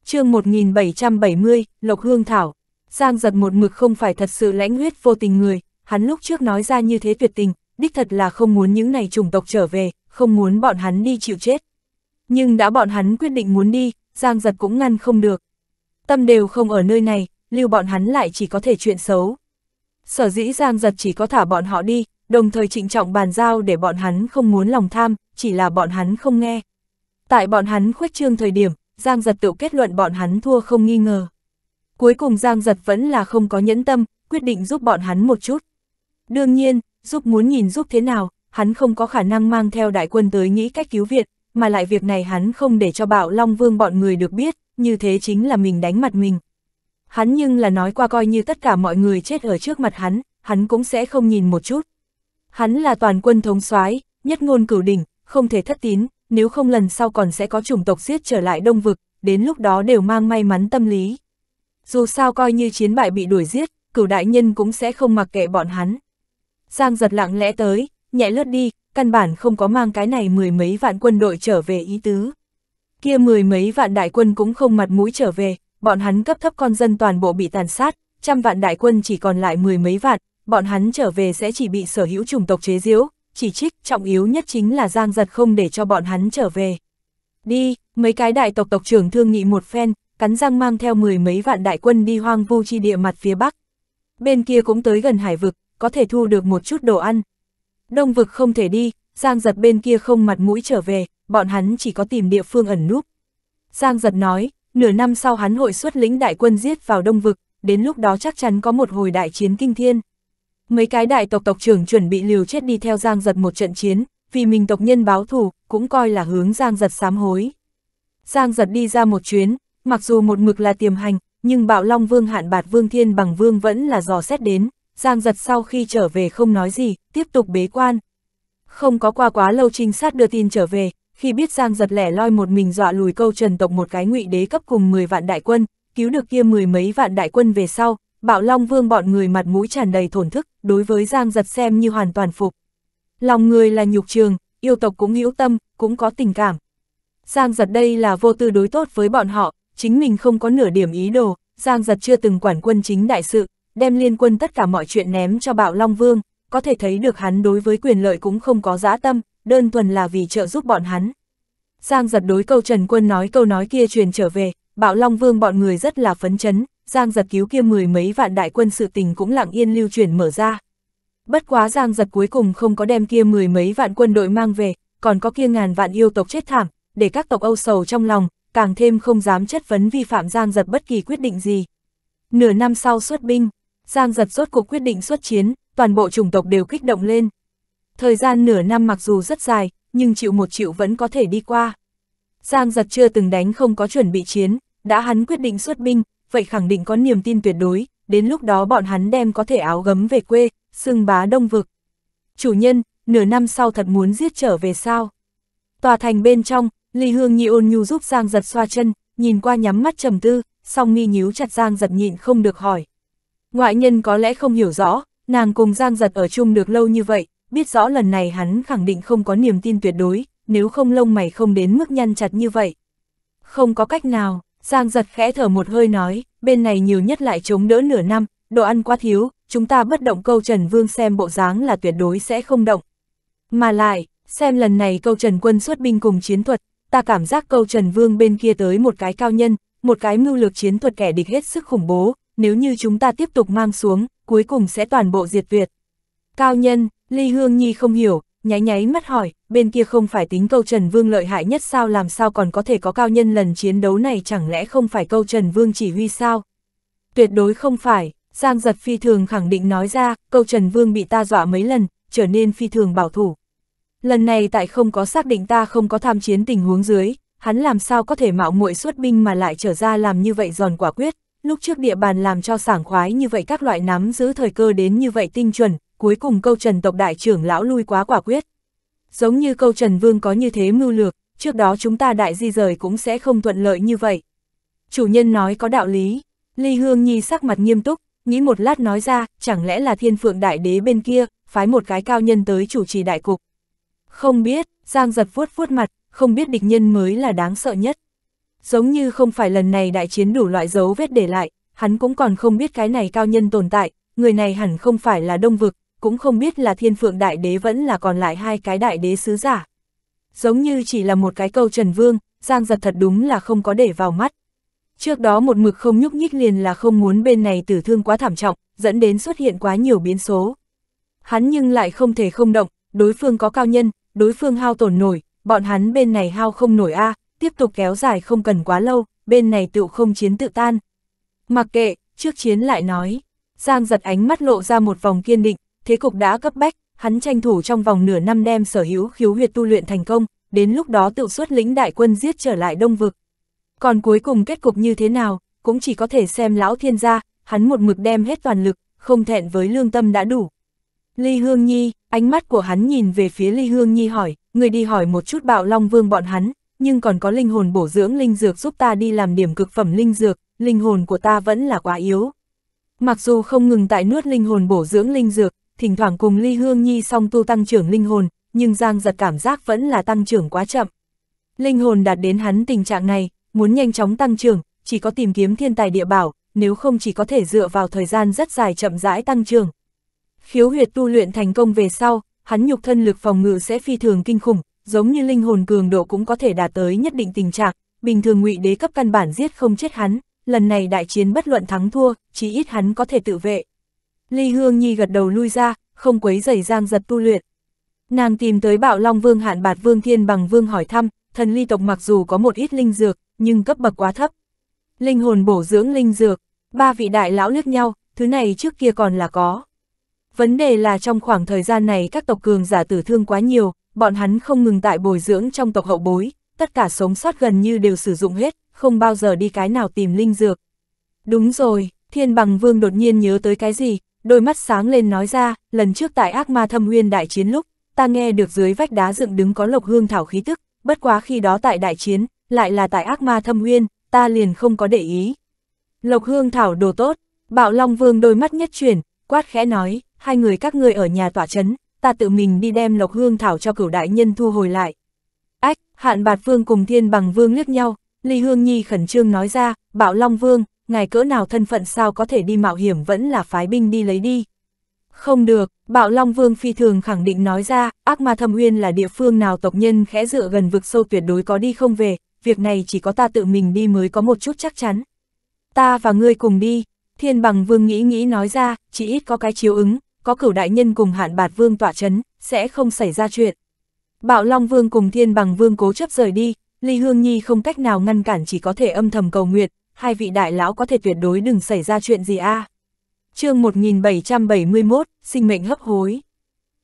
Speaker 1: chương 1770, Lộc Hương Thảo, Giang giật một mực không phải thật sự lãnh huyết vô tình người, hắn lúc trước nói ra như thế tuyệt tình, đích thật là không muốn những này chủng tộc trở về, không muốn bọn hắn đi chịu chết. Nhưng đã bọn hắn quyết định muốn đi, Giang giật cũng ngăn không được. Tâm đều không ở nơi này, lưu bọn hắn lại chỉ có thể chuyện xấu. Sở dĩ Giang Giật chỉ có thả bọn họ đi, đồng thời trịnh trọng bàn giao để bọn hắn không muốn lòng tham, chỉ là bọn hắn không nghe. Tại bọn hắn khuếch trương thời điểm, Giang Giật tự kết luận bọn hắn thua không nghi ngờ. Cuối cùng Giang Giật vẫn là không có nhẫn tâm, quyết định giúp bọn hắn một chút. Đương nhiên, giúp muốn nhìn giúp thế nào, hắn không có khả năng mang theo đại quân tới nghĩ cách cứu viện, mà lại việc này hắn không để cho bạo Long Vương bọn người được biết, như thế chính là mình đánh mặt mình hắn nhưng là nói qua coi như tất cả mọi người chết ở trước mặt hắn, hắn cũng sẽ không nhìn một chút. Hắn là toàn quân thống soái, nhất ngôn cửu đỉnh, không thể thất tín, nếu không lần sau còn sẽ có chủng tộc giết trở lại đông vực, đến lúc đó đều mang may mắn tâm lý. Dù sao coi như chiến bại bị đuổi giết, cửu đại nhân cũng sẽ không mặc kệ bọn hắn. Giang giật lặng lẽ tới, nhẹ lướt đi, căn bản không có mang cái này mười mấy vạn quân đội trở về ý tứ. Kia mười mấy vạn đại quân cũng không mặt mũi trở về, bọn hắn cấp thấp con dân toàn bộ bị tàn sát, trăm vạn đại quân chỉ còn lại mười mấy vạn, bọn hắn trở về sẽ chỉ bị sở hữu chủng tộc chế giễu, chỉ trích trọng yếu nhất chính là Giang Giật không để cho bọn hắn trở về. Đi, mấy cái đại tộc tộc trưởng thương nghị một phen, cắn răng mang theo mười mấy vạn đại quân đi hoang vu chi địa mặt phía bắc. Bên kia cũng tới gần hải vực, có thể thu được một chút đồ ăn. Đông vực không thể đi, Giang Giật bên kia không mặt mũi trở về, bọn hắn chỉ có tìm địa phương ẩn núp. Giang Giật nói, nửa năm sau hắn hội xuất lính đại quân giết vào Đông Vực, đến lúc đó chắc chắn có một hồi đại chiến kinh thiên. Mấy cái đại tộc tộc trưởng chuẩn bị liều chết đi theo Giang Giật một trận chiến, vì mình tộc nhân báo thù, cũng coi là hướng Giang Giật sám hối. Giang Giật đi ra một chuyến, mặc dù một mực là tiềm hành, nhưng Bạo Long Vương hạn bạt Vương Thiên bằng Vương vẫn là dò xét đến, Giang Giật sau khi trở về không nói gì, tiếp tục bế quan. Không có qua quá lâu trinh sát đưa tin trở về, khi biết Giang giật lẻ loi một mình dọa lùi câu trần tộc một cái ngụy đế cấp cùng 10 vạn đại quân, cứu được kia mười mấy vạn đại quân về sau, bạo long vương bọn người mặt mũi tràn đầy thổn thức, đối với Giang giật xem như hoàn toàn phục. Lòng người là nhục trường, yêu tộc cũng hữu tâm, cũng có tình cảm. Giang giật đây là vô tư đối tốt với bọn họ, chính mình không có nửa điểm ý đồ, Giang giật chưa từng quản quân chính đại sự, đem liên quân tất cả mọi chuyện ném cho bạo long vương, có thể thấy được hắn đối với quyền lợi cũng không có dã tâm, đơn thuần là vì trợ giúp bọn hắn. Giang giật đối câu Trần Quân nói câu nói kia truyền trở về, bạo Long Vương bọn người rất là phấn chấn, Giang giật cứu kia mười mấy vạn đại quân sự tình cũng lặng yên lưu truyền mở ra. Bất quá Giang giật cuối cùng không có đem kia mười mấy vạn quân đội mang về, còn có kia ngàn vạn yêu tộc chết thảm, để các tộc Âu sầu trong lòng, càng thêm không dám chất vấn vi phạm Giang giật bất kỳ quyết định gì. Nửa năm sau xuất binh, Giang giật rốt cuộc quyết định xuất chiến, toàn bộ chủng tộc đều kích động lên, Thời gian nửa năm mặc dù rất dài, nhưng chịu một chịu vẫn có thể đi qua. Giang giật chưa từng đánh không có chuẩn bị chiến, đã hắn quyết định xuất binh, vậy khẳng định có niềm tin tuyệt đối, đến lúc đó bọn hắn đem có thể áo gấm về quê, xưng bá đông vực. Chủ nhân, nửa năm sau thật muốn giết trở về sao? Tòa thành bên trong, Ly Hương Nhi ôn nhu giúp Giang giật xoa chân, nhìn qua nhắm mắt trầm tư, song nghi nhíu chặt Giang giật nhịn không được hỏi. Ngoại nhân có lẽ không hiểu rõ, nàng cùng Giang giật ở chung được lâu như vậy, biết rõ lần này hắn khẳng định không có niềm tin tuyệt đối, nếu không lông mày không đến mức nhăn chặt như vậy. Không có cách nào, Giang giật khẽ thở một hơi nói, bên này nhiều nhất lại chống đỡ nửa năm, đồ ăn quá thiếu, chúng ta bất động câu Trần Vương xem bộ dáng là tuyệt đối sẽ không động. Mà lại, xem lần này câu Trần Quân xuất binh cùng chiến thuật, ta cảm giác câu Trần Vương bên kia tới một cái cao nhân, một cái mưu lược chiến thuật kẻ địch hết sức khủng bố, nếu như chúng ta tiếp tục mang xuống, cuối cùng sẽ toàn bộ diệt tuyệt. Cao nhân, Ly Hương Nhi không hiểu, nháy nháy mắt hỏi, bên kia không phải tính câu Trần Vương lợi hại nhất sao làm sao còn có thể có cao nhân lần chiến đấu này chẳng lẽ không phải câu Trần Vương chỉ huy sao? Tuyệt đối không phải, Giang Giật phi thường khẳng định nói ra, câu Trần Vương bị ta dọa mấy lần, trở nên phi thường bảo thủ. Lần này tại không có xác định ta không có tham chiến tình huống dưới, hắn làm sao có thể mạo muội xuất binh mà lại trở ra làm như vậy giòn quả quyết, lúc trước địa bàn làm cho sảng khoái như vậy các loại nắm giữ thời cơ đến như vậy tinh chuẩn, cuối cùng câu trần tộc đại trưởng lão lui quá quả quyết. Giống như câu trần vương có như thế mưu lược, trước đó chúng ta đại di rời cũng sẽ không thuận lợi như vậy. Chủ nhân nói có đạo lý, Ly Hương Nhi sắc mặt nghiêm túc, nghĩ một lát nói ra, chẳng lẽ là thiên phượng đại đế bên kia, phái một cái cao nhân tới chủ trì đại cục. Không biết, Giang giật vuốt vuốt mặt, không biết địch nhân mới là đáng sợ nhất. Giống như không phải lần này đại chiến đủ loại dấu vết để lại, hắn cũng còn không biết cái này cao nhân tồn tại, người này hẳn không phải là đông vực, cũng không biết là thiên phượng đại đế vẫn là còn lại hai cái đại đế sứ giả. Giống như chỉ là một cái câu Trần Vương, Giang giật thật đúng là không có để vào mắt. Trước đó một mực không nhúc nhích liền là không muốn bên này tử thương quá thảm trọng, dẫn đến xuất hiện quá nhiều biến số. Hắn nhưng lại không thể không động, đối phương có cao nhân, đối phương hao tổn nổi, bọn hắn bên này hao không nổi a tiếp tục kéo dài không cần quá lâu, bên này tự không chiến tự tan. Mặc kệ, trước chiến lại nói, Giang giật ánh mắt lộ ra một vòng kiên định, thế cục đã cấp bách, hắn tranh thủ trong vòng nửa năm đem sở hữu khiếu huyệt tu luyện thành công, đến lúc đó tự xuất lĩnh đại quân giết trở lại đông vực. Còn cuối cùng kết cục như thế nào, cũng chỉ có thể xem lão thiên gia, hắn một mực đem hết toàn lực, không thẹn với lương tâm đã đủ. Ly Hương Nhi, ánh mắt của hắn nhìn về phía Ly Hương Nhi hỏi, người đi hỏi một chút bạo long vương bọn hắn, nhưng còn có linh hồn bổ dưỡng linh dược giúp ta đi làm điểm cực phẩm linh dược, linh hồn của ta vẫn là quá yếu. Mặc dù không ngừng tại nuốt linh hồn bổ dưỡng linh dược, thỉnh thoảng cùng Ly Hương Nhi song tu tăng trưởng linh hồn, nhưng Giang giật cảm giác vẫn là tăng trưởng quá chậm. Linh hồn đạt đến hắn tình trạng này, muốn nhanh chóng tăng trưởng, chỉ có tìm kiếm thiên tài địa bảo, nếu không chỉ có thể dựa vào thời gian rất dài chậm rãi tăng trưởng. Khiếu huyệt tu luyện thành công về sau, hắn nhục thân lực phòng ngự sẽ phi thường kinh khủng, giống như linh hồn cường độ cũng có thể đạt tới nhất định tình trạng, bình thường ngụy đế cấp căn bản giết không chết hắn, lần này đại chiến bất luận thắng thua, chỉ ít hắn có thể tự vệ. Ly Hương Nhi gật đầu lui ra, không quấy rầy giang giật tu luyện. Nàng tìm tới bạo Long Vương hạn bạt Vương Thiên bằng Vương hỏi thăm, thần ly tộc mặc dù có một ít linh dược, nhưng cấp bậc quá thấp. Linh hồn bổ dưỡng linh dược, ba vị đại lão liếc nhau, thứ này trước kia còn là có. Vấn đề là trong khoảng thời gian này các tộc cường giả tử thương quá nhiều, bọn hắn không ngừng tại bồi dưỡng trong tộc hậu bối, tất cả sống sót gần như đều sử dụng hết, không bao giờ đi cái nào tìm linh dược. Đúng rồi, thiên bằng vương đột nhiên nhớ tới cái gì, đôi mắt sáng lên nói ra, lần trước tại ác ma thâm nguyên đại chiến lúc, ta nghe được dưới vách đá dựng đứng có lộc hương thảo khí tức, bất quá khi đó tại đại chiến, lại là tại ác ma thâm nguyên ta liền không có để ý. Lộc hương thảo đồ tốt, bạo long vương đôi mắt nhất chuyển, quát khẽ nói, hai người các người ở nhà tỏa chấn, ta tự mình đi đem lộc hương thảo cho cửu đại nhân thu hồi lại. Ách, hạn bạt vương cùng thiên bằng vương liếc nhau, ly hương nhi khẩn trương nói ra, bạo long vương, ngài cỡ nào thân phận sao có thể đi mạo hiểm vẫn là phái binh đi lấy đi. Không được, Bạo Long Vương phi thường khẳng định nói ra, ác ma thâm uyên là địa phương nào tộc nhân khẽ dựa gần vực sâu tuyệt đối có đi không về, việc này chỉ có ta tự mình đi mới có một chút chắc chắn. Ta và ngươi cùng đi, Thiên Bằng Vương nghĩ nghĩ nói ra, chỉ ít có cái chiếu ứng, có cửu đại nhân cùng hạn bạt vương tỏa chấn, sẽ không xảy ra chuyện. Bạo Long Vương cùng Thiên Bằng Vương cố chấp rời đi, Ly Hương Nhi không cách nào ngăn cản chỉ có thể âm thầm cầu nguyện, hai vị đại lão có thể tuyệt đối đừng xảy ra chuyện gì a. À. Chương 1771, sinh mệnh hấp hối.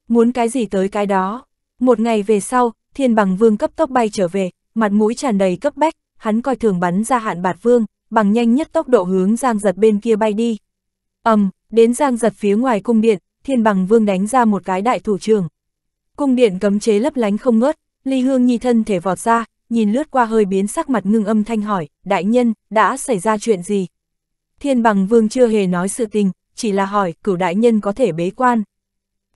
Speaker 1: Muốn cái gì tới cái đó. Một ngày về sau, Thiên Bằng Vương cấp tốc bay trở về, mặt mũi tràn đầy cấp bách, hắn coi thường bắn ra hạn bạt vương, bằng nhanh nhất tốc độ hướng Giang Giật bên kia bay đi. Ầm, đến Giang Giật phía ngoài cung điện, Thiên Bằng Vương đánh ra một cái đại thủ trường. Cung điện cấm chế lấp lánh không ngớt, Ly Hương Nhi thân thể vọt ra, nhìn lướt qua hơi biến sắc mặt ngưng âm thanh hỏi, đại nhân, đã xảy ra chuyện gì? Thiên bằng vương chưa hề nói sự tình, chỉ là hỏi, cửu đại nhân có thể bế quan.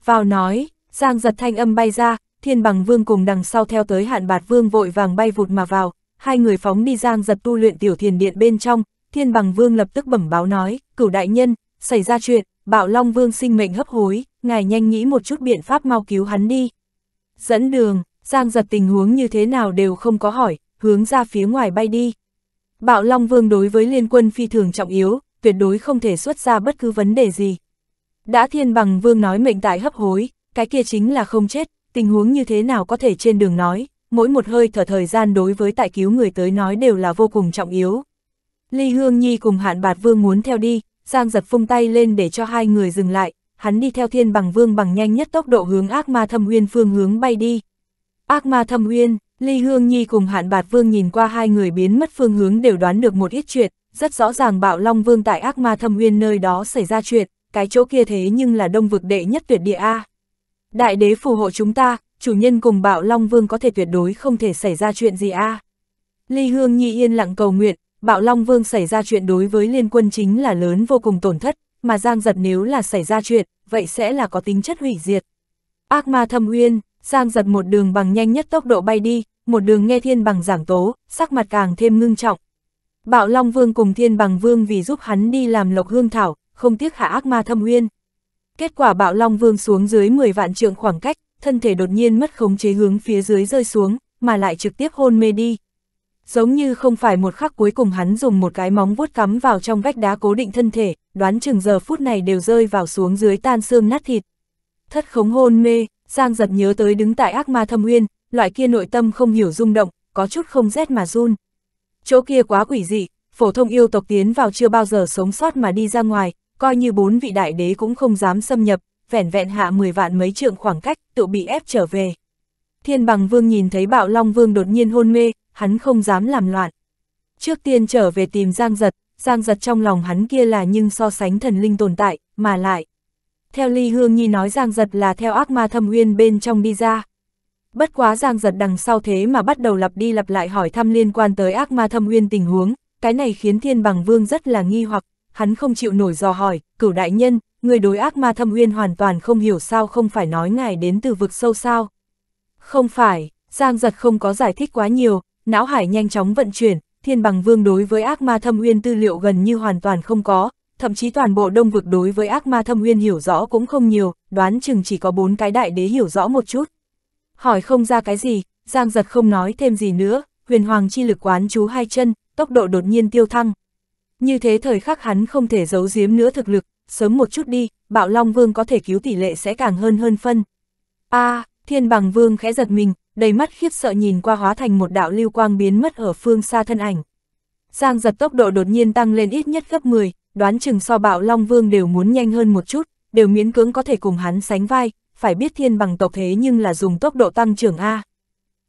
Speaker 1: Vào nói, giang giật thanh âm bay ra, thiên bằng vương cùng đằng sau theo tới hạn bạt vương vội vàng bay vụt mà vào, hai người phóng đi giang giật tu luyện tiểu thiền điện bên trong, thiên bằng vương lập tức bẩm báo nói, cửu đại nhân, xảy ra chuyện, bạo long vương sinh mệnh hấp hối, ngài nhanh nghĩ một chút biện pháp mau cứu hắn đi. Dẫn đường, Giang giật tình huống như thế nào đều không có hỏi, hướng ra phía ngoài bay đi. Bạo Long Vương đối với liên quân phi thường trọng yếu, tuyệt đối không thể xuất ra bất cứ vấn đề gì. Đã Thiên Bằng Vương nói mệnh tại hấp hối, cái kia chính là không chết, tình huống như thế nào có thể trên đường nói, mỗi một hơi thở thời gian đối với tại cứu người tới nói đều là vô cùng trọng yếu. Ly Hương Nhi cùng Hạn Bạt Vương muốn theo đi, Giang giật phung tay lên để cho hai người dừng lại, hắn đi theo Thiên Bằng Vương bằng nhanh nhất tốc độ hướng ác ma thâm uyên phương hướng bay đi, Ác ma thâm uyên, Ly Hương Nhi cùng Hạn Bạt Vương nhìn qua hai người biến mất phương hướng đều đoán được một ít chuyện, rất rõ ràng Bạo Long Vương tại Ác ma thâm uyên nơi đó xảy ra chuyện, cái chỗ kia thế nhưng là đông vực đệ nhất tuyệt địa A. Đại đế phù hộ chúng ta, chủ nhân cùng Bạo Long Vương có thể tuyệt đối không thể xảy ra chuyện gì A. Ly Hương Nhi yên lặng cầu nguyện, Bạo Long Vương xảy ra chuyện đối với liên quân chính là lớn vô cùng tổn thất, mà Giang Giật nếu là xảy ra chuyện, vậy sẽ là có tính chất hủy diệt. Ác ma thâm uyên, Giang giật một đường bằng nhanh nhất tốc độ bay đi, một đường nghe thiên bằng giảng tố, sắc mặt càng thêm ngưng trọng. Bạo Long Vương cùng thiên bằng vương vì giúp hắn đi làm lộc hương thảo, không tiếc hạ ác ma thâm uyên. Kết quả bạo Long Vương xuống dưới 10 vạn trượng khoảng cách, thân thể đột nhiên mất khống chế hướng phía dưới rơi xuống, mà lại trực tiếp hôn mê đi. Giống như không phải một khắc cuối cùng hắn dùng một cái móng vuốt cắm vào trong vách đá cố định thân thể, đoán chừng giờ phút này đều rơi vào xuống dưới tan xương nát thịt. Thất khống hôn mê, Giang giật nhớ tới đứng tại ác ma thâm uyên, loại kia nội tâm không hiểu rung động, có chút không rét mà run. Chỗ kia quá quỷ dị, phổ thông yêu tộc tiến vào chưa bao giờ sống sót mà đi ra ngoài, coi như bốn vị đại đế cũng không dám xâm nhập, vẻn vẹn hạ 10 vạn mấy trượng khoảng cách, tự bị ép trở về. Thiên bằng vương nhìn thấy bạo long vương đột nhiên hôn mê, hắn không dám làm loạn. Trước tiên trở về tìm Giang Giật, Giang Giật trong lòng hắn kia là nhưng so sánh thần linh tồn tại, mà lại. Theo Ly Hương Nhi nói Giang Giật là theo ác ma thâm uyên bên trong đi ra. Bất quá Giang Giật đằng sau thế mà bắt đầu lặp đi lặp lại hỏi thăm liên quan tới ác ma thâm uyên tình huống, cái này khiến Thiên Bằng Vương rất là nghi hoặc, hắn không chịu nổi dò hỏi, cửu đại nhân, người đối ác ma thâm uyên hoàn toàn không hiểu sao không phải nói ngài đến từ vực sâu sao. Không phải, Giang Giật không có giải thích quá nhiều, não hải nhanh chóng vận chuyển, Thiên Bằng Vương đối với ác ma thâm uyên tư liệu gần như hoàn toàn không có, thậm chí toàn bộ đông vực đối với ác ma thâm uyên hiểu rõ cũng không nhiều, đoán chừng chỉ có bốn cái đại đế hiểu rõ một chút. Hỏi không ra cái gì, Giang giật không nói thêm gì nữa, huyền hoàng chi lực quán chú hai chân, tốc độ đột nhiên tiêu thăng. Như thế thời khắc hắn không thể giấu giếm nữa thực lực, sớm một chút đi, bạo long vương có thể cứu tỷ lệ sẽ càng hơn hơn phân. a thiên bằng vương khẽ giật mình, đầy mắt khiếp sợ nhìn qua hóa thành một đạo lưu quang biến mất ở phương xa thân ảnh. Giang giật tốc độ đột nhiên tăng lên ít nhất gấp 10, đoán chừng so bạo Long Vương đều muốn nhanh hơn một chút, đều miễn cưỡng có thể cùng hắn sánh vai, phải biết thiên bằng tộc thế nhưng là dùng tốc độ tăng trưởng A.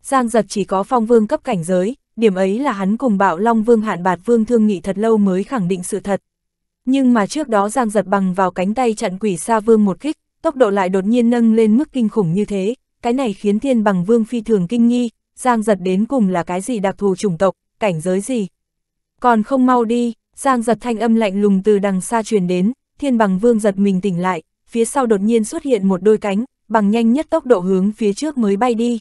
Speaker 1: Giang giật chỉ có phong vương cấp cảnh giới, điểm ấy là hắn cùng bạo Long Vương hạn bạt vương thương nghị thật lâu mới khẳng định sự thật. Nhưng mà trước đó Giang giật bằng vào cánh tay chặn quỷ sa vương một kích, tốc độ lại đột nhiên nâng lên mức kinh khủng như thế, cái này khiến thiên bằng vương phi thường kinh nghi, Giang giật đến cùng là cái gì đặc thù chủng tộc, cảnh giới gì. Còn không mau đi, Giang giật thanh âm lạnh lùng từ đằng xa truyền đến, thiên bằng vương giật mình tỉnh lại, phía sau đột nhiên xuất hiện một đôi cánh, bằng nhanh nhất tốc độ hướng phía trước mới bay đi.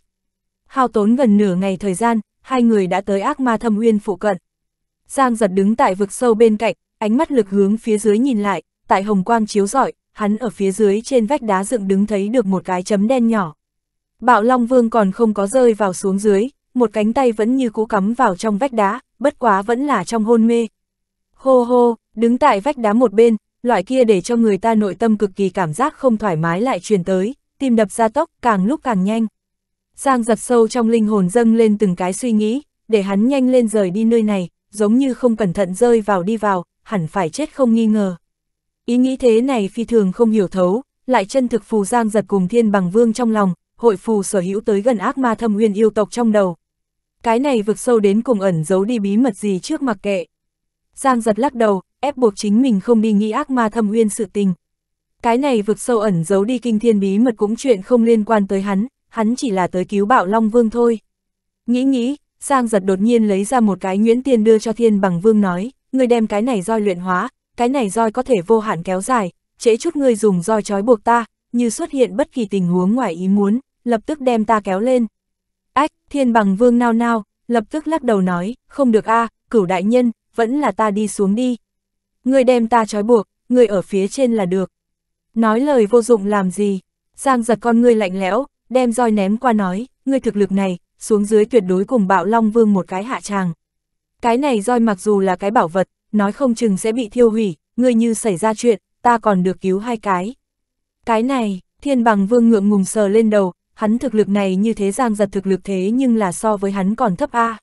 Speaker 1: Hao tốn gần nửa ngày thời gian, hai người đã tới ác ma thâm uyên phụ cận. Giang giật đứng tại vực sâu bên cạnh, ánh mắt lực hướng phía dưới nhìn lại, tại hồng quang chiếu rọi, hắn ở phía dưới trên vách đá dựng đứng thấy được một cái chấm đen nhỏ. Bạo Long Vương còn không có rơi vào xuống dưới, một cánh tay vẫn như cũ cắm vào trong vách đá, bất quá vẫn là trong hôn mê, Hô hô, đứng tại vách đá một bên, loại kia để cho người ta nội tâm cực kỳ cảm giác không thoải mái lại truyền tới, tim đập ra tốc càng lúc càng nhanh. Giang giật sâu trong linh hồn dâng lên từng cái suy nghĩ, để hắn nhanh lên rời đi nơi này, giống như không cẩn thận rơi vào đi vào, hẳn phải chết không nghi ngờ. Ý nghĩ thế này phi thường không hiểu thấu, lại chân thực phù Giang giật cùng thiên bằng vương trong lòng, hội phù sở hữu tới gần ác ma thâm huyền yêu tộc trong đầu. Cái này vực sâu đến cùng ẩn giấu đi bí mật gì trước mặc kệ. Giang giật lắc đầu, ép buộc chính mình không đi nghĩ ác ma thâm uyên sự tình. Cái này vực sâu ẩn giấu đi kinh thiên bí mật cũng chuyện không liên quan tới hắn, hắn chỉ là tới cứu bạo Long Vương thôi. Nghĩ nghĩ, Giang giật đột nhiên lấy ra một cái nguyễn tiền đưa cho thiên bằng vương nói, người đem cái này roi luyện hóa, cái này roi có thể vô hạn kéo dài, trễ chút ngươi dùng roi trói buộc ta, như xuất hiện bất kỳ tình huống ngoài ý muốn, lập tức đem ta kéo lên. Ách, thiên bằng vương nao nao, lập tức lắc đầu nói, không được a à, cửu đại nhân, vẫn là ta đi xuống đi. Người đem ta trói buộc, người ở phía trên là được. Nói lời vô dụng làm gì? Giang giật con ngươi lạnh lẽo, đem roi ném qua nói, ngươi thực lực này, xuống dưới tuyệt đối cùng bạo long vương một cái hạ tràng. Cái này roi mặc dù là cái bảo vật, nói không chừng sẽ bị thiêu hủy, ngươi như xảy ra chuyện, ta còn được cứu hai cái. Cái này, thiên bằng vương ngượng ngùng sờ lên đầu, hắn thực lực này như thế giang giật thực lực thế nhưng là so với hắn còn thấp A.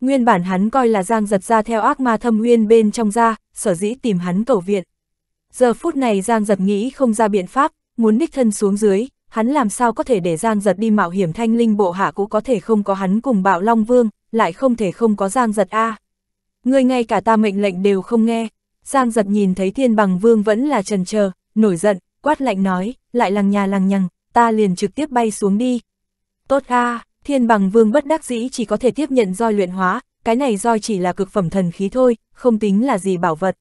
Speaker 1: Nguyên bản hắn coi là Giang giật ra theo ác ma thâm nguyên bên trong ra, sở dĩ tìm hắn cầu viện. Giờ phút này Giang giật nghĩ không ra biện pháp, muốn đích thân xuống dưới, hắn làm sao có thể để Giang giật đi mạo hiểm thanh linh bộ hạ cũng có thể không có hắn cùng bạo Long Vương, lại không thể không có Giang giật A. người ngay cả ta mệnh lệnh đều không nghe, Giang giật nhìn thấy thiên bằng vương vẫn là trần chờ nổi giận, quát lạnh nói, lại lằng nhà lằng nhằng, ta liền trực tiếp bay xuống đi. Tốt A. Thiên bằng vương bất đắc dĩ chỉ có thể tiếp nhận roi luyện hóa, cái này roi chỉ là cực phẩm thần khí thôi, không tính là gì bảo vật.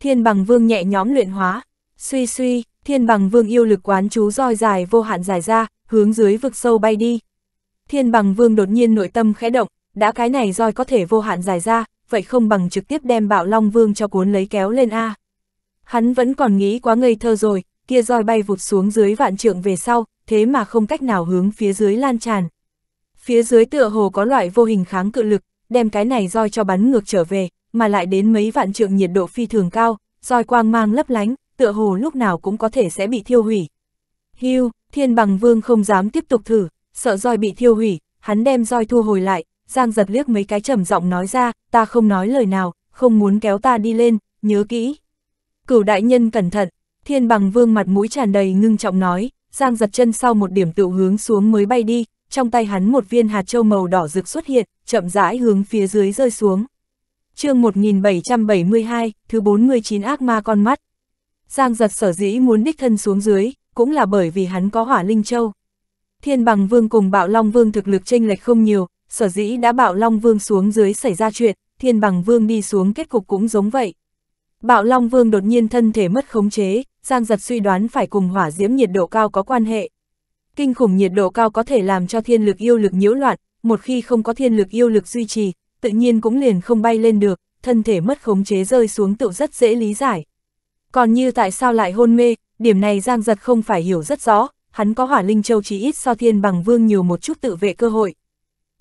Speaker 1: Thiên bằng vương nhẹ nhóm luyện hóa, suy suy, thiên bằng vương yêu lực quán chú roi dài vô hạn dài ra, hướng dưới vực sâu bay đi. Thiên bằng vương đột nhiên nội tâm khẽ động, đã cái này roi có thể vô hạn dài ra, vậy không bằng trực tiếp đem bạo long vương cho cuốn lấy kéo lên A. Hắn vẫn còn nghĩ quá ngây thơ rồi, kia roi bay vụt xuống dưới vạn trượng về sau, thế mà không cách nào hướng phía dưới lan tràn. Phía dưới tựa hồ có loại vô hình kháng cự lực, đem cái này roi cho bắn ngược trở về, mà lại đến mấy vạn trượng nhiệt độ phi thường cao, roi quang mang lấp lánh, tựa hồ lúc nào cũng có thể sẽ bị thiêu hủy. Hưu, thiên bằng vương không dám tiếp tục thử, sợ roi bị thiêu hủy, hắn đem roi thu hồi lại, giang giật liếc mấy cái trầm giọng nói ra, ta không nói lời nào, không muốn kéo ta đi lên, nhớ kỹ. Cửu đại nhân cẩn thận, thiên bằng vương mặt mũi tràn đầy ngưng trọng nói, giang giật chân sau một điểm tự hướng xuống mới bay đi, trong tay hắn một viên hạt châu màu đỏ rực xuất hiện, chậm rãi hướng phía dưới rơi xuống. chương 1772, thứ 49 ác ma con mắt. Giang giật sở dĩ muốn đích thân xuống dưới, cũng là bởi vì hắn có hỏa linh châu. Thiên bằng vương cùng bạo long vương thực lực chênh lệch không nhiều, sở dĩ đã bạo long vương xuống dưới xảy ra chuyện, thiên bằng vương đi xuống kết cục cũng giống vậy. Bạo long vương đột nhiên thân thể mất khống chế, Giang giật suy đoán phải cùng hỏa diễm nhiệt độ cao có quan hệ, Kinh khủng nhiệt độ cao có thể làm cho thiên lực yêu lực nhiễu loạn, một khi không có thiên lực yêu lực duy trì, tự nhiên cũng liền không bay lên được, thân thể mất khống chế rơi xuống tựu rất dễ lý giải. Còn như tại sao lại hôn mê, điểm này Giang Giật không phải hiểu rất rõ, hắn có hỏa linh châu chỉ ít so thiên bằng vương nhiều một chút tự vệ cơ hội.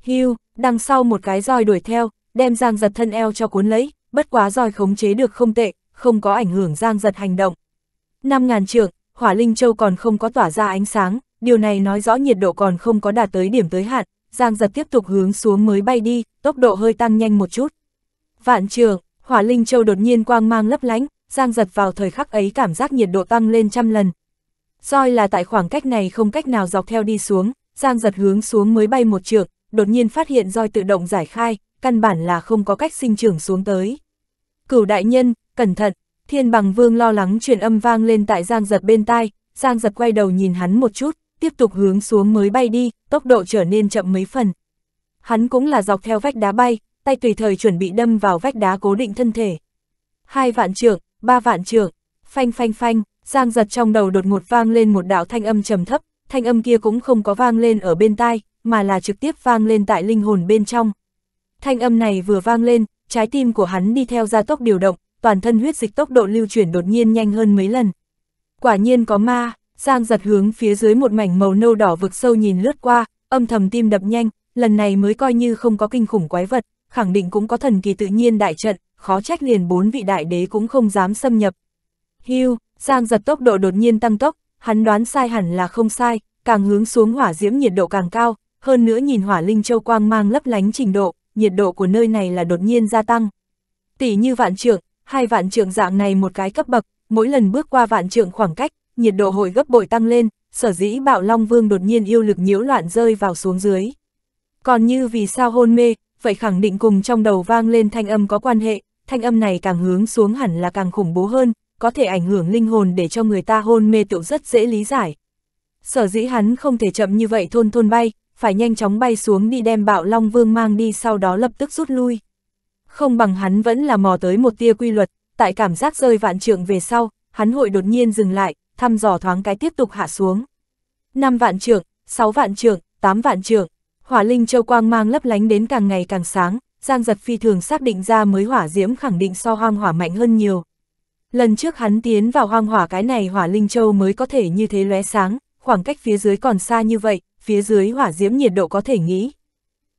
Speaker 1: Hưu, đằng sau một cái roi đuổi theo, đem Giang Giật thân eo cho cuốn lấy, bất quá roi khống chế được không tệ, không có ảnh hưởng Giang Giật hành động. 5.000 trượng, hỏa linh châu còn không có tỏa ra ánh sáng, điều này nói rõ nhiệt độ còn không có đạt tới điểm tới hạn, Giang giật tiếp tục hướng xuống mới bay đi, tốc độ hơi tăng nhanh một chút. Vạn trường, hỏa linh châu đột nhiên quang mang lấp lánh, Giang giật vào thời khắc ấy cảm giác nhiệt độ tăng lên trăm lần. Doi là tại khoảng cách này không cách nào dọc theo đi xuống, Giang giật hướng xuống mới bay một trường, đột nhiên phát hiện roi tự động giải khai, căn bản là không có cách sinh trưởng xuống tới. Cửu đại nhân, cẩn thận, thiên bằng vương lo lắng truyền âm vang lên tại Giang giật bên tai, Giang giật quay đầu nhìn hắn một chút, tiếp tục hướng xuống mới bay đi, tốc độ trở nên chậm mấy phần. Hắn cũng là dọc theo vách đá bay, tay tùy thời chuẩn bị đâm vào vách đá cố định thân thể. Hai vạn trượng, ba vạn trượng, phanh phanh phanh, giang giật trong đầu đột ngột vang lên một đạo thanh âm trầm thấp, thanh âm kia cũng không có vang lên ở bên tai, mà là trực tiếp vang lên tại linh hồn bên trong. Thanh âm này vừa vang lên, trái tim của hắn đi theo gia tốc điều động, toàn thân huyết dịch tốc độ lưu chuyển đột nhiên nhanh hơn mấy lần. Quả nhiên có ma, Giang giật hướng phía dưới một mảnh màu nâu đỏ vực sâu nhìn lướt qua, âm thầm tim đập nhanh, lần này mới coi như không có kinh khủng quái vật, khẳng định cũng có thần kỳ tự nhiên đại trận, khó trách liền bốn vị đại đế cũng không dám xâm nhập. Hưu, Giang giật tốc độ đột nhiên tăng tốc, hắn đoán sai hẳn là không sai, càng hướng xuống hỏa diễm nhiệt độ càng cao, hơn nữa nhìn hỏa linh châu quang mang lấp lánh trình độ, nhiệt độ của nơi này là đột nhiên gia tăng. Tỷ như vạn trượng, hai vạn trượng dạng này một cái cấp bậc, mỗi lần bước qua vạn trượng khoảng cách, nhiệt độ hồi gấp bội tăng lên, sở dĩ bạo Long Vương đột nhiên yêu lực nhiễu loạn rơi vào xuống dưới. Còn như vì sao hôn mê, vậy khẳng định cùng trong đầu vang lên thanh âm có quan hệ, thanh âm này càng hướng xuống hẳn là càng khủng bố hơn, có thể ảnh hưởng linh hồn để cho người ta hôn mê tựu rất dễ lý giải. Sở dĩ hắn không thể chậm như vậy thôn thôn bay, phải nhanh chóng bay xuống đi đem bạo Long Vương mang đi sau đó lập tức rút lui. Không bằng hắn vẫn là mò tới một tia quy luật, tại cảm giác rơi vạn trượng về sau, hắn hội đột nhiên dừng lại, thăm dò thoáng cái tiếp tục hạ xuống. 5 vạn trượng, 6 vạn trượng, 8 vạn trượng, hỏa linh châu quang mang lấp lánh đến càng ngày càng sáng, Giang giật phi thường xác định ra mới hỏa diễm khẳng định so hoang hỏa mạnh hơn nhiều. Lần trước hắn tiến vào hoang hỏa cái này hỏa linh châu mới có thể như thế lóe sáng, khoảng cách phía dưới còn xa như vậy, phía dưới hỏa diễm nhiệt độ có thể nghĩ.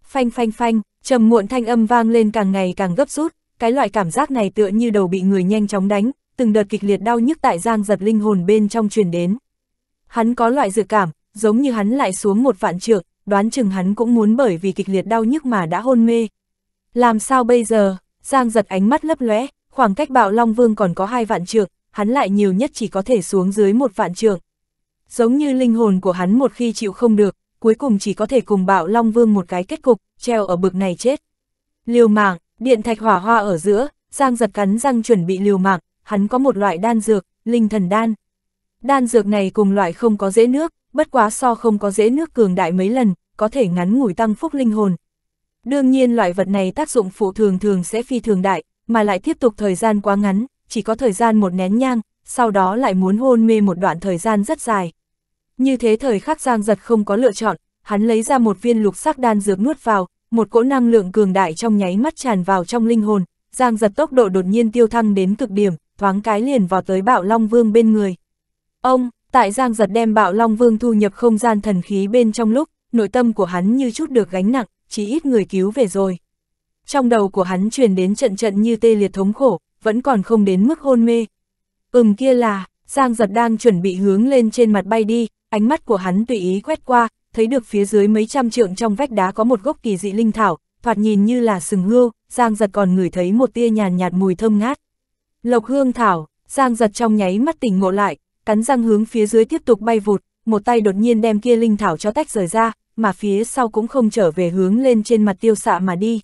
Speaker 1: Phanh phanh phanh, trầm muộn thanh âm vang lên càng ngày càng gấp rút, cái loại cảm giác này tựa như đầu bị người nhanh chóng đánh, từng đợt kịch liệt đau nhức tại giang giật linh hồn bên trong truyền đến. Hắn có loại dự cảm, giống như hắn lại xuống một vạn trượng, đoán chừng hắn cũng muốn bởi vì kịch liệt đau nhức mà đã hôn mê. Làm sao bây giờ, giang giật ánh mắt lấp lóe, khoảng cách bạo Long Vương còn có hai vạn trượng, hắn lại nhiều nhất chỉ có thể xuống dưới một vạn trượng. Giống như linh hồn của hắn một khi chịu không được, cuối cùng chỉ có thể cùng bạo Long Vương một cái kết cục, treo ở bực này chết. Liều mạng, điện thạch hỏa hoa ở giữa, Giang giật cắn răng chuẩn bị liều mạng, hắn có một loại đan dược, linh thần đan. Đan dược này cùng loại không có dễ nước, bất quá so không có dễ nước cường đại mấy lần, có thể ngắn ngủi tăng phúc linh hồn. Đương nhiên loại vật này tác dụng phụ thường thường sẽ phi thường đại, mà lại tiếp tục thời gian quá ngắn, chỉ có thời gian một nén nhang, sau đó lại muốn hôn mê một đoạn thời gian rất dài. Như thế thời khắc Giang Giật không có lựa chọn, hắn lấy ra một viên lục sắc đan dược nuốt vào, một cỗ năng lượng cường đại trong nháy mắt tràn vào trong linh hồn, Giang Giật tốc độ đột nhiên tiêu thăng đến cực điểm, thoáng cái liền vào tới bạo Long Vương bên người. Ông, tại Giang giật đem bạo Long Vương thu nhập không gian thần khí bên trong lúc, nội tâm của hắn như chút được gánh nặng, chỉ ít người cứu về rồi. Trong đầu của hắn truyền đến trận trận như tê liệt thống khổ, vẫn còn không đến mức hôn mê. Ừm kia là, Giang giật đang chuẩn bị hướng lên trên mặt bay đi, ánh mắt của hắn tùy ý quét qua, thấy được phía dưới mấy trăm trượng trong vách đá có một gốc kỳ dị linh thảo, thoạt nhìn như là sừng hươu, Giang giật còn ngửi thấy một tia nhàn nhạt mùi thơm ngát. Lộc hương thảo, Giang giật trong nháy mắt tỉnh ngộ lại, cắn răng hướng phía dưới tiếp tục bay vụt, một tay đột nhiên đem kia linh thảo cho tách rời ra, mà phía sau cũng không trở về hướng lên trên mặt tiêu xạ mà đi.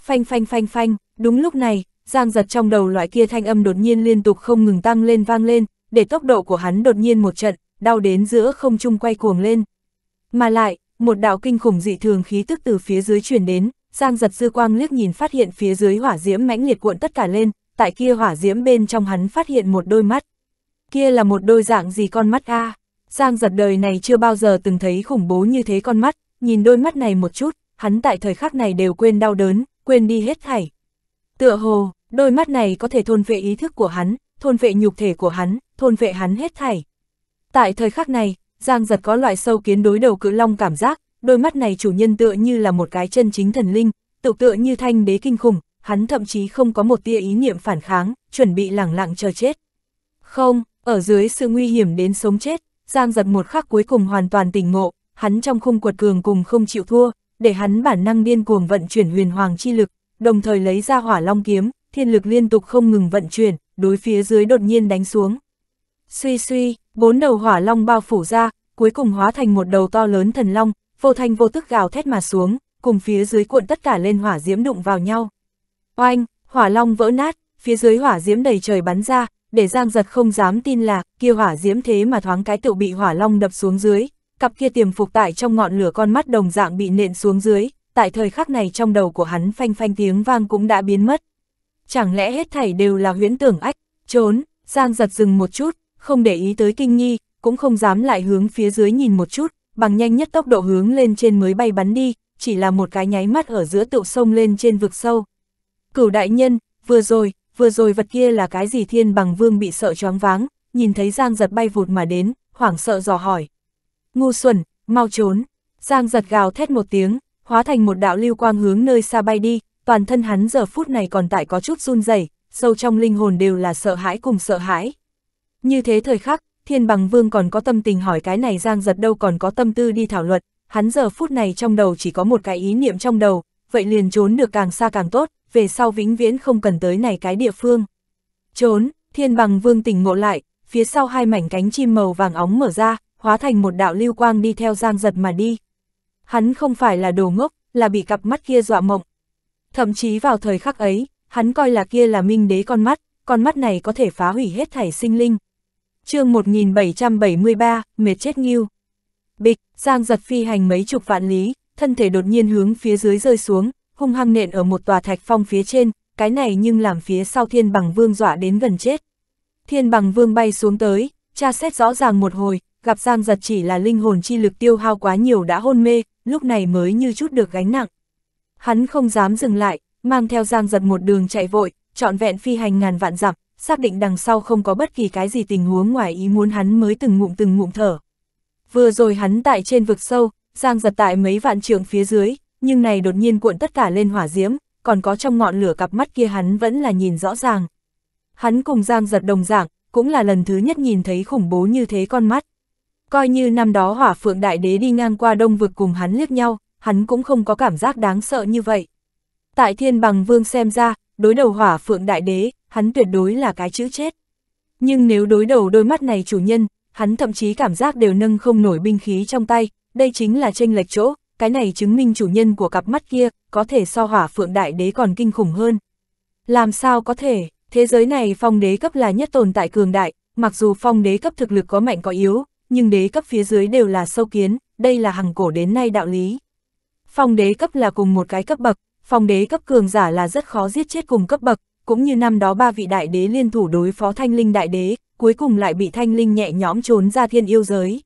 Speaker 1: Phanh phanh phanh phanh, đúng lúc này, Giang giật trong đầu loại kia thanh âm đột nhiên liên tục không ngừng tăng lên vang lên, để tốc độ của hắn đột nhiên một trận, đau đến giữa không trung quay cuồng lên. Mà lại, một đạo kinh khủng dị thường khí tức từ phía dưới truyền đến, Giang giật dư quang liếc nhìn phát hiện phía dưới hỏa diễm mãnh liệt cuộn tất cả lên, tại kia hỏa diễm bên trong hắn phát hiện một đôi mắt. Kia là một đôi dạng gì con mắt a à? Giang giật đời này chưa bao giờ từng thấy khủng bố như thế con mắt, nhìn đôi mắt này một chút, hắn tại thời khắc này đều quên đau đớn, quên đi hết thảy. Tựa hồ, đôi mắt này có thể thôn vệ ý thức của hắn, thôn vệ nhục thể của hắn, thôn vệ hắn hết thảy. Tại thời khắc này, Giang giật có loại sâu kiến đối đầu cự long cảm giác, đôi mắt này chủ nhân tựa như là một cái chân chính thần linh, tự tựa như thanh đế kinh khủng, hắn thậm chí không có một tia ý niệm phản kháng, chuẩn bị lẳng lặng chờ chết. Không, ở dưới sự nguy hiểm đến sống chết, Giang giật một khắc cuối cùng hoàn toàn tỉnh ngộ, hắn trong khung quật cường cùng không chịu thua, để hắn bản năng điên cuồng vận chuyển huyền hoàng chi lực, đồng thời lấy ra hỏa long kiếm, thiên lực liên tục không ngừng vận chuyển, đối phía dưới đột nhiên đánh xuống. Suy suy, bốn đầu hỏa long bao phủ ra, cuối cùng hóa thành một đầu to lớn thần long, vô thanh vô tức gào thét mà xuống, cùng phía dưới cuộn tất cả lên hỏa diễm đụng vào nhau. Oanh, hỏa long vỡ nát, phía dưới hỏa diễm đầy trời bắn ra, để Giang Giật không dám tin là, kia hỏa diễm thế mà thoáng cái tự bị hỏa long đập xuống dưới, cặp kia tiềm phục tại trong ngọn lửa con mắt đồng dạng bị nện xuống dưới, tại thời khắc này trong đầu của hắn phanh phanh tiếng vang cũng đã biến mất. Chẳng lẽ hết thảy đều là huyễn tưởng ách, trốn, Giang Giật dừng một chút, không để ý tới kinh nghi, cũng không dám lại hướng phía dưới nhìn một chút, bằng nhanh nhất tốc độ hướng lên trên mới bay bắn đi, chỉ là một cái nháy mắt ở giữa tựu sông lên trên vực sâu, Cửu đại nhân, vừa rồi, vừa rồi vật kia là cái gì thiên bằng vương bị sợ choáng váng, nhìn thấy Giang giật bay vụt mà đến, hoảng sợ dò hỏi. Ngu xuẩn, mau trốn. Giang giật gào thét một tiếng, hóa thành một đạo lưu quang hướng nơi xa bay đi, toàn thân hắn giờ phút này còn tại có chút run rẩy, sâu trong linh hồn đều là sợ hãi cùng sợ hãi. Như thế thời khắc, thiên bằng vương còn có tâm tình hỏi cái này Giang giật đâu còn có tâm tư đi thảo luận, hắn giờ phút này trong đầu chỉ có một cái ý niệm trong đầu, vậy liền trốn được càng xa càng tốt, về sau vĩnh viễn không cần tới này cái địa phương. Trốn, thiên bằng vương tỉnh ngộ lại, phía sau hai mảnh cánh chim màu vàng óng mở ra, hóa thành một đạo lưu quang đi theo giang giật mà đi. Hắn không phải là đồ ngốc, là bị cặp mắt kia dọa mộng. Thậm chí vào thời khắc ấy, hắn coi là kia là minh đế con mắt, con mắt này có thể phá hủy hết thảy sinh linh. chương 1773, mệt chết nghiêu. Bịch, Giang giật phi hành mấy chục vạn lý, thân thể đột nhiên hướng phía dưới rơi xuống, hung hăng nện ở một tòa thạch phong phía trên, cái này nhưng làm phía sau thiên bằng vương dọa đến gần chết. Thiên bằng vương bay xuống tới, tra xét rõ ràng một hồi, gặp Giang giật chỉ là linh hồn chi lực tiêu hao quá nhiều đã hôn mê, lúc này mới như chút được gánh nặng. Hắn không dám dừng lại, mang theo Giang giật một đường chạy vội, trọn vẹn phi hành ngàn vạn dặm, xác định đằng sau không có bất kỳ cái gì tình huống ngoài ý muốn hắn mới từng ngụm từng ngụm thở. Vừa rồi hắn tại trên vực sâu, Giang giật tại mấy vạn trường phía dưới, nhưng này đột nhiên cuộn tất cả lên hỏa diễm, còn có trong ngọn lửa cặp mắt kia hắn vẫn là nhìn rõ ràng. Hắn cùng Giang giật đồng dạng, cũng là lần thứ nhất nhìn thấy khủng bố như thế con mắt. Coi như năm đó hỏa phượng đại đế đi ngang qua đông vực cùng hắn liếc nhau, hắn cũng không có cảm giác đáng sợ như vậy. Tại thiên bằng vương xem ra, đối đầu hỏa phượng đại đế, hắn tuyệt đối là cái chữ chết. Nhưng nếu đối đầu đôi mắt này chủ nhân, hắn thậm chí cảm giác đều nâng không nổi binh khí trong tay, đây chính là tranh lệch chỗ, cái này chứng minh chủ nhân của cặp mắt kia, có thể so hỏa phượng đại đế còn kinh khủng hơn. Làm sao có thể, thế giới này phong đế cấp là nhất tồn tại cường đại, mặc dù phong đế cấp thực lực có mạnh có yếu, nhưng đế cấp phía dưới đều là sâu kiến, đây là hằng cổ đến nay đạo lý. Phong đế cấp là cùng một cái cấp bậc, phong đế cấp cường giả là rất khó giết chết cùng cấp bậc, cũng như năm đó ba vị đại đế liên thủ đối phó thanh linh đại đế, cuối cùng lại bị thanh linh nhẹ nhõm trốn ra thiên yêu giới.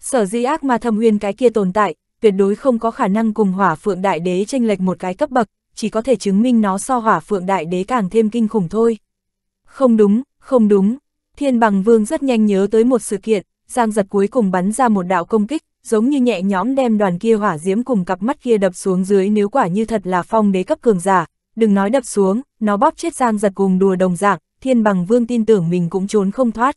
Speaker 1: Sở di ác mà thâm uyên cái kia tồn tại, tuyệt đối không có khả năng cùng hỏa phượng đại đế tranh lệch một cái cấp bậc, chỉ có thể chứng minh nó so hỏa phượng đại đế càng thêm kinh khủng thôi. Không đúng, không đúng, thiên bằng vương rất nhanh nhớ tới một sự kiện, giang giật cuối cùng bắn ra một đạo công kích, giống như nhẹ nhõm đem đoàn kia hỏa diễm cùng cặp mắt kia đập xuống dưới nếu quả như thật là phong đế cấp cường giả, đừng nói đập xuống, nó bóp chết giang giật cùng đùa đồng dạng, thiên bằng vương tin tưởng mình cũng trốn không thoát.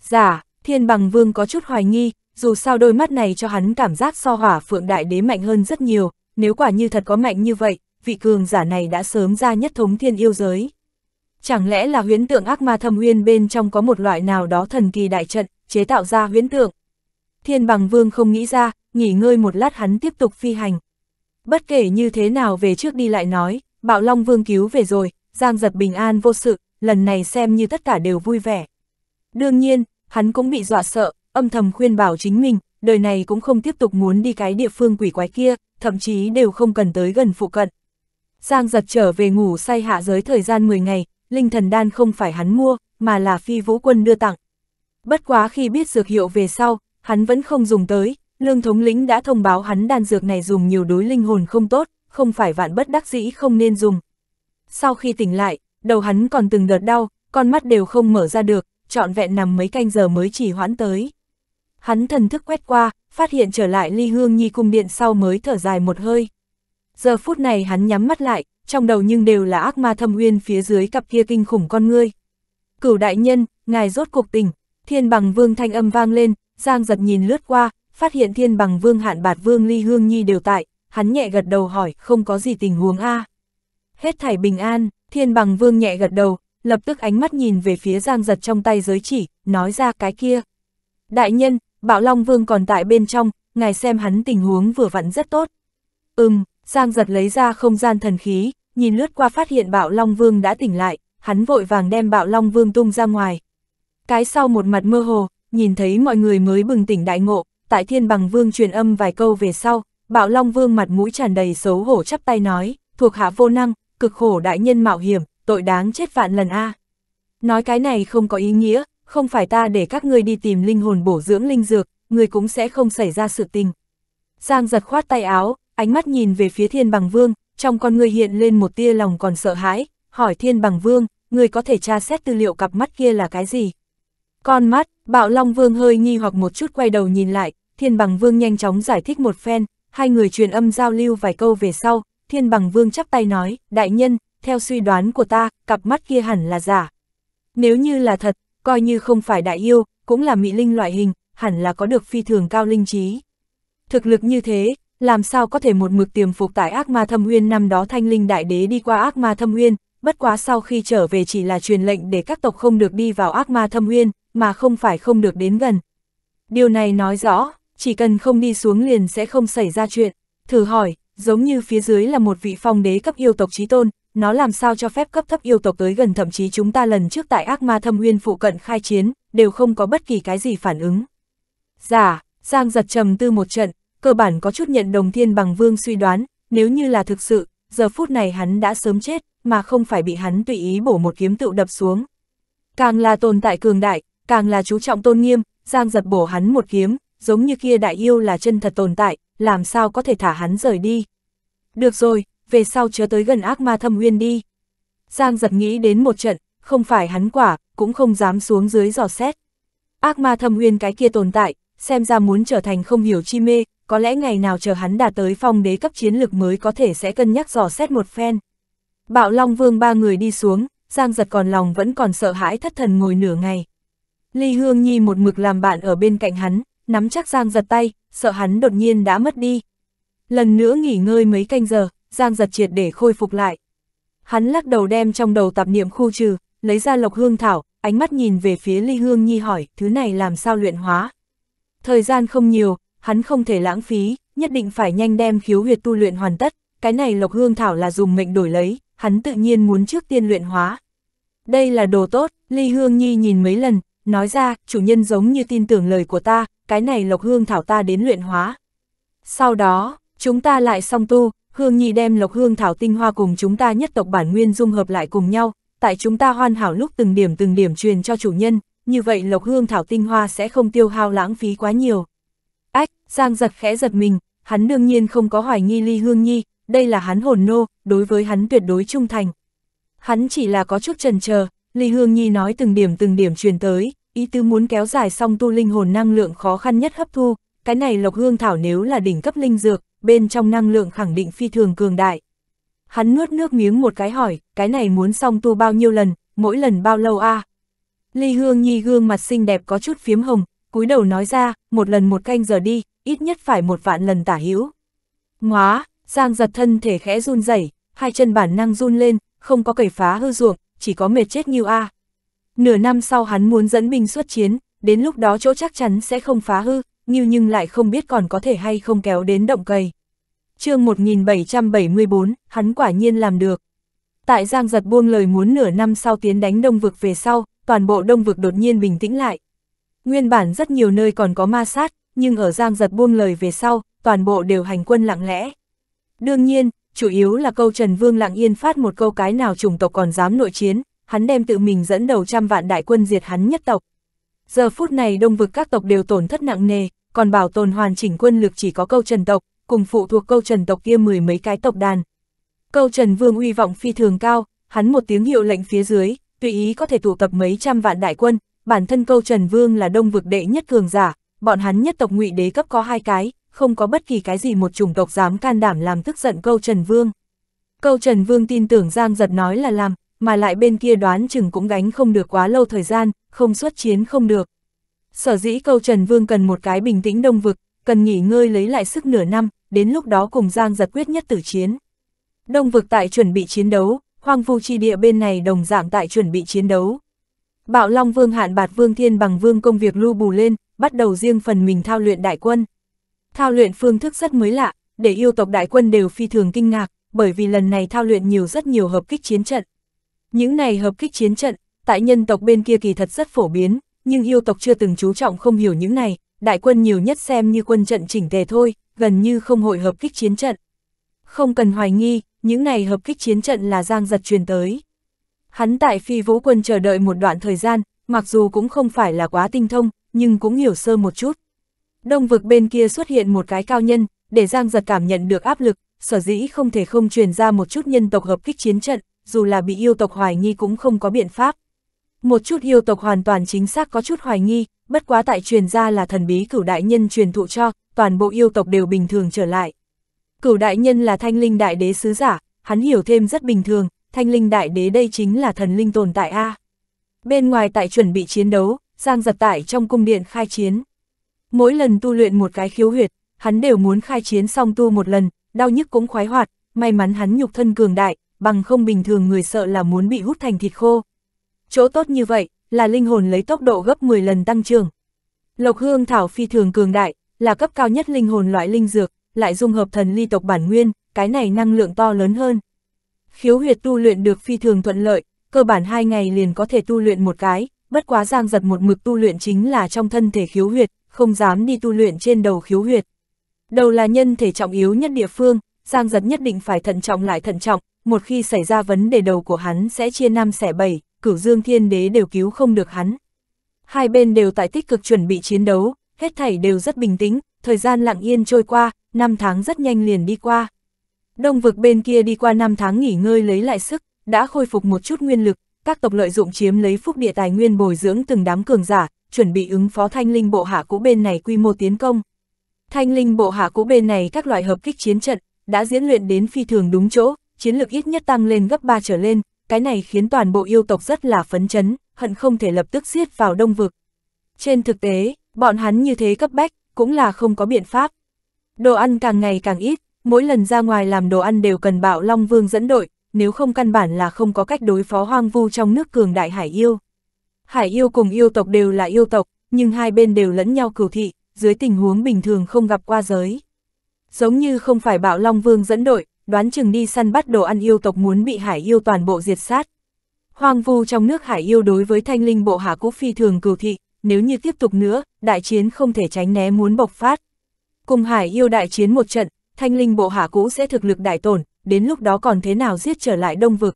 Speaker 1: Giả, dạ, thiên bằng vương có chút hoài nghi, dù sao đôi mắt này cho hắn cảm giác so hỏa phượng đại đế mạnh hơn rất nhiều, nếu quả như thật có mạnh như vậy, vị cường giả này đã sớm ra nhất thống thiên yêu giới. Chẳng lẽ là huyễn tượng ác ma thâm uyên bên trong có một loại nào đó thần kỳ đại trận, chế tạo ra huyễn tượng? Thiên bằng vương không nghĩ ra, nghỉ ngơi một lát hắn tiếp tục phi hành. Bất kể như thế nào về trước đi lại nói, bạo long vương cứu về rồi, giang giật bình an vô sự, lần này xem như tất cả đều vui vẻ. Đương nhiên, hắn cũng bị dọa sợ, âm thầm khuyên bảo chính mình, đời này cũng không tiếp tục muốn đi cái địa phương quỷ quái kia, thậm chí đều không cần tới gần phụ cận. Giang giật trở về ngủ say hạ giới thời gian 10 ngày, linh thần đan không phải hắn mua, mà là phi vũ quân đưa tặng. Bất quá khi biết dược hiệu về sau, hắn vẫn không dùng tới, lương thống lĩnh đã thông báo hắn đan dược này dùng nhiều đối linh hồn không tốt, không phải vạn bất đắc dĩ không nên dùng. Sau khi tỉnh lại, đầu hắn còn từng đợt đau, con mắt đều không mở ra được, trọn vẹn nằm mấy canh giờ mới chỉ hoãn tới hắn thần thức quét qua, phát hiện trở lại ly hương nhi cung điện sau mới thở dài một hơi. Giờ phút này hắn nhắm mắt lại, trong đầu nhưng đều là ác ma thâm uyên phía dưới cặp kia kinh khủng con ngươi. Cửu đại nhân, ngài rốt cuộc tỉnh, thiên bằng vương thanh âm vang lên, giang giật nhìn lướt qua, phát hiện thiên bằng vương hạn bạt vương ly hương nhi đều tại, hắn nhẹ gật đầu hỏi không có gì tình huống a Hết thảy bình an, thiên bằng vương nhẹ gật đầu, lập tức ánh mắt nhìn về phía giang giật trong tay giới chỉ, nói ra cái kia. Đại nhân, Bạo Long Vương còn tại bên trong, ngài xem hắn tình huống vừa vặn rất tốt. Ừm, Giang giật lấy ra không gian thần khí, nhìn lướt qua phát hiện Bạo Long Vương đã tỉnh lại, hắn vội vàng đem Bạo Long Vương tung ra ngoài. Cái sau một mặt mơ hồ, nhìn thấy mọi người mới bừng tỉnh đại ngộ, tại Thiên Bằng Vương truyền âm vài câu về sau, Bạo Long Vương mặt mũi tràn đầy xấu hổ chắp tay nói, thuộc hạ vô năng, cực khổ đại nhân mạo hiểm, tội đáng chết vạn lần a. Nói cái này không có ý nghĩa, không phải ta để các ngươi đi tìm linh hồn bổ dưỡng linh dược, người cũng sẽ không xảy ra sự tình. Giang giật khoát tay áo, ánh mắt nhìn về phía thiên bằng vương, trong con người hiện lên một tia lòng còn sợ hãi, hỏi thiên bằng vương, người có thể tra xét tư liệu cặp mắt kia là cái gì? Con mắt, bạo long vương hơi nghi hoặc một chút quay đầu nhìn lại, thiên bằng vương nhanh chóng giải thích một phen, hai người truyền âm giao lưu vài câu về sau, thiên bằng vương chắp tay nói, đại nhân, theo suy đoán của ta, cặp mắt kia hẳn là giả. Nếu như là thật, coi như không phải đại yêu, cũng là mỹ linh loại hình, hẳn là có được phi thường cao linh trí. Thực lực như thế, làm sao có thể một mực tiềm phục tại ác ma thâm uyên năm đó thanh linh đại đế đi qua ác ma thâm uyên, bất quá sau khi trở về chỉ là truyền lệnh để các tộc không được đi vào ác ma thâm uyên, mà không phải không được đến gần. Điều này nói rõ, chỉ cần không đi xuống liền sẽ không xảy ra chuyện. Thử hỏi, giống như phía dưới là một vị phong đế cấp yêu tộc trí tôn, nó làm sao cho phép cấp thấp yêu tộc tới gần thậm chí chúng ta lần trước tại ác ma thâm huyên phụ cận khai chiến, đều không có bất kỳ cái gì phản ứng. Giả, dạ, Giang giật trầm tư một trận, cơ bản có chút nhận đồng thiên bằng vương suy đoán, nếu như là thực sự, giờ phút này hắn đã sớm chết, mà không phải bị hắn tùy ý bổ một kiếm tựu đập xuống. Càng là tồn tại cường đại, càng là chú trọng tôn nghiêm, Giang giật bổ hắn một kiếm, giống như kia đại yêu là chân thật tồn tại, làm sao có thể thả hắn rời đi. Được rồi, về sau chớ tới gần ác ma thâm uyên đi. Giang giật nghĩ đến một trận, không phải hắn quả, cũng không dám xuống dưới dò xét. Ác ma thâm uyên cái kia tồn tại, xem ra muốn trở thành không hiểu chi mê, có lẽ ngày nào chờ hắn đạt tới phong đế cấp chiến lực mới có thể sẽ cân nhắc dò xét một phen. Bạo Long Vương ba người đi xuống, Giang giật còn lòng vẫn còn sợ hãi thất thần ngồi nửa ngày. Ly Hương Nhi một mực làm bạn ở bên cạnh hắn, nắm chắc Giang giật tay, sợ hắn đột nhiên đã mất đi. Lần nữa nghỉ ngơi mấy canh giờ, Giang giật triệt để khôi phục lại. Hắn lắc đầu đem trong đầu tạp niệm khu trừ, lấy ra lộc hương thảo, ánh mắt nhìn về phía ly hương nhi hỏi, thứ này làm sao luyện hóa. Thời gian không nhiều, hắn không thể lãng phí, nhất định phải nhanh đem khiếu huyệt tu luyện hoàn tất, cái này lộc hương thảo là dùng mệnh đổi lấy, hắn tự nhiên muốn trước tiên luyện hóa. Đây là đồ tốt, ly hương nhi nhìn mấy lần, nói ra, chủ nhân giống như tin tưởng lời của ta, cái này lộc hương thảo ta đến luyện hóa. Sau đó, chúng ta lại song tu, Hương Nhi đem lộc hương thảo tinh hoa cùng chúng ta nhất tộc bản nguyên dung hợp lại cùng nhau, tại chúng ta hoàn hảo lúc từng điểm từng điểm truyền cho chủ nhân, như vậy lộc hương thảo tinh hoa sẽ không tiêu hao lãng phí quá nhiều. Ách, Giang giật khẽ giật mình, hắn đương nhiên không có hoài nghi ly hương nhi, đây là hắn hồn nô, đối với hắn tuyệt đối trung thành. Hắn chỉ là có chút trần chờ ly hương nhi nói từng điểm từng điểm truyền tới, ý tư muốn kéo dài xong tu linh hồn năng lượng khó khăn nhất hấp thu, cái này lộc hương thảo nếu là đỉnh cấp linh dược, bên trong năng lượng khẳng định phi thường cường đại. Hắn nuốt nước miếng một cái hỏi, cái này muốn xong tu bao nhiêu lần, mỗi lần bao lâu a à? Ly Hương Nhi gương mặt xinh đẹp có chút phiếm hồng, cúi đầu nói ra, một lần một canh giờ đi, ít nhất phải một vạn lần tả hữu. ngoá Giang giật thân thể khẽ run rẩy, hai chân bản năng run lên, không có cầy phá hư ruộng, chỉ có mệt chết như a. À. Nửa năm sau hắn muốn dẫn binh xuất chiến, đến lúc đó chỗ chắc chắn sẽ không phá hư, như nhưng lại không biết còn có thể hay không kéo đến động cầy. chương 1774, hắn quả nhiên làm được. Tại Giang Giật buông lời muốn nửa năm sau tiến đánh đông vực về sau, toàn bộ đông vực đột nhiên bình tĩnh lại. Nguyên bản rất nhiều nơi còn có ma sát, nhưng ở Giang Giật buông lời về sau, toàn bộ đều hành quân lặng lẽ. Đương nhiên, chủ yếu là câu Trần Vương lặng yên phát một câu cái nào chủng tộc còn dám nội chiến, hắn đem tự mình dẫn đầu trăm vạn đại quân diệt hắn nhất tộc. Giờ phút này đông vực các tộc đều tổn thất nặng nề, còn bảo tồn hoàn chỉnh quân lực chỉ có câu trần tộc, cùng phụ thuộc câu trần tộc kia mười mấy cái tộc đàn. Câu trần vương uy vọng phi thường cao, hắn một tiếng hiệu lệnh phía dưới, tùy ý có thể tụ tập mấy trăm vạn đại quân, bản thân câu trần vương là đông vực đệ nhất cường giả, bọn hắn nhất tộc ngụy đế cấp có hai cái, không có bất kỳ cái gì một chủng tộc dám can đảm làm tức giận câu trần vương. Câu trần vương tin tưởng Giang giật nói là làm, mà lại bên kia đoán chừng cũng gánh không được quá lâu thời gian, không xuất chiến không được. Sở dĩ câu Trần Vương cần một cái bình tĩnh đông vực, cần nghỉ ngơi lấy lại sức nửa năm, đến lúc đó cùng Giang giật quyết nhất tử chiến. Đông vực tại chuẩn bị chiến đấu, hoang vu chi địa bên này đồng dạng tại chuẩn bị chiến đấu. Bạo Long Vương hạn bạt Vương Thiên bằng Vương công việc lưu bù lên, bắt đầu riêng phần mình thao luyện đại quân. Thao luyện phương thức rất mới lạ, để yêu tộc đại quân đều phi thường kinh ngạc, bởi vì lần này thao luyện nhiều rất nhiều hợp kích chiến trận. Những này hợp kích chiến trận, tại nhân tộc bên kia kỳ thật rất phổ biến, nhưng yêu tộc chưa từng chú trọng không hiểu những này, đại quân nhiều nhất xem như quân trận chỉnh tề thôi, gần như không hội hợp kích chiến trận. Không cần hoài nghi, những này hợp kích chiến trận là giang giật truyền tới. Hắn tại phi vũ quân chờ đợi một đoạn thời gian, mặc dù cũng không phải là quá tinh thông, nhưng cũng hiểu sơ một chút. Đông vực bên kia xuất hiện một cái cao nhân, để giang giật cảm nhận được áp lực, sở dĩ không thể không truyền ra một chút nhân tộc hợp kích chiến trận, dù là bị yêu tộc hoài nghi cũng không có biện pháp. Một chút yêu tộc hoàn toàn chính xác có chút hoài nghi, bất quá tại truyền ra là thần bí cửu đại nhân truyền thụ cho, toàn bộ yêu tộc đều bình thường trở lại. Cửu đại nhân là thanh linh đại đế sứ giả, hắn hiểu thêm rất bình thường, thanh linh đại đế đây chính là thần linh tồn tại A. Bên ngoài tại chuẩn bị chiến đấu, Giang giật tại trong cung điện khai chiến. Mỗi lần tu luyện một cái khiếu huyệt, hắn đều muốn khai chiến xong tu một lần, đau nhức cũng khoái hoạt, may mắn hắn nhục thân cường đại, bằng không bình thường người sợ là muốn bị hút thành thịt khô. Chỗ tốt như vậy, là linh hồn lấy tốc độ gấp 10 lần tăng trưởng. Lộc hương thảo phi thường cường đại, là cấp cao nhất linh hồn loại linh dược, lại dung hợp thần ly tộc bản nguyên, cái này năng lượng to lớn hơn. Khiếu huyệt tu luyện được phi thường thuận lợi, cơ bản hai ngày liền có thể tu luyện một cái, bất quá giang giật một mực tu luyện chính là trong thân thể khiếu huyệt, không dám đi tu luyện trên đầu khiếu huyệt. Đầu là nhân thể trọng yếu nhất địa phương, giang giật nhất định phải thận trọng lại thận trọng, một khi xảy ra vấn đề đầu của hắn sẽ chia năm xẻ bảy, cửu dương thiên đế đều cứu không được hắn. Hai bên đều tại tích cực chuẩn bị chiến đấu, hết thảy đều rất bình tĩnh, thời gian lặng yên trôi qua, năm tháng rất nhanh liền đi qua. Đông vực bên kia đi qua năm tháng nghỉ ngơi lấy lại sức, đã khôi phục một chút nguyên lực, các tộc lợi dụng chiếm lấy phúc địa tài nguyên bồi dưỡng từng đám cường giả, chuẩn bị ứng phó thanh linh bộ hạ cũ bên này quy mô tiến công. Thanh linh bộ hạ cũ bên này các loại hợp kích chiến trận, đã diễn luyện đến phi thường đúng chỗ, chiến lực ít nhất tăng lên gấp 3 trở lên, cái này khiến toàn bộ yêu tộc rất là phấn chấn, hận không thể lập tức giết vào đông vực. Trên thực tế, bọn hắn như thế cấp bách, cũng là không có biện pháp. Đồ ăn càng ngày càng ít, mỗi lần ra ngoài làm đồ ăn đều cần bạo Long Vương dẫn đội, nếu không căn bản là không có cách đối phó hoang vu trong nước cường đại hải yêu. Hải yêu cùng yêu tộc đều là yêu tộc, nhưng hai bên đều lẫn nhau cửu thị, dưới tình huống bình thường không gặp qua giới. Giống như không phải bạo Long Vương dẫn đội, đoán chừng đi săn bắt đồ ăn yêu tộc muốn bị hải yêu toàn bộ diệt sát. Hoang vu trong nước hải yêu đối với thanh linh bộ hạ cũ phi thường cừu thị, nếu như tiếp tục nữa, đại chiến không thể tránh né muốn bộc phát. Cùng hải yêu đại chiến một trận, thanh linh bộ hạ cũ sẽ thực lực đại tổn, đến lúc đó còn thế nào giết trở lại đông vực.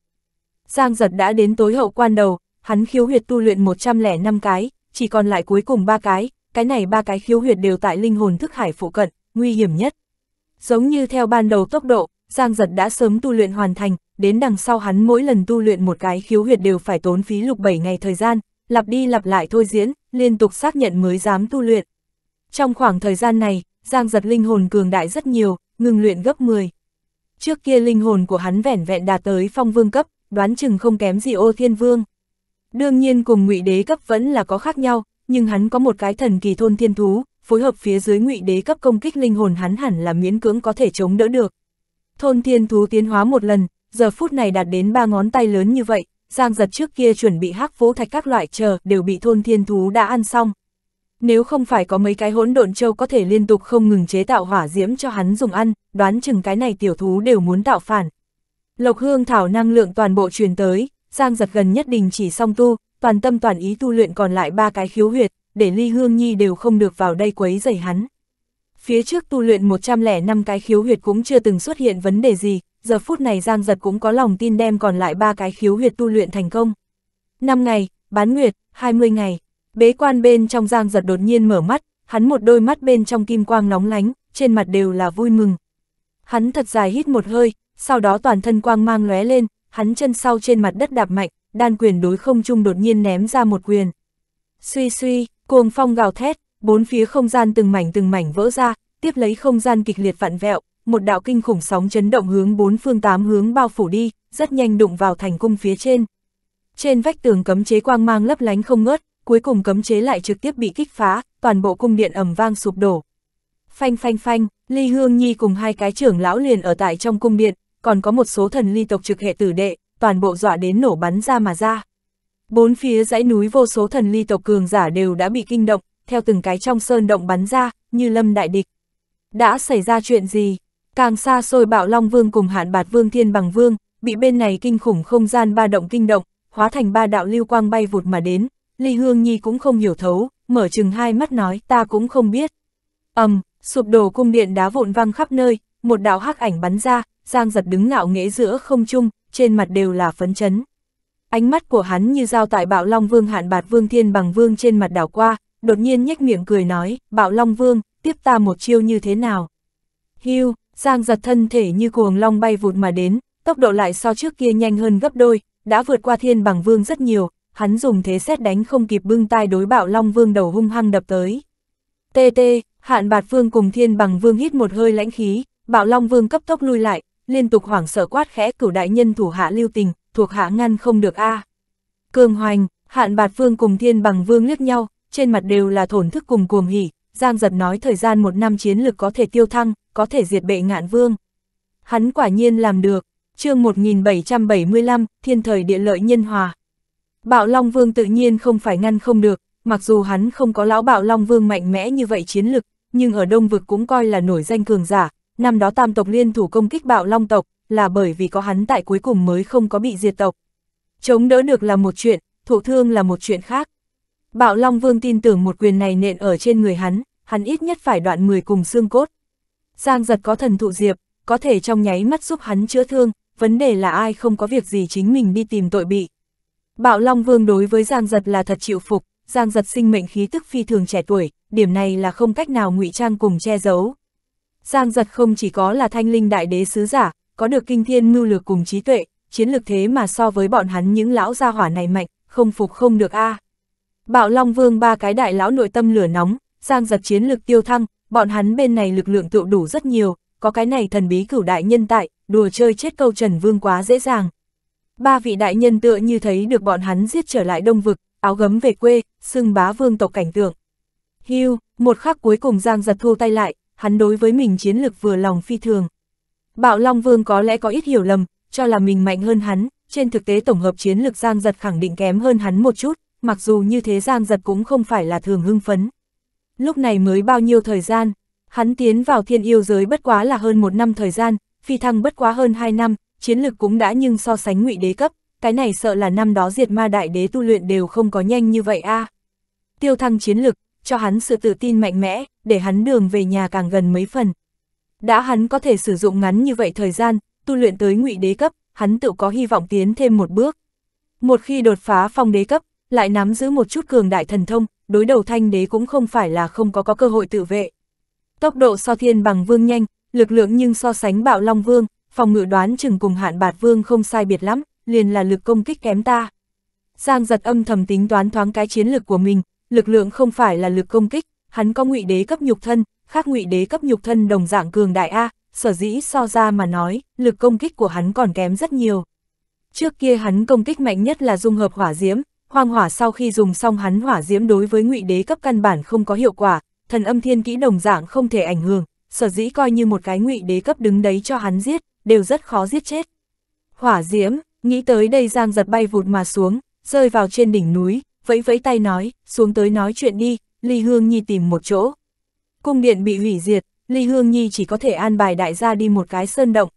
Speaker 1: Giang giật đã đến tối hậu quan đầu, hắn khiếu huyệt tu luyện 105 cái, chỉ còn lại cuối cùng ba cái, cái này ba cái khiếu huyệt đều tại linh hồn thức hải phụ cận, nguy hiểm nhất. Giống như theo ban đầu tốc độ, Giang giật đã sớm tu luyện hoàn thành, đến đằng sau hắn mỗi lần tu luyện một cái khiếu huyệt đều phải tốn phí lục 7 ngày thời gian, lặp đi lặp lại thôi diễn, liên tục xác nhận mới dám tu luyện. Trong khoảng thời gian này, Giang giật linh hồn cường đại rất nhiều, ngừng luyện gấp 10. Trước kia linh hồn của hắn vẻn vẹn đạt tới phong vương cấp, đoán chừng không kém gì ô thiên vương. Đương nhiên cùng ngụy đế cấp vẫn là có khác nhau, nhưng hắn có một cái thần kỳ thôn thiên thú, phối hợp phía dưới ngụy đế cấp công kích linh hồn hắn hẳn là miễn cưỡng có thể chống đỡ được. Thôn thiên thú tiến hóa một lần, giờ phút này đạt đến ba ngón tay lớn như vậy, giang giật trước kia chuẩn bị hắc vũ thạch các loại chờ đều bị thôn thiên thú đã ăn xong. Nếu không phải có mấy cái hỗn độn châu có thể liên tục không ngừng chế tạo hỏa diễm cho hắn dùng ăn, đoán chừng cái này tiểu thú đều muốn tạo phản. Lộc hương thảo năng lượng toàn bộ truyền tới, giang giật gần nhất đình chỉ song tu, toàn tâm toàn ý tu luyện còn lại ba cái khiếu huyệt, để ly hương nhi đều không được vào đây quấy rầy hắn. Phía trước tu luyện 105 cái khiếu huyệt cũng chưa từng xuất hiện vấn đề gì, giờ phút này Giang Giật cũng có lòng tin đem còn lại ba cái khiếu huyệt tu luyện thành công. 5 ngày, bán nguyệt, 20 ngày, bế quan bên trong Giang Giật đột nhiên mở mắt, hắn một đôi mắt bên trong kim quang nóng lánh, trên mặt đều là vui mừng. Hắn thật dài hít một hơi, sau đó toàn thân quang mang lóe lên, hắn chân sau trên mặt đất đạp mạnh, đan quyền đối không trung đột nhiên ném ra một quyền. Suy suy, cuồng phong gào thét, bốn phía không gian từng mảnh từng mảnh vỡ ra, tiếp lấy không gian kịch liệt vặn vẹo, một đạo kinh khủng sóng chấn động hướng bốn phương tám hướng bao phủ đi, rất nhanh đụng vào thành cung phía trên. Trên vách tường cấm chế quang mang lấp lánh không ngớt, cuối cùng cấm chế lại trực tiếp bị kích phá, toàn bộ cung điện ầm vang sụp đổ. Phanh phanh phanh, Ly Hương Nhi cùng hai cái trưởng lão liền ở tại trong cung điện, còn có một số thần ly tộc trực hệ tử đệ, toàn bộ dọa đến nổ bắn ra mà ra. Bốn phía dãy núi vô số thần ly tộc cường giả đều đã bị kinh động, theo từng cái trong sơn động bắn ra, như lâm đại địch. Đã xảy ra chuyện gì? Càng xa xôi bạo Long Vương cùng hạn bạt Vương Thiên Bằng Vương, bị bên này kinh khủng không gian ba động kinh động, hóa thành ba đạo lưu quang bay vụt mà đến, Ly Hương Nhi cũng không hiểu thấu, mở chừng hai mắt nói ta cũng không biết. ầm, um, sụp đổ cung điện đá vụn văng khắp nơi, một đạo hắc ảnh bắn ra, Giang giật đứng ngạo nghễ giữa không trung, trên mặt đều là phấn chấn. Ánh mắt của hắn như dao tại bạo Long Vương hạn bạt Vương Thiên Bằng Vương trên mặt đảo qua, đột nhiên nhếch miệng cười nói, bạo Long Vương, tiếp ta một chiêu như thế nào. Hiu, Giang giật thân thể như cuồng long bay vụt mà đến, tốc độ lại so trước kia nhanh hơn gấp đôi, đã vượt qua thiên bằng vương rất nhiều, hắn dùng thế xét đánh không kịp bưng tai đối bạo Long Vương đầu hung hăng đập tới. Tê tê, hạn bạt vương cùng thiên bằng vương hít một hơi lãnh khí, bạo Long Vương cấp tốc lui lại, liên tục hoảng sợ quát khẽ cửu đại nhân thủ hạ lưu tình, thuộc hạ ngăn không được a. À. Cường hoành, hạn bạt vương cùng thiên bằng vương liếc nhau, trên mặt đều là thổn thức cùng cuồng hỉ, Giang Giật nói thời gian một năm chiến lực có thể tiêu thăng, có thể diệt bệ ngạn vương. Hắn quả nhiên làm được, chương 1775, thiên thời địa lợi nhân hòa. Bạo Long Vương tự nhiên không phải ngăn không được, mặc dù hắn không có lão Bạo Long Vương mạnh mẽ như vậy chiến lực, nhưng ở Đông Vực cũng coi là nổi danh cường giả, năm đó tam tộc liên thủ công kích Bạo Long tộc, là bởi vì có hắn tại cuối cùng mới không có bị diệt tộc. Chống đỡ được là một chuyện, thụ thương là một chuyện khác. Bạo Long Vương tin tưởng một quyền này nện ở trên người hắn, hắn ít nhất phải đoạn 10 cùng xương cốt. Giang giật có thần thụ diệp, có thể trong nháy mắt giúp hắn chữa thương, vấn đề là ai không có việc gì chính mình đi tìm tội bị. Bạo Long Vương đối với Giang giật là thật chịu phục, Giang giật sinh mệnh khí tức phi thường trẻ tuổi, điểm này là không cách nào ngụy trang cùng che giấu. Giang giật không chỉ có là thanh linh đại đế sứ giả, có được kinh thiên mưu lược cùng trí tuệ, chiến lược thế mà so với bọn hắn những lão gia hỏa này mạnh, không phục không được a. À. Bạo Long Vương ba cái đại lão nội tâm lửa nóng, giang giật chiến lực tiêu thăng, bọn hắn bên này lực lượng tựu đủ rất nhiều, có cái này thần bí cửu đại nhân tại, đùa chơi chết câu Trần Vương quá dễ dàng. Ba vị đại nhân tựa như thấy được bọn hắn giết trở lại đông vực, áo gấm về quê, xưng bá vương tộc cảnh tượng. Hưu, một khắc cuối cùng Giang giật thu tay lại, hắn đối với mình chiến lực vừa lòng phi thường. Bạo Long Vương có lẽ có ít hiểu lầm, cho là mình mạnh hơn hắn, trên thực tế tổng hợp chiến lực Giang giật khẳng định kém hơn hắn một chút, mặc dù như thế gian Giật cũng không phải là thường hưng phấn. Lúc này mới bao nhiêu thời gian, hắn tiến vào thiên yêu giới bất quá là hơn một năm thời gian, phi thăng bất quá hơn hai năm, chiến lực cũng đã nhưng so sánh ngụy đế cấp, cái này sợ là năm đó diệt ma đại đế tu luyện đều không có nhanh như vậy a. Tiêu thăng chiến lực, cho hắn sự tự tin mạnh mẽ, để hắn đường về nhà càng gần mấy phần. Đã hắn có thể sử dụng ngắn như vậy thời gian, tu luyện tới ngụy đế cấp, hắn tự có hy vọng tiến thêm một bước. Một khi đột phá phong đế cấp, lại nắm giữ một chút cường đại thần thông, đối đầu thanh đế cũng không phải là không có có cơ hội tự vệ. Tốc độ so thiên bằng vương nhanh, lực lượng nhưng so sánh bạo long vương, phòng ngự đoán chừng cùng hạn bạt vương không sai biệt lắm, liền là lực công kích kém ta. Giang giật âm thầm tính toán thoáng cái chiến lược của mình, lực lượng không phải là lực công kích, hắn có ngụy đế cấp nhục thân, khác ngụy đế cấp nhục thân đồng dạng cường đại A, sở dĩ so ra mà nói, lực công kích của hắn còn kém rất nhiều. Trước kia hắn công kích mạnh nhất là dung hợp hỏa diễm, Hoang hỏa sau khi dùng xong hắn hỏa diễm đối với ngụy đế cấp căn bản không có hiệu quả, thần âm thiên kỹ đồng dạng không thể ảnh hưởng, sở dĩ coi như một cái ngụy đế cấp đứng đấy cho hắn giết, đều rất khó giết chết. Hỏa diễm, nghĩ tới đây giang giật bay vụt mà xuống, rơi vào trên đỉnh núi, vẫy vẫy tay nói, xuống tới nói chuyện đi, Ly Hương Nhi tìm một chỗ. Cung điện bị hủy diệt, Ly Hương Nhi chỉ có thể an bài đại gia đi một cái sơn động.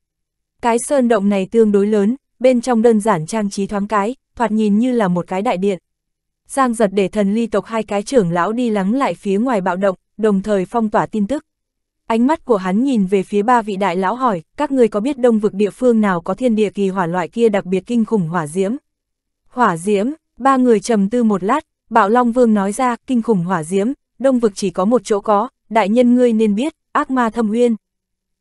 Speaker 1: Cái sơn động này tương đối lớn, bên trong đơn giản trang trí thoáng cái, thoạt nhìn như là một cái đại điện. Giang giật để thần ly tộc hai cái trưởng lão đi lắng lại phía ngoài bạo động, đồng thời phong tỏa tin tức. Ánh mắt của hắn nhìn về phía ba vị đại lão hỏi, các người có biết đông vực địa phương nào có thiên địa kỳ hỏa loại kia đặc biệt kinh khủng hỏa diễm? Hỏa diễm, ba người trầm tư một lát, bạo Long Vương nói ra, kinh khủng hỏa diễm, đông vực chỉ có một chỗ có, đại nhân ngươi nên biết, ác ma thâm uyên.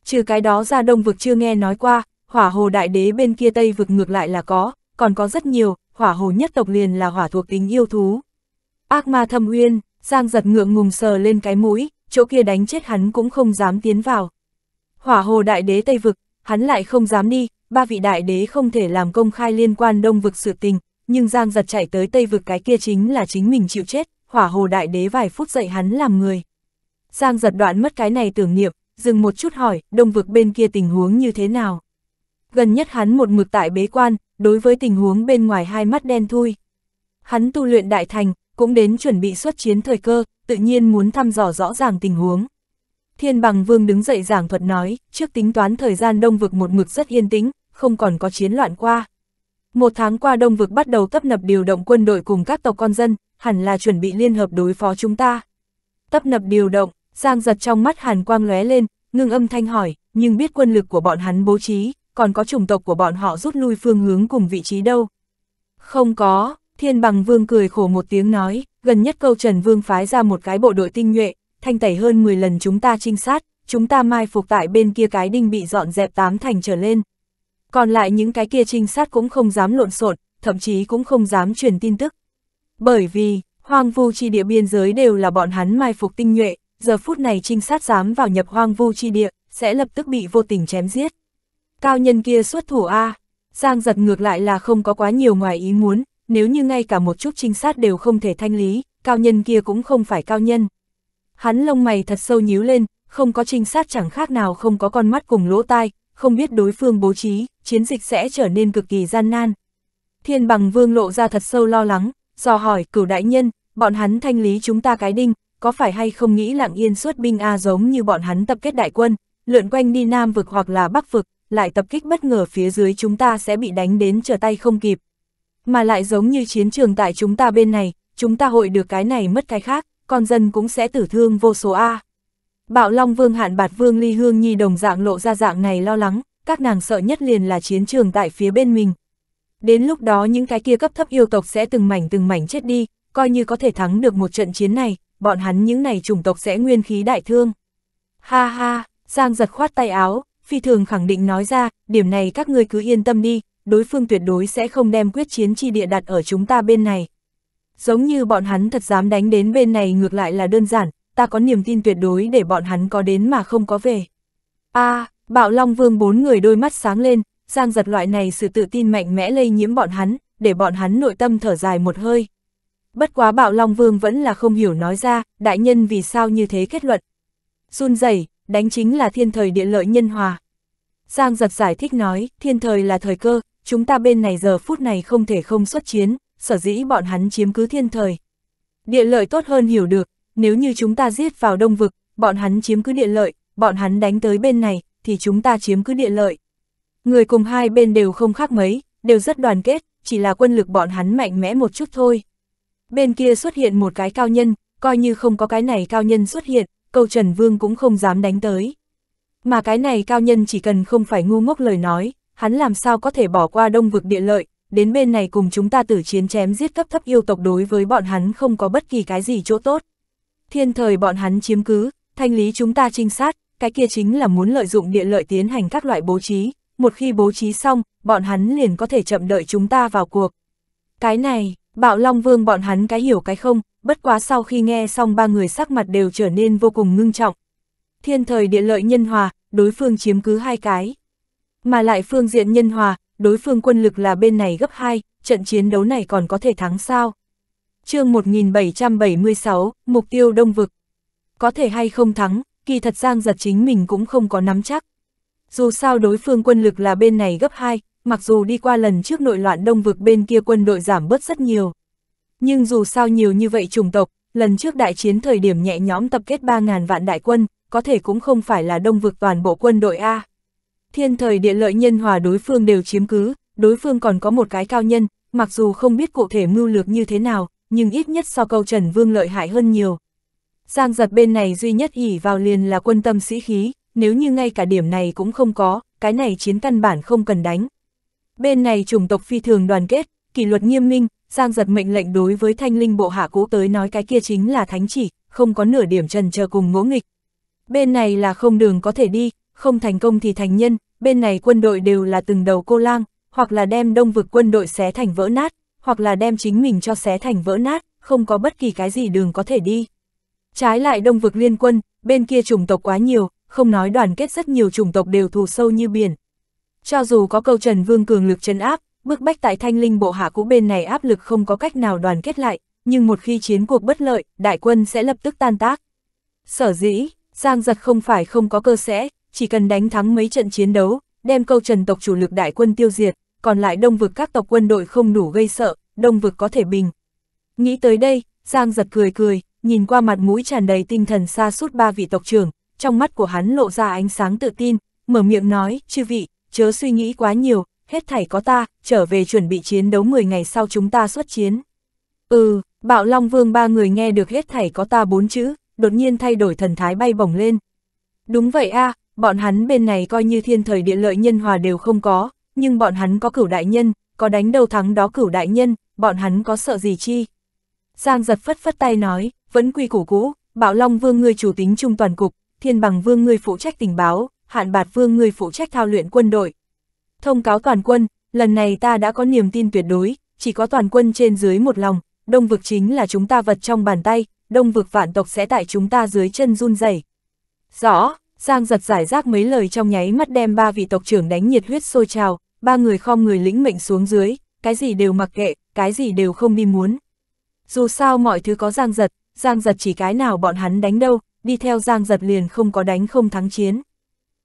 Speaker 1: Trừ cái đó ra đông vực chưa nghe nói qua, hỏa hồ đại đế bên kia Tây vực ngược lại là có, còn có rất nhiều, hỏa hồ nhất tộc liền là hỏa thuộc tính yêu thú. Ác ma thâm uyên, Giang giật ngượng ngùng sờ lên cái mũi, chỗ kia đánh chết hắn cũng không dám tiến vào. Hỏa hồ đại đế Tây vực, hắn lại không dám đi, ba vị đại đế không thể làm công khai liên quan đông vực sự tình, nhưng Giang giật chạy tới Tây vực cái kia chính là chính mình chịu chết, hỏa hồ đại đế vài phút dậy hắn làm người. Giang giật đoạn mất cái này tưởng niệm, dừng một chút hỏi, đông vực bên kia tình huống như thế nào. Gần nhất hắn một mực tại bế quan, đối với tình huống bên ngoài hai mắt đen thui. Hắn tu luyện đại thành, cũng đến chuẩn bị xuất chiến thời cơ, tự nhiên muốn thăm dò rõ ràng tình huống. Thiên bằng vương đứng dậy giảng thuật nói, trước tính toán thời gian đông vực một mực rất yên tĩnh, không còn có chiến loạn qua. Một tháng qua đông vực bắt đầu tấp nập điều động quân đội cùng các tộc con dân, hẳn là chuẩn bị liên hợp đối phó chúng ta. Tấp nập điều động, giang giật trong mắt hàn quang lóe lên, ngưng âm thanh hỏi, nhưng biết quân lực của bọn hắn bố trí, còn có chủng tộc của bọn họ rút lui phương hướng cùng vị trí đâu. Không có, Thiên Bằng Vương cười khổ một tiếng nói, gần nhất câu Trần Vương phái ra một cái bộ đội tinh nhuệ, thanh tẩy hơn 10 lần chúng ta trinh sát, chúng ta mai phục tại bên kia cái đinh bị dọn dẹp tám thành trở lên. Còn lại những cái kia trinh sát cũng không dám lộn xộn, thậm chí cũng không dám truyền tin tức. Bởi vì, hoang vu chi địa biên giới đều là bọn hắn mai phục tinh nhuệ, giờ phút này trinh sát dám vào nhập hoang vu chi địa, sẽ lập tức bị vô tình chém giết. Cao nhân kia xuất thủ A, Giang giật ngược lại là không có quá nhiều ngoài ý muốn, nếu như ngay cả một chút trinh sát đều không thể thanh lý, cao nhân kia cũng không phải cao nhân. Hắn lông mày thật sâu nhíu lên, không có trinh sát chẳng khác nào không có con mắt cùng lỗ tai, không biết đối phương bố trí, chiến dịch sẽ trở nên cực kỳ gian nan. Thiên bằng vương lộ ra thật sâu lo lắng, dò hỏi cửu đại nhân, bọn hắn thanh lý chúng ta cái đinh, có phải hay không nghĩ lặng yên suốt binh A giống như bọn hắn tập kết đại quân, lượn quanh đi Nam vực hoặc là Bắc vực, lại tập kích bất ngờ phía dưới chúng ta sẽ bị đánh đến trở tay không kịp. Mà lại giống như chiến trường tại chúng ta bên này, chúng ta hội được cái này mất cái khác, con dân cũng sẽ tử thương vô số A. Bạo Long Vương Hạn Bạt Vương Ly Hương Nhi đồng dạng lộ ra dạng này lo lắng, các nàng sợ nhất liền là chiến trường tại phía bên mình. Đến lúc đó những cái kia cấp thấp yêu tộc sẽ từng mảnh từng mảnh chết đi, coi như có thể thắng được một trận chiến này, bọn hắn những này chủng tộc sẽ nguyên khí đại thương. Ha ha, Giang giật khoát tay áo, phi thường khẳng định nói ra, điểm này các ngươi cứ yên tâm đi, đối phương tuyệt đối sẽ không đem quyết chiến chi địa đặt ở chúng ta bên này. Giống như bọn hắn thật dám đánh đến bên này ngược lại là đơn giản, ta có niềm tin tuyệt đối để bọn hắn có đến mà không có về. a à, bạo long vương bốn người đôi mắt sáng lên, giang giật loại này sự tự tin mạnh mẽ lây nhiễm bọn hắn, để bọn hắn nội tâm thở dài một hơi. Bất quá bạo long vương vẫn là không hiểu nói ra, đại nhân vì sao như thế kết luận. Run rẩy đánh chính là thiên thời địa lợi nhân hòa. Giang giật giải thích nói, thiên thời là thời cơ, chúng ta bên này giờ phút này không thể không xuất chiến, sở dĩ bọn hắn chiếm cứ thiên thời. Địa lợi tốt hơn hiểu được, nếu như chúng ta giết vào đông vực, bọn hắn chiếm cứ địa lợi, bọn hắn đánh tới bên này, thì chúng ta chiếm cứ địa lợi. Người cùng hai bên đều không khác mấy, đều rất đoàn kết, chỉ là quân lực bọn hắn mạnh mẽ một chút thôi. Bên kia xuất hiện một cái cao nhân, coi như không có cái này cao nhân xuất hiện, câu Trần Vương cũng không dám đánh tới. Mà cái này cao nhân chỉ cần không phải ngu ngốc lời nói, hắn làm sao có thể bỏ qua đông vực địa lợi, đến bên này cùng chúng ta tử chiến chém giết cấp thấp yêu tộc đối với bọn hắn không có bất kỳ cái gì chỗ tốt. Thiên thời bọn hắn chiếm cứ, thanh lý chúng ta trinh sát, cái kia chính là muốn lợi dụng địa lợi tiến hành các loại bố trí, một khi bố trí xong, bọn hắn liền có thể chậm đợi chúng ta vào cuộc. Cái này, bạo long vương bọn hắn cái hiểu cái không, bất quá sau khi nghe xong ba người sắc mặt đều trở nên vô cùng ngưng trọng. Thiên thời địa lợi nhân hòa, đối phương chiếm cứ hai cái. Mà lại phương diện nhân hòa, đối phương quân lực là bên này gấp hai trận chiến đấu này còn có thể thắng sao? chương 1776, mục tiêu đông vực. Có thể hay không thắng, kỳ thật Giang giật chính mình cũng không có nắm chắc. Dù sao đối phương quân lực là bên này gấp hai mặc dù đi qua lần trước nội loạn đông vực bên kia quân đội giảm bớt rất nhiều. Nhưng dù sao nhiều như vậy chủng tộc, lần trước đại chiến thời điểm nhẹ nhóm tập kết 3.000 vạn đại quân, có thể cũng không phải là đông vực toàn bộ quân đội A. Thiên thời địa lợi nhân hòa đối phương đều chiếm cứ, đối phương còn có một cái cao nhân, mặc dù không biết cụ thể mưu lược như thế nào, nhưng ít nhất so câu Trần Vương lợi hại hơn nhiều. Giang giật bên này duy nhất ỉ vào liền là quân tâm sĩ khí, nếu như ngay cả điểm này cũng không có, cái này chiến căn bản không cần đánh. Bên này chủng tộc phi thường đoàn kết, kỷ luật nghiêm minh, Giang giật mệnh lệnh đối với thanh linh bộ hạ cũ tới nói cái kia chính là thánh chỉ, không có nửa điểm trần chờ cùng ngỗ nghịch. Bên này là không đường có thể đi, không thành công thì thành nhân, bên này quân đội đều là từng đầu cô lang, hoặc là đem đông vực quân đội xé thành vỡ nát, hoặc là đem chính mình cho xé thành vỡ nát, không có bất kỳ cái gì đường có thể đi. Trái lại đông vực liên quân, bên kia chủng tộc quá nhiều, không nói đoàn kết rất nhiều chủng tộc đều thù sâu như biển. Cho dù có câu Trần Vương cường lực trấn áp, bức bách tại thanh linh bộ hạ cũ bên này áp lực không có cách nào đoàn kết lại, nhưng một khi chiến cuộc bất lợi, đại quân sẽ lập tức tan tác. Sở dĩ, Giang giật không phải không có cơ sẽ, chỉ cần đánh thắng mấy trận chiến đấu, đem câu trần tộc chủ lực đại quân tiêu diệt, còn lại đông vực các tộc quân đội không đủ gây sợ, đông vực có thể bình. Nghĩ tới đây, Giang giật cười cười, nhìn qua mặt mũi tràn đầy tinh thần xa suốt ba vị tộc trưởng, trong mắt của hắn lộ ra ánh sáng tự tin, mở miệng nói, chư vị, chớ suy nghĩ quá nhiều, hết thảy có ta, trở về chuẩn bị chiến đấu 10 ngày sau chúng ta xuất chiến. Ừ, bạo Long Vương ba người nghe được hết thảy có ta bốn chữ, đột nhiên thay đổi thần thái bay bổng lên. Đúng vậy a à, bọn hắn bên này coi như thiên thời địa lợi nhân hòa đều không có, nhưng bọn hắn có cửu đại nhân, có đánh đầu thắng đó cửu đại nhân, bọn hắn có sợ gì chi. Giang giật phất phất tay nói, vẫn quy củ cũ, Bạo Long Vương ngươi chủ tính trung toàn cục, Thiên Bằng Vương ngươi phụ trách tình báo, Hạn Bạt Vương ngươi phụ trách thao luyện quân đội, Thông cáo toàn quân, lần này ta đã có niềm tin tuyệt đối, chỉ có toàn quân trên dưới một lòng, đông vực chính là chúng ta vật trong bàn tay, đông vực vạn tộc sẽ tại chúng ta dưới chân run rẩy. Rõ, Giang giật giải rác mấy lời trong nháy mắt đem ba vị tộc trưởng đánh nhiệt huyết sôi trào, ba người khom người lĩnh mệnh xuống dưới, cái gì đều mặc kệ, cái gì đều không đi muốn. Dù sao mọi thứ có Giang giật, Giang giật chỉ cái nào bọn hắn đánh đâu, đi theo Giang giật liền không có đánh không thắng chiến.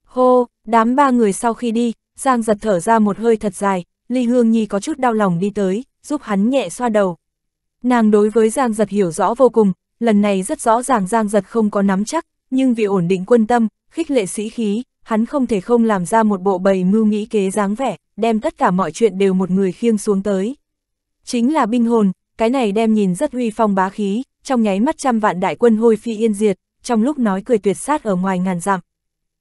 Speaker 1: Hô, đám ba người sau khi đi, Giang giật thở ra một hơi thật dài, Ly Hương Nhi có chút đau lòng đi tới, giúp hắn nhẹ xoa đầu. Nàng đối với Giang giật hiểu rõ vô cùng, lần này rất rõ ràng Giang giật không có nắm chắc, nhưng vì ổn định quân tâm, khích lệ sĩ khí, hắn không thể không làm ra một bộ bầy mưu nghĩ kế dáng vẻ, đem tất cả mọi chuyện đều một người khiêng xuống tới. Chính là binh hồn, cái này đem nhìn rất huy phong bá khí, trong nháy mắt trăm vạn đại quân hôi phi yên diệt, trong lúc nói cười tuyệt sát ở ngoài ngàn dặm.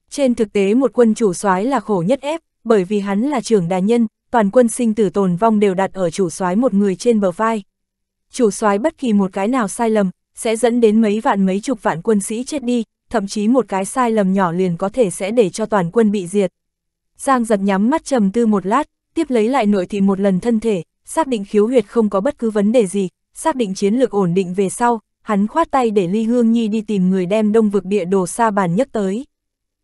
Speaker 1: Trên thực tế một quân chủ soái là khổ nhất ép, bởi vì hắn là trưởng đà nhân, toàn quân sinh tử tồn vong đều đặt ở chủ soái một người trên bờ vai. Chủ soái bất kỳ một cái nào sai lầm, sẽ dẫn đến mấy vạn mấy chục vạn quân sĩ chết đi, thậm chí một cái sai lầm nhỏ liền có thể sẽ để cho toàn quân bị diệt. Giang giật nhắm mắt trầm tư một lát, tiếp lấy lại nội thị một lần thân thể, xác định khiếu huyệt không có bất cứ vấn đề gì, xác định chiến lược ổn định về sau, hắn khoát tay để Ly Hương Nhi đi tìm người đem đông vực địa đồ sa bàn nhất tới.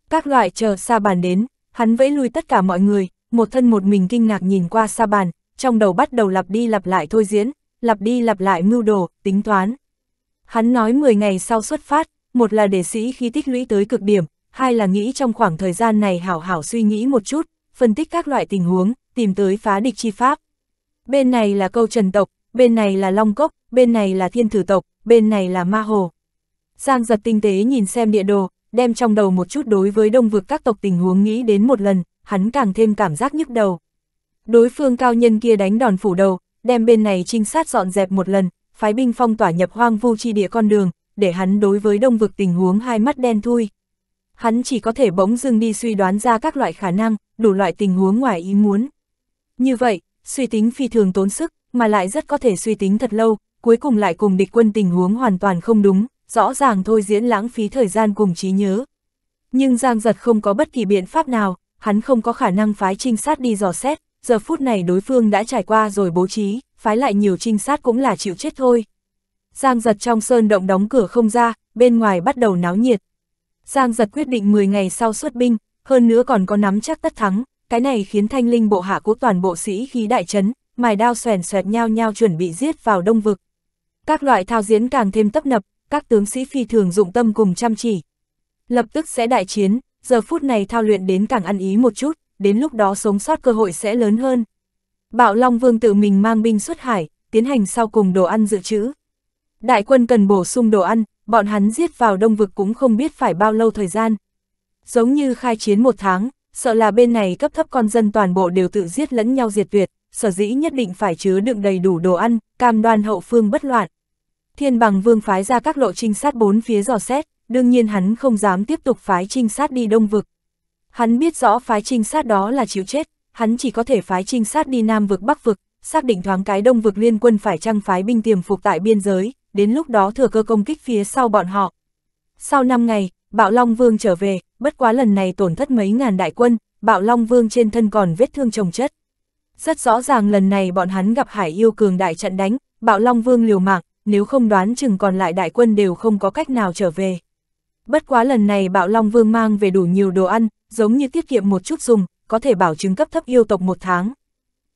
Speaker 1: Các loại chờ sa bàn đến, hắn vẫy lui tất cả mọi người, một thân một mình kinh ngạc nhìn qua sa bàn, trong đầu bắt đầu lặp đi lặp lại thôi diễn, lặp đi lặp lại mưu đồ, tính toán. Hắn nói 10 ngày sau xuất phát, một là để sĩ khi tích lũy tới cực điểm, hai là nghĩ trong khoảng thời gian này hảo hảo suy nghĩ một chút, phân tích các loại tình huống, tìm tới phá địch chi pháp. Bên này là câu trần tộc, bên này là long cốc, bên này là thiên thử tộc, bên này là ma hồ. Giang giật tinh tế nhìn xem địa đồ, đem trong đầu một chút đối với đông vực các tộc tình huống nghĩ đến một lần, hắn càng thêm cảm giác nhức đầu. Đối phương cao nhân kia đánh đòn phủ đầu, đem bên này trinh sát dọn dẹp một lần, phái binh phong tỏa nhập hoang vu chi địa con đường, để hắn đối với đông vực tình huống hai mắt đen thui. Hắn chỉ có thể bỗng dưng đi suy đoán ra các loại khả năng, đủ loại tình huống ngoài ý muốn. Như vậy, suy tính phi thường tốn sức, mà lại rất có thể suy tính thật lâu, cuối cùng lại cùng địch quân tình huống hoàn toàn không đúng, rõ ràng thôi diễn lãng phí thời gian cùng trí nhớ. Nhưng Giang Giật không có bất kỳ biện pháp nào, hắn không có khả năng phái trinh sát đi dò xét, giờ phút này đối phương đã trải qua rồi bố trí, phái lại nhiều trinh sát cũng là chịu chết thôi. Giang Giật trong sơn động đóng cửa không ra, bên ngoài bắt đầu náo nhiệt. Giang Giật quyết định 10 ngày sau xuất binh, hơn nữa còn có nắm chắc tất thắng, cái này khiến thanh linh bộ hạ của toàn bộ sĩ khí đại chấn, mài đao xoèn xoẹt nhau nhau chuẩn bị giết vào đông vực. Các loại thao diễn càng thêm tấp nập, các tướng sĩ phi thường dụng tâm cùng chăm chỉ. Lập tức sẽ đại chiến, giờ phút này thao luyện đến càng ăn ý một chút, đến lúc đó sống sót cơ hội sẽ lớn hơn. Bạo Long Vương tự mình mang binh xuất hải, tiến hành sau cùng đồ ăn dự trữ. Đại quân cần bổ sung đồ ăn, bọn hắn giết vào đông vực cũng không biết phải bao lâu thời gian. Giống như khai chiến một tháng, sợ là bên này cấp thấp con dân toàn bộ đều tự giết lẫn nhau diệt tuyệt, sở dĩ nhất định phải chứa đựng đầy đủ đồ ăn, cam đoan hậu phương bất loạn. Thiên bằng vương phái ra các lộ trinh sát bốn phía dò xét, đương nhiên hắn không dám tiếp tục phái trinh sát đi đông vực. Hắn biết rõ phái trinh sát đó là chịu chết, hắn chỉ có thể phái trinh sát đi nam vực bắc vực, xác định thoáng cái đông vực liên quân phải trăng phái binh tiềm phục tại biên giới, đến lúc đó thừa cơ công kích phía sau bọn họ. Sau 5 ngày, Bạo Long Vương trở về, bất quá lần này tổn thất mấy ngàn đại quân, Bạo Long Vương trên thân còn vết thương chồng chất. Rất rõ ràng lần này bọn hắn gặp Hải Yêu cường đại trận đánh, Bạo Long Vương liều mạng, nếu không đoán chừng còn lại đại quân đều không có cách nào trở về. Bất quá lần này bạo Long Vương mang về đủ nhiều đồ ăn, giống như tiết kiệm một chút dùng, có thể bảo chứng cấp thấp yêu tộc một tháng.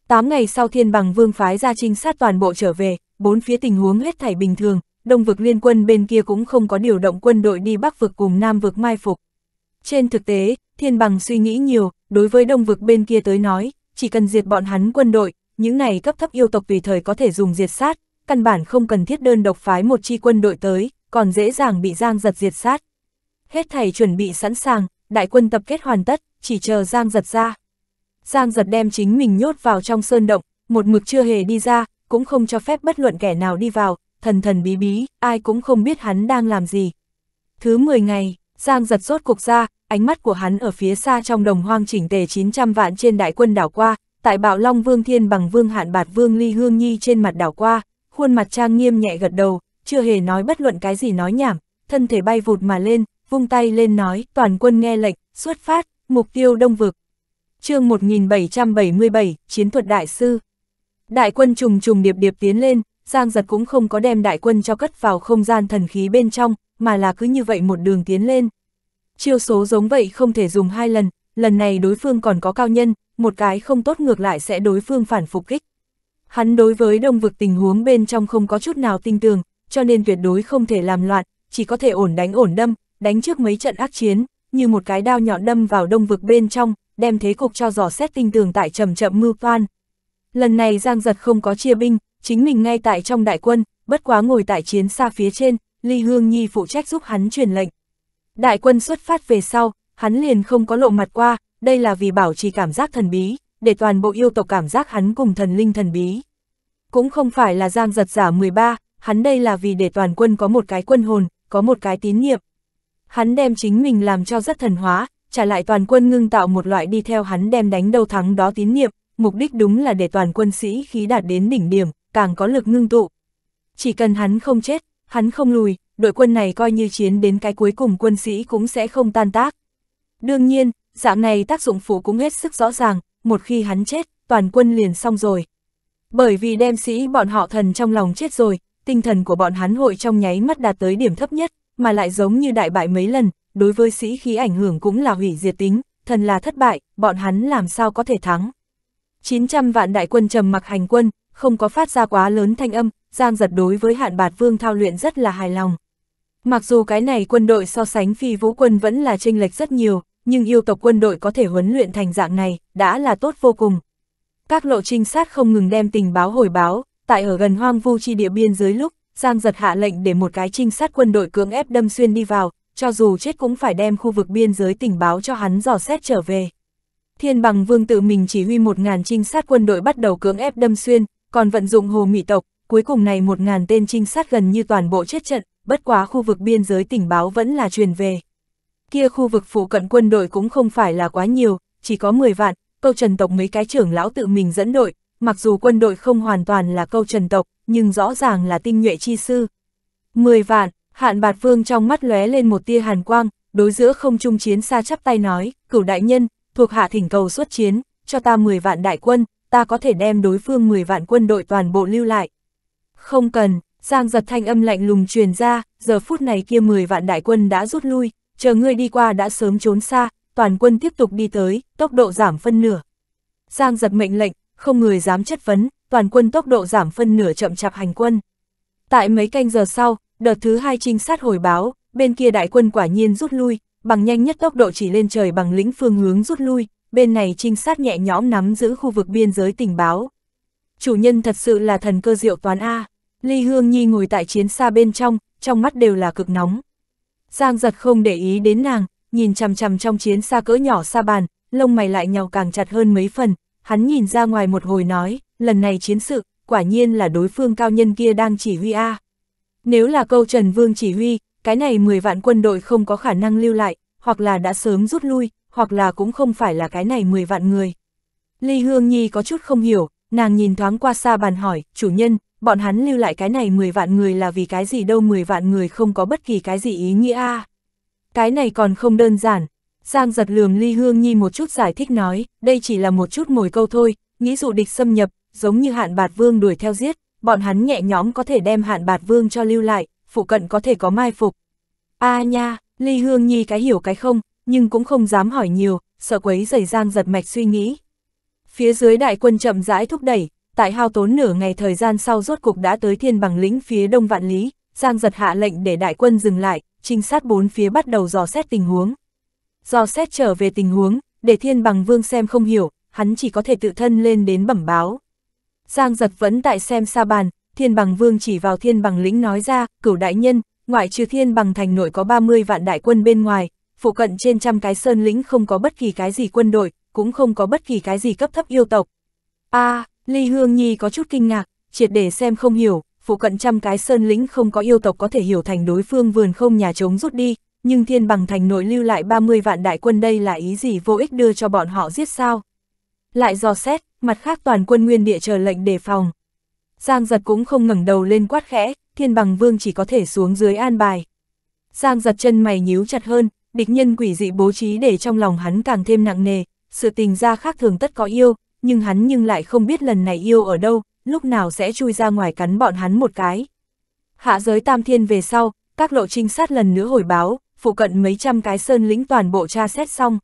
Speaker 1: Tám ngày sau thiên bằng vương phái ra trinh sát toàn bộ trở về, bốn phía tình huống hết thảy bình thường, đông vực liên quân bên kia cũng không có điều động quân đội đi bắc vực cùng nam vực mai phục. Trên thực tế, thiên bằng suy nghĩ nhiều, đối với đông vực bên kia tới nói, chỉ cần diệt bọn hắn quân đội, những này cấp thấp yêu tộc tùy thời có thể dùng diệt sát, căn bản không cần thiết đơn độc phái một chi quân đội tới, còn dễ dàng bị Giang giật diệt sát. Hết thảy chuẩn bị sẵn sàng, đại quân tập kết hoàn tất, chỉ chờ Giang giật ra. Giang giật đem chính mình nhốt vào trong sơn động, một mực chưa hề đi ra, cũng không cho phép bất luận kẻ nào đi vào, thần thần bí bí, ai cũng không biết hắn đang làm gì. Thứ 10 ngày, Giang giật rốt cuộc ra, ánh mắt của hắn ở phía xa trong đồng hoang chỉnh tề 900 vạn trên đại quân đảo qua, tại bạo Long Vương Thiên bằng Vương Hạn Bạt Vương Ly Hương Nhi trên mặt đảo qua khuôn mặt trang nghiêm nhẹ gật đầu, chưa hề nói bất luận cái gì nói nhảm, thân thể bay vụt mà lên, vung tay lên nói, toàn quân nghe lệnh, xuất phát, mục tiêu đông vực. chương 1777, Chiến thuật Đại Sư Đại quân trùng trùng điệp điệp tiến lên, Giang Giật cũng không có đem đại quân cho cất vào không gian thần khí bên trong, mà là cứ như vậy một đường tiến lên. Chiêu số giống vậy không thể dùng hai lần, lần này đối phương còn có cao nhân, một cái không tốt ngược lại sẽ đối phương phản phục kích. Hắn đối với đông vực tình huống bên trong không có chút nào tin tưởng, cho nên tuyệt đối không thể làm loạn, chỉ có thể ổn đánh ổn đâm, đánh trước mấy trận ác chiến, như một cái đao nhọn đâm vào đông vực bên trong, đem thế cục cho dò xét tin tưởng tại chậm chậm mưu toan. Lần này Giang Giật không có chia binh, chính mình ngay tại trong đại quân, bất quá ngồi tại chiến xa phía trên, Ly Hương Nhi phụ trách giúp hắn truyền lệnh. Đại quân xuất phát về sau, hắn liền không có lộ mặt qua, đây là vì bảo trì cảm giác thần bí để toàn bộ yêu tộc cảm giác hắn cùng thần linh thần bí. Cũng không phải là giang giật giả 13, hắn đây là vì để toàn quân có một cái quân hồn, có một cái tín nhiệm. Hắn đem chính mình làm cho rất thần hóa, trả lại toàn quân ngưng tạo một loại đi theo hắn đem đánh đầu thắng đó tín nhiệm, mục đích đúng là để toàn quân sĩ khí đạt đến đỉnh điểm, càng có lực ngưng tụ. Chỉ cần hắn không chết, hắn không lùi, đội quân này coi như chiến đến cái cuối cùng quân sĩ cũng sẽ không tan tác. Đương nhiên, dạng này tác dụng phụ cũng hết sức rõ ràng, một khi hắn chết, toàn quân liền xong rồi. Bởi vì đem sĩ bọn họ thần trong lòng chết rồi, tinh thần của bọn hắn hội trong nháy mắt đạt tới điểm thấp nhất, mà lại giống như đại bại mấy lần, đối với sĩ khí ảnh hưởng cũng là hủy diệt tính, thần là thất bại, bọn hắn làm sao có thể thắng. 900 vạn đại quân trầm mặc hành quân, không có phát ra quá lớn thanh âm, Giang giật đối với hạn bạt vương thao luyện rất là hài lòng. Mặc dù cái này quân đội so sánh phi vũ quân vẫn là chênh lệch rất nhiều, nhưng yêu tộc quân đội có thể huấn luyện thành dạng này, đã là tốt vô cùng. Các lộ trinh sát không ngừng đem tình báo hồi báo, tại ở gần hoang vu chi địa biên giới lúc, Giang giật hạ lệnh để một cái trinh sát quân đội cưỡng ép đâm xuyên đi vào, cho dù chết cũng phải đem khu vực biên giới tình báo cho hắn dò xét trở về. Thiên bằng vương tự mình chỉ huy một ngàn trinh sát quân đội bắt đầu cưỡng ép đâm xuyên, còn vận dụng hồ mỹ tộc, cuối cùng này một ngàn tên trinh sát gần như toàn bộ chết trận, bất quá khu vực biên giới tình báo vẫn là truyền về kia khu vực phụ cận quân đội cũng không phải là quá nhiều, chỉ có 10 vạn, câu trần tộc mấy cái trưởng lão tự mình dẫn đội, mặc dù quân đội không hoàn toàn là câu trần tộc, nhưng rõ ràng là tinh nhuệ chi sư. 10 vạn, hạn bạt vương trong mắt lóe lên một tia hàn quang, đối giữa không trung chiến xa chắp tay nói, cửu đại nhân, thuộc hạ thỉnh cầu xuất chiến, cho ta 10 vạn đại quân, ta có thể đem đối phương 10 vạn quân đội toàn bộ lưu lại. Không cần, Giang giật thanh âm lạnh lùng truyền ra, giờ phút này kia 10 vạn đại quân đã rút lui, chờ ngươi đi qua đã sớm trốn xa, toàn quân tiếp tục đi tới, tốc độ giảm phân nửa. Giang giật mệnh lệnh, không người dám chất vấn, toàn quân tốc độ giảm phân nửa chậm chạp hành quân. Tại mấy canh giờ sau, đợt thứ hai trinh sát hồi báo, bên kia đại quân quả nhiên rút lui, bằng nhanh nhất tốc độ chỉ lên trời bằng lĩnh phương hướng rút lui, bên này trinh sát nhẹ nhõm nắm giữ khu vực biên giới tình báo. Chủ nhân thật sự là thần cơ diệu toán A, Ly Hương Nhi ngồi tại chiến xa bên trong, trong mắt đều là cực nóng. Giang giật không để ý đến nàng, nhìn chằm chằm trong chiến xa cỡ nhỏ xa bàn, lông mày lại nhào càng chặt hơn mấy phần, hắn nhìn ra ngoài một hồi nói, lần này chiến sự, quả nhiên là đối phương cao nhân kia đang chỉ huy A. Nếu là câu Trần Vương chỉ huy, cái này 10 vạn quân đội không có khả năng lưu lại, hoặc là đã sớm rút lui, hoặc là cũng không phải là cái này 10 vạn người. Ly Hương Nhi có chút không hiểu, nàng nhìn thoáng qua xa bàn hỏi, chủ nhân, bọn hắn lưu lại cái này 10 vạn người là vì cái gì đâu 10 vạn người không có bất kỳ cái gì ý nghĩa a Cái này còn không đơn giản. Giang giật lườm Ly Hương Nhi một chút giải thích nói, đây chỉ là một chút mồi câu thôi, nghĩ dụ địch xâm nhập, giống như hạn bạt vương đuổi theo giết, bọn hắn nhẹ nhóm có thể đem hạn bạt vương cho lưu lại, phụ cận có thể có mai phục. a nha, Ly Hương Nhi cái hiểu cái không, nhưng cũng không dám hỏi nhiều, sợ quấy giày Giang giật mạch suy nghĩ. Phía dưới đại quân chậm rãi thúc đẩy, tại hao tốn nửa ngày thời gian sau rốt cục đã tới thiên bằng lĩnh phía đông vạn lý, Giang giật hạ lệnh để đại quân dừng lại, trinh sát bốn phía bắt đầu dò xét tình huống. Dò xét trở về tình huống, để thiên bằng vương xem không hiểu, hắn chỉ có thể tự thân lên đến bẩm báo. Giang giật vẫn tại xem xa bàn, thiên bằng vương chỉ vào thiên bằng lĩnh nói ra, cửu đại nhân, ngoại trừ thiên bằng thành nội có 30 vạn đại quân bên ngoài, phụ cận trên trăm cái sơn lĩnh không có bất kỳ cái gì quân đội, cũng không có bất kỳ cái gì cấp thấp yêu tộc. a à, Ly Hương Nhi có chút kinh ngạc, triệt để xem không hiểu, phụ cận trăm cái sơn lĩnh không có yêu tộc có thể hiểu thành đối phương vườn không nhà trống rút đi, nhưng thiên bằng thành nội lưu lại 30 vạn đại quân đây là ý gì vô ích đưa cho bọn họ giết sao. Lại do xét, mặt khác toàn quân nguyên địa chờ lệnh đề phòng. Giang giật cũng không ngẩng đầu lên quát khẽ, thiên bằng vương chỉ có thể xuống dưới an bài. Giang giật chân mày nhíu chặt hơn, địch nhân quỷ dị bố trí để trong lòng hắn càng thêm nặng nề, sự tình ra khác thường tất có yêu, nhưng hắn nhưng lại không biết lần này yêu ở đâu, lúc nào sẽ chui ra ngoài cắn bọn hắn một cái. Hạ giới tam thiên về sau, các lộ trinh sát lần nữa hồi báo, phụ cận mấy trăm cái sơn lĩnh toàn bộ tra xét xong.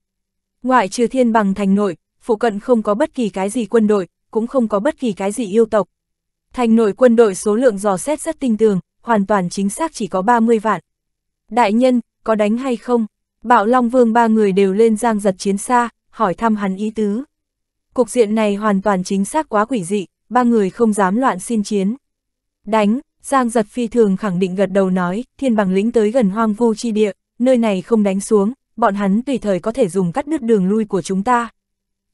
Speaker 1: Ngoại trừ thiên bằng thành nội, phụ cận không có bất kỳ cái gì quân đội, cũng không có bất kỳ cái gì yêu tộc. Thành nội quân đội số lượng dò xét rất tinh tường, hoàn toàn chính xác chỉ có 30 vạn. Đại nhân, có đánh hay không? Bạo Long Vương ba người đều lên giang giật chiến xa, hỏi thăm hắn ý tứ. Cục diện này hoàn toàn chính xác quá quỷ dị, ba người không dám loạn xin chiến. Đánh, Giang giật phi thường khẳng định gật đầu nói, thiên bằng lĩnh tới gần hoang vu chi địa, nơi này không đánh xuống, bọn hắn tùy thời có thể dùng cắt đứt đường lui của chúng ta.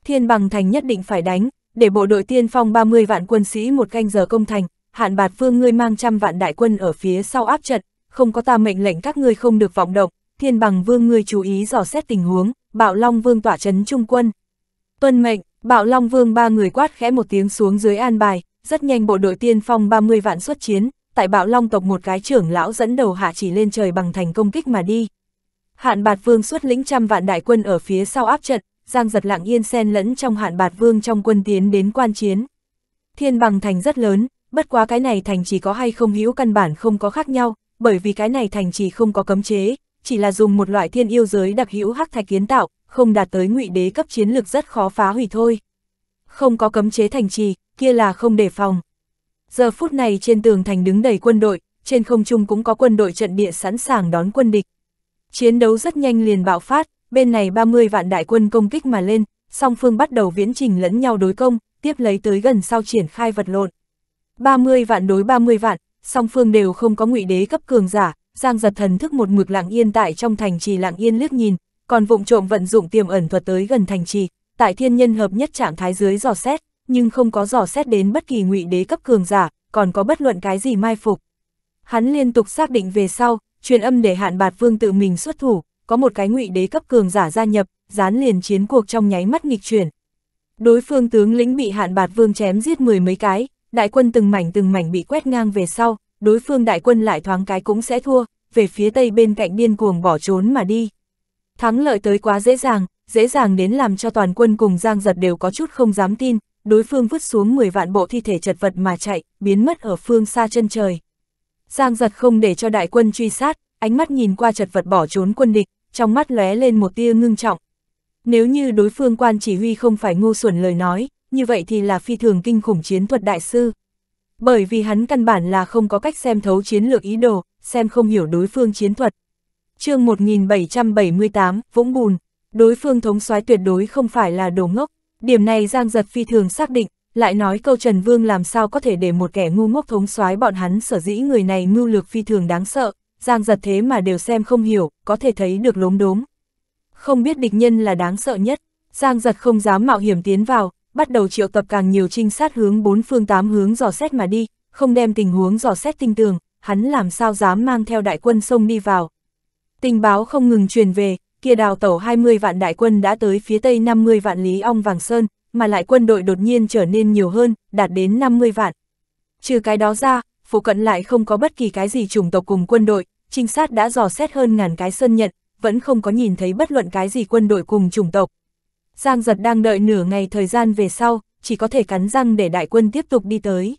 Speaker 1: Thiên bằng thành nhất định phải đánh, để bộ đội tiên phong 30 vạn quân sĩ một canh giờ công thành, hạn bạt phương ngươi mang trăm vạn đại quân ở phía sau áp trận, không có ta mệnh lệnh các ngươi không được vọng động, thiên bằng vương ngươi chú ý dò xét tình huống, bạo long vương tỏa chấn trung quân. Tuân mệnh, Bạo Long Vương ba người quát khẽ một tiếng xuống dưới an bài, rất nhanh bộ đội tiên phong 30 vạn xuất chiến, tại Bạo Long tộc một cái trưởng lão dẫn đầu hạ chỉ lên trời bằng thành công kích mà đi. Hạn Bạt Vương xuất lĩnh trăm vạn đại quân ở phía sau áp trận, Giang Giật Lặng Yên xen lẫn trong Hạn Bạt Vương trong quân tiến đến quan chiến. Thiên bằng thành rất lớn, bất quá cái này thành chỉ có hay không hữu căn bản không có khác nhau, bởi vì cái này thành chỉ không có cấm chế, chỉ là dùng một loại thiên yêu giới đặc hữu hắc thạch kiến tạo, không đạt tới ngụy đế cấp chiến lực rất khó phá hủy thôi. Không có cấm chế thành trì, kia là không đề phòng. Giờ phút này trên tường thành đứng đầy quân đội, trên không trung cũng có quân đội trận địa sẵn sàng đón quân địch. Chiến đấu rất nhanh liền bạo phát, bên này 30 vạn đại quân công kích mà lên, song phương bắt đầu viễn trình lẫn nhau đối công, tiếp lấy tới gần sau triển khai vật lộn. 30 vạn đối 30 vạn, song phương đều không có ngụy đế cấp cường giả, Giang giật thần thức một mực lặng yên tại trong thành trì lặng yên liếc nhìn, còn vụng trộm vận dụng tiềm ẩn thuật tới gần thành trì, tại thiên nhân hợp nhất trạng thái dưới dò xét, nhưng không có dò xét đến bất kỳ ngụy đế cấp cường giả, còn có bất luận cái gì mai phục. Hắn liên tục xác định về sau, truyền âm để hạn bạt vương tự mình xuất thủ, có một cái ngụy đế cấp cường giả gia nhập, dán liền chiến cuộc trong nháy mắt nghịch chuyển. Đối phương tướng lĩnh bị hạn bạt vương chém giết mười mấy cái, đại quân từng mảnh từng mảnh bị quét ngang về sau, đối phương đại quân lại thoáng cái cũng sẽ thua, về phía tây bên cạnh điên cuồng bỏ trốn mà đi. Thắng lợi tới quá dễ dàng, dễ dàng đến làm cho toàn quân cùng Giang Giật đều có chút không dám tin, đối phương vứt xuống 10 vạn bộ thi thể chật vật mà chạy, biến mất ở phương xa chân trời. Giang Giật không để cho đại quân truy sát, ánh mắt nhìn qua chật vật bỏ trốn quân địch, trong mắt lóe lên một tia ngưng trọng. Nếu như đối phương quan chỉ huy không phải ngu xuẩn lời nói, như vậy thì là phi thường kinh khủng chiến thuật đại sư. Bởi vì hắn căn bản là không có cách xem thấu chiến lược ý đồ, xem không hiểu đối phương chiến thuật. chương 1778, Vũng Bùn, đối phương thống soái tuyệt đối không phải là đồ ngốc, điểm này Giang Giật phi thường xác định, lại nói câu Trần Vương làm sao có thể để một kẻ ngu ngốc thống soái bọn hắn sở dĩ người này mưu lược phi thường đáng sợ, Giang Giật thế mà đều xem không hiểu, có thể thấy được lốm đốm. Không biết địch nhân là đáng sợ nhất, Giang Giật không dám mạo hiểm tiến vào, bắt đầu triệu tập càng nhiều trinh sát hướng bốn phương tám hướng dò xét mà đi, không đem tình huống dò xét tinh tường, hắn làm sao dám mang theo đại quân sông đi vào. Tình báo không ngừng truyền về, kia đào tẩu 20 vạn đại quân đã tới phía tây 50 vạn Lý Ong Vàng Sơn, mà lại quân đội đột nhiên trở nên nhiều hơn, đạt đến 50 vạn. Trừ cái đó ra, phụ cận lại không có bất kỳ cái gì chủng tộc cùng quân đội, trinh sát đã dò xét hơn ngàn cái sơn nhận, vẫn không có nhìn thấy bất luận cái gì quân đội cùng chủng tộc. Giang giật đang đợi nửa ngày thời gian về sau, chỉ có thể cắn răng để đại quân tiếp tục đi tới.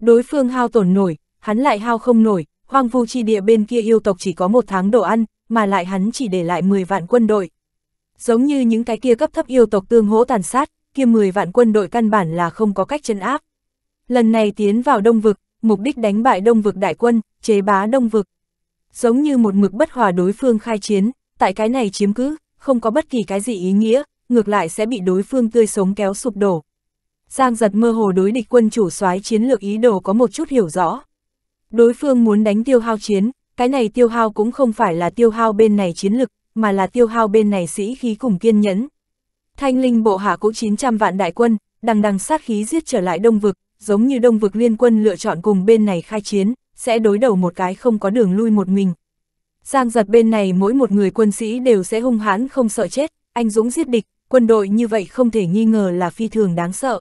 Speaker 1: Đối phương hao tổn nổi, hắn lại hao không nổi, hoang vu chi địa bên kia yêu tộc chỉ có một tháng đồ ăn, mà lại hắn chỉ để lại 10 vạn quân đội. Giống như những cái kia cấp thấp yêu tộc tương hỗ tàn sát, kia 10 vạn quân đội căn bản là không có cách chân áp. Lần này tiến vào Đông Vực, mục đích đánh bại Đông Vực đại quân, chế bá Đông Vực. Giống như một mực bất hòa đối phương khai chiến, tại cái này chiếm cứ, không có bất kỳ cái gì ý nghĩa, ngược lại sẽ bị đối phương tươi sống kéo sụp đổ. Giang giật mơ hồ đối địch quân chủ soái chiến lược ý đồ có một chút hiểu rõ. Đối phương muốn đánh tiêu hao chiến, cái này tiêu hao cũng không phải là tiêu hao bên này chiến lực, mà là tiêu hao bên này sĩ khí cùng kiên nhẫn. Thanh linh bộ hạ cũng 900 vạn đại quân, đằng đằng sát khí giết trở lại đông vực, giống như đông vực liên quân lựa chọn cùng bên này khai chiến, sẽ đối đầu một cái không có đường lui một mình. Giang giật bên này mỗi một người quân sĩ đều sẽ hung hãn không sợ chết, anh dũng giết địch, quân đội như vậy không thể nghi ngờ là phi thường đáng sợ.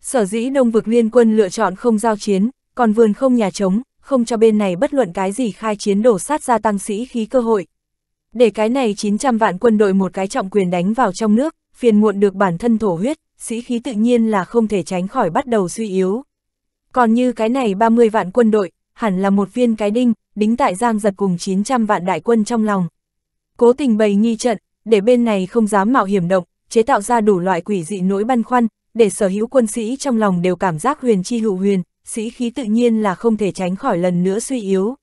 Speaker 1: Sở dĩ Đông vực liên quân lựa chọn không giao chiến, còn vườn không nhà trống, không cho bên này bất luận cái gì khai chiến đổ sát gia tăng sĩ khí cơ hội. Để cái này 900 vạn quân đội một cái trọng quyền đánh vào trong nước, phiền muộn được bản thân thổ huyết, sĩ khí tự nhiên là không thể tránh khỏi bắt đầu suy yếu. Còn như cái này 30 vạn quân đội, hẳn là một viên cái đinh, đính tại giang giật cùng 900 vạn đại quân trong lòng. Cố tình bày nghi trận, để bên này không dám mạo hiểm động, chế tạo ra đủ loại quỷ dị nỗi băn khoăn, để sở hữu quân sĩ trong lòng đều cảm giác huyền chi hữu huyền, sĩ khí tự nhiên là không thể tránh khỏi lần nữa suy yếu.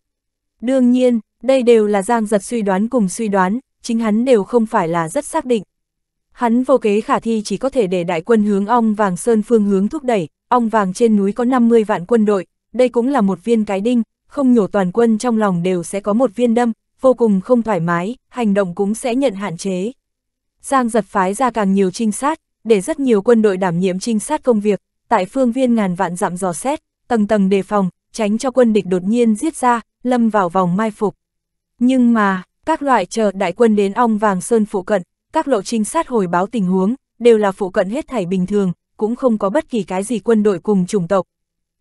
Speaker 1: Đương nhiên, đây đều là Giang Giật suy đoán cùng suy đoán, chính hắn đều không phải là rất xác định. Hắn vô kế khả thi chỉ có thể để đại quân hướng ong vàng sơn phương hướng thúc đẩy, ong vàng trên núi có 50 vạn quân đội, đây cũng là một viên cái đinh, không nhổ toàn quân trong lòng đều sẽ có một viên đâm, vô cùng không thoải mái, hành động cũng sẽ nhận hạn chế. Giang giật phái ra càng nhiều trinh sát, để rất nhiều quân đội đảm nhiệm trinh sát công việc, tại phương viên ngàn vạn dặm dò xét, tầng tầng đề phòng, tránh cho quân địch đột nhiên giết ra, lâm vào vòng mai phục. Nhưng mà, các loại chờ đại quân đến ong vàng sơn phụ cận, các lộ trinh sát hồi báo tình huống, đều là phụ cận hết thảy bình thường, cũng không có bất kỳ cái gì quân đội cùng chủng tộc.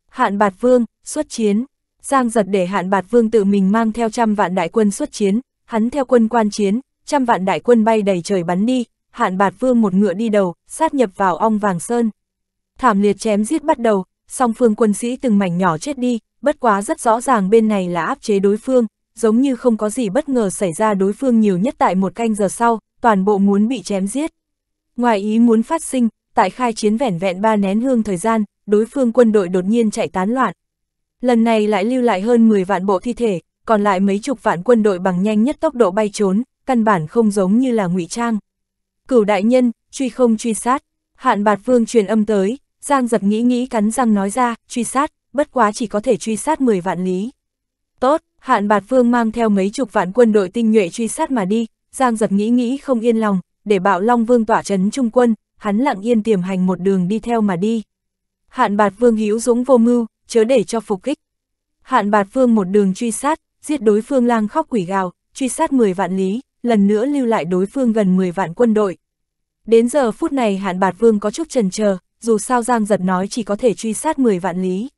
Speaker 1: Hạn Bạt Vương, xuất chiến Giang giật để hạn bạt vương tự mình mang theo trăm vạn đại quân xuất chiến, hắn theo quân quan chiến, trăm vạn đại quân bay đầy trời bắn đi, hạn bạt vương một ngựa đi đầu, sát nhập vào ong vàng sơn. Thảm liệt chém giết bắt đầu, song phương quân sĩ từng mảnh nhỏ chết đi, bất quá rất rõ ràng bên này là áp chế đối phương, giống như không có gì bất ngờ xảy ra đối phương nhiều nhất tại một canh giờ sau, toàn bộ muốn bị chém giết. Ngoài ý muốn phát sinh, tại khai chiến vẻn vẹn ba nén hương thời gian, đối phương quân đội đột nhiên chạy tán loạn, Lần này lại lưu lại hơn 10 vạn bộ thi thể, còn lại mấy chục vạn quân đội bằng nhanh nhất tốc độ bay trốn, căn bản không giống như là ngụy trang. Cửu đại nhân, truy không truy sát, hạn bạt vương truyền âm tới, Giang giật nghĩ nghĩ cắn răng nói ra, truy sát, bất quá chỉ có thể truy sát 10 vạn lý. Tốt, hạn bạt vương mang theo mấy chục vạn quân đội tinh nhuệ truy sát mà đi, Giang giật nghĩ nghĩ không yên lòng, để bạo Long Vương tỏa trấn trung quân, hắn lặng yên tiềm hành một đường đi theo mà đi. Hạn bạt vương hữu dũng vô mưu, chớ để cho phục kích. Hạn bạt phương một đường truy sát, giết đối phương lang khóc quỷ gào, truy sát 10 vạn lý, lần nữa lưu lại đối phương gần 10 vạn quân đội. Đến giờ phút này hạn bạt vương có chút trần chờ dù sao Giang giật nói chỉ có thể truy sát 10 vạn lý.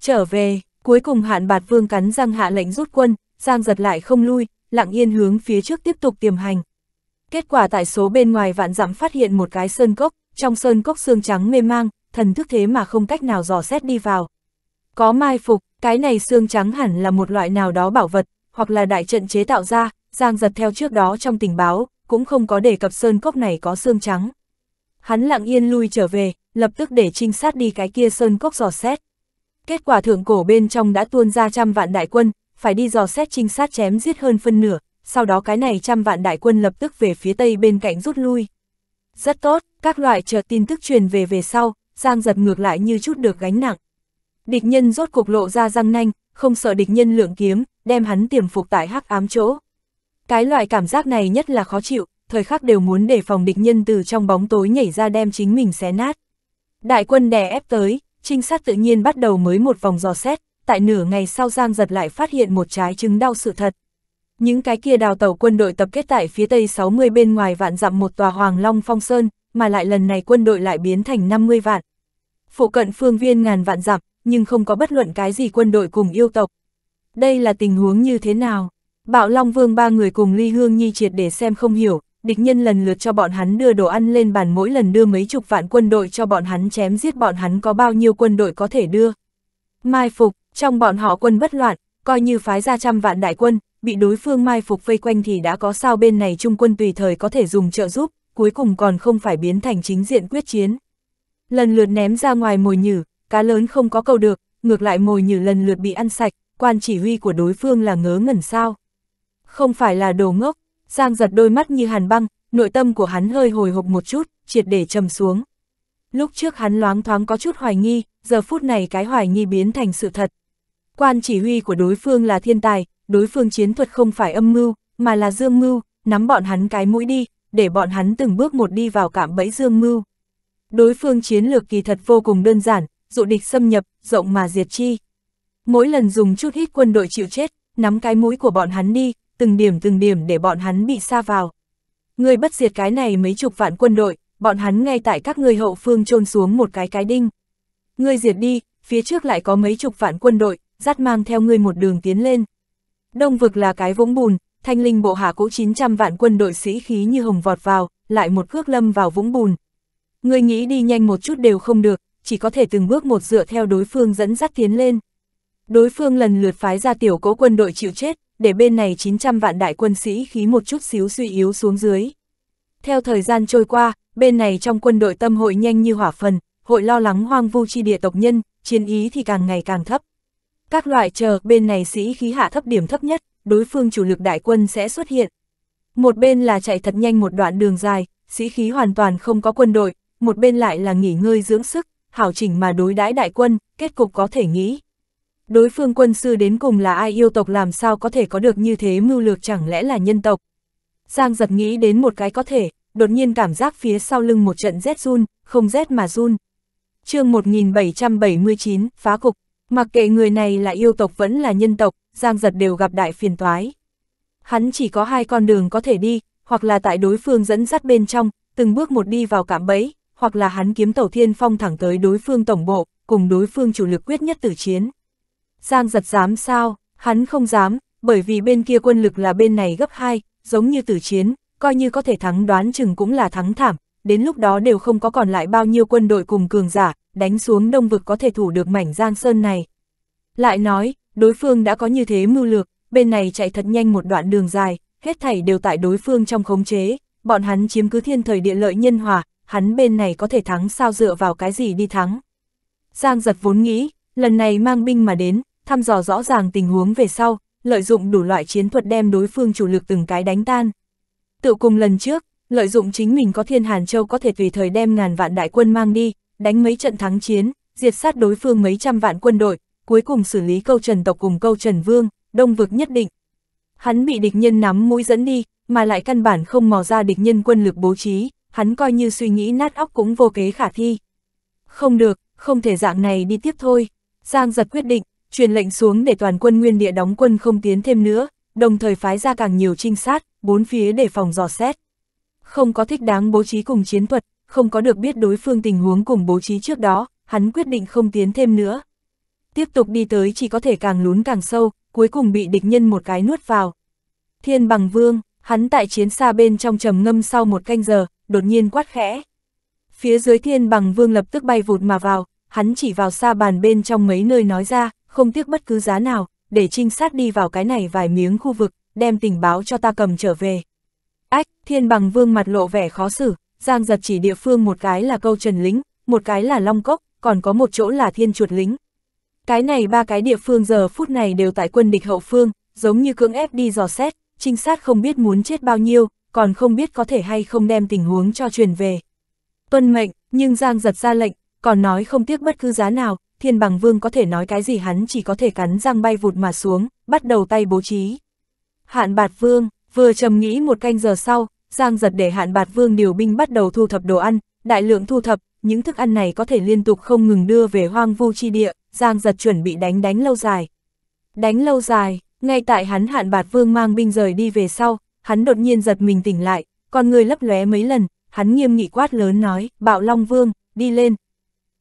Speaker 1: Trở về, cuối cùng hạn bạt vương cắn răng hạ lệnh rút quân, Giang giật lại không lui, lặng yên hướng phía trước tiếp tục tiềm hành. Kết quả tại số bên ngoài vạn dặm phát hiện một cái sơn cốc, trong sơn cốc xương trắng mê mang, thần thức thế mà không cách nào dò xét đi vào. Có mai phục, cái này xương trắng hẳn là một loại nào đó bảo vật, hoặc là đại trận chế tạo ra, Giang giật theo trước đó trong tình báo, cũng không có đề cập sơn cốc này có xương trắng. Hắn lặng yên lui trở về, lập tức để trinh sát đi cái kia sơn cốc dò xét. Kết quả thượng cổ bên trong đã tuôn ra trăm vạn đại quân, phải đi dò xét trinh sát chém giết hơn phân nửa, sau đó cái này trăm vạn đại quân lập tức về phía tây bên cạnh rút lui. Rất tốt, các loại chờ tin tức truyền về về sau, Giang giật ngược lại như chút được gánh nặng. Địch nhân rốt cục lộ ra răng nanh, không sợ địch nhân lượng kiếm, đem hắn tiềm phục tại hắc ám chỗ. Cái loại cảm giác này nhất là khó chịu, thời khắc đều muốn để phòng địch nhân từ trong bóng tối nhảy ra đem chính mình xé nát. Đại quân đè ép tới, trinh sát tự nhiên bắt đầu mới một vòng dò xét, tại nửa ngày sau Giang giật lại phát hiện một trái chứng đau sự thật. Những cái kia đào tàu quân đội tập kết tại phía tây 60 bên ngoài vạn dặm một tòa Hoàng Long Phong Sơn, mà lại lần này quân đội lại biến thành 50 vạn. Phụ cận phương viên ngàn vạn dặm, nhưng không có bất luận cái gì quân đội cùng yêu tộc. Đây là tình huống như thế nào? Bạo Long Vương ba người cùng Ly Hương Nhi triệt để xem không hiểu, địch nhân lần lượt cho bọn hắn đưa đồ ăn lên bàn mỗi lần đưa mấy chục vạn quân đội cho bọn hắn chém giết bọn hắn có bao nhiêu quân đội có thể đưa. Mai phục, trong bọn họ quân bất loạn, coi như phái ra trăm vạn đại quân, bị đối phương mai phục vây quanh thì đã có sao bên này trung quân tùy thời có thể dùng trợ giúp, cuối cùng còn không phải biến thành chính diện quyết chiến. Lần lượt ném ra ngoài mồi nhử, cá lớn không có câu được, ngược lại mồi như lần lượt bị ăn sạch, quan chỉ huy của đối phương là ngớ ngẩn sao. Không phải là đồ ngốc, Giang giật đôi mắt như hàn băng, nội tâm của hắn hơi hồi hộp một chút, triệt để trầm xuống. Lúc trước hắn loáng thoáng có chút hoài nghi, giờ phút này cái hoài nghi biến thành sự thật. Quan chỉ huy của đối phương là thiên tài, đối phương chiến thuật không phải âm mưu, mà là dương mưu, nắm bọn hắn cái mũi đi, để bọn hắn từng bước một đi vào cạm bẫy dương mưu. Đối phương chiến lược kỳ thật vô cùng đơn giản, dụ địch xâm nhập, rộng mà diệt chi. Mỗi lần dùng chút ít quân đội chịu chết, nắm cái mũi của bọn hắn đi, từng điểm từng điểm để bọn hắn bị xa vào. Người bất diệt cái này mấy chục vạn quân đội, bọn hắn ngay tại các người hậu phương trôn xuống một cái cái đinh. Ngươi diệt đi, phía trước lại có mấy chục vạn quân đội, dắt mang theo ngươi một đường tiến lên. Đông vực là cái vũng bùn, thanh linh bộ hạ cũ 900 vạn quân đội sĩ khí như hồng vọt vào, lại một cước lâm vào vũng bùn. Ngươi nghĩ đi nhanh một chút đều không được, chỉ có thể từng bước một dựa theo đối phương dẫn dắt tiến lên. Đối phương lần lượt phái ra tiểu cố quân đội chịu chết, để bên này 900 vạn đại quân sĩ khí một chút xíu suy yếu xuống dưới. Theo thời gian trôi qua, bên này trong quân đội tâm hội nhanh như hỏa phần, hội lo lắng hoang vu chi địa tộc nhân, chiến ý thì càng ngày càng thấp. Các loại chờ bên này sĩ khí hạ thấp điểm thấp nhất, đối phương chủ lực đại quân sẽ xuất hiện. Một bên là chạy thật nhanh một đoạn đường dài, sĩ khí hoàn toàn không có quân đội, một bên lại là nghỉ ngơi dưỡng sức, hảo chỉnh mà đối đãi đại quân, kết cục có thể nghĩ. Đối phương quân sư đến cùng là ai yêu tộc làm sao có thể có được như thế mưu lược chẳng lẽ là nhân tộc. Giang giật nghĩ đến một cái có thể, đột nhiên cảm giác phía sau lưng một trận rét run, không rét mà run. chương 1779, phá cục, mặc kệ người này là yêu tộc vẫn là nhân tộc, Giang giật đều gặp đại phiền toái. Hắn chỉ có hai con đường có thể đi, hoặc là tại đối phương dẫn dắt bên trong, từng bước một đi vào cạm bẫy, hoặc là hắn kiếm tẩu thiên phong thẳng tới đối phương tổng bộ, cùng đối phương chủ lực quyết nhất tử chiến. Giang giật dám sao, hắn không dám, bởi vì bên kia quân lực là bên này gấp 2, giống như tử chiến, coi như có thể thắng đoán chừng cũng là thắng thảm, đến lúc đó đều không có còn lại bao nhiêu quân đội cùng cường giả, đánh xuống đông vực có thể thủ được mảnh giang sơn này. Lại nói, đối phương đã có như thế mưu lược, bên này chạy thật nhanh một đoạn đường dài, hết thảy đều tại đối phương trong khống chế, bọn hắn chiếm cứ thiên thời địa lợi nhân hòa, hắn bên này có thể thắng sao dựa vào cái gì đi thắng. Giang giật vốn nghĩ, lần này mang binh mà đến, thăm dò rõ ràng tình huống về sau, lợi dụng đủ loại chiến thuật đem đối phương chủ lực từng cái đánh tan. Tự cùng lần trước, lợi dụng chính mình có thiên Hàn Châu có thể tùy thời đem ngàn vạn đại quân mang đi, đánh mấy trận thắng chiến, diệt sát đối phương mấy trăm vạn quân đội, cuối cùng xử lý câu trần tộc cùng câu trần vương, đông vực nhất định. Hắn bị địch nhân nắm mũi dẫn đi, mà lại căn bản không mò ra địch nhân quân lực bố trí, hắn coi như suy nghĩ nát óc cũng vô kế khả thi. Không được, không thể dạng này đi tiếp thôi. Giang giật quyết định, truyền lệnh xuống để toàn quân nguyên địa đóng quân không tiến thêm nữa, đồng thời phái ra càng nhiều trinh sát, bốn phía để phòng dò xét. Không có thích đáng bố trí cùng chiến thuật, không có được biết đối phương tình huống cùng bố trí trước đó, hắn quyết định không tiến thêm nữa. Tiếp tục đi tới chỉ có thể càng lún càng sâu, cuối cùng bị địch nhân một cái nuốt vào. Thiên bằng vương, hắn tại chiến xa bên trong trầm ngâm sau một canh giờ, đột nhiên quát khẽ. Phía dưới thiên bằng vương lập tức bay vụt mà vào, hắn chỉ vào xa bàn bên trong mấy nơi nói ra, không tiếc bất cứ giá nào, để trinh sát đi vào cái này vài miếng khu vực, đem tình báo cho ta cầm trở về. Ách, thiên bằng vương mặt lộ vẻ khó xử, giang giật chỉ địa phương một cái là câu trần lính, một cái là long cốc, còn có một chỗ là thiên chuột lính. Cái này ba cái địa phương giờ phút này đều tại quân địch hậu phương, giống như cưỡng ép đi dò xét, trinh sát không biết muốn chết bao nhiêu, còn không biết có thể hay không đem tình huống cho truyền về. Tuân mệnh, nhưng Giang giật ra lệnh, còn nói không tiếc bất cứ giá nào, thiên bằng vương có thể nói cái gì hắn chỉ có thể cắn răng bay vụt mà xuống, bắt đầu tay bố trí. Hạn bạt vương, vừa trầm nghĩ một canh giờ sau, Giang giật để hạn bạt vương điều binh bắt đầu thu thập đồ ăn, đại lượng thu thập, những thức ăn này có thể liên tục không ngừng đưa về hoang vu chi địa, Giang giật chuẩn bị đánh đánh lâu dài. Đánh lâu dài, ngay tại hắn hạn bạt vương mang binh rời đi về sau, hắn đột nhiên giật mình tỉnh lại, con người lấp lóe mấy lần, hắn nghiêm nghị quát lớn nói, bạo Long Vương, đi lên.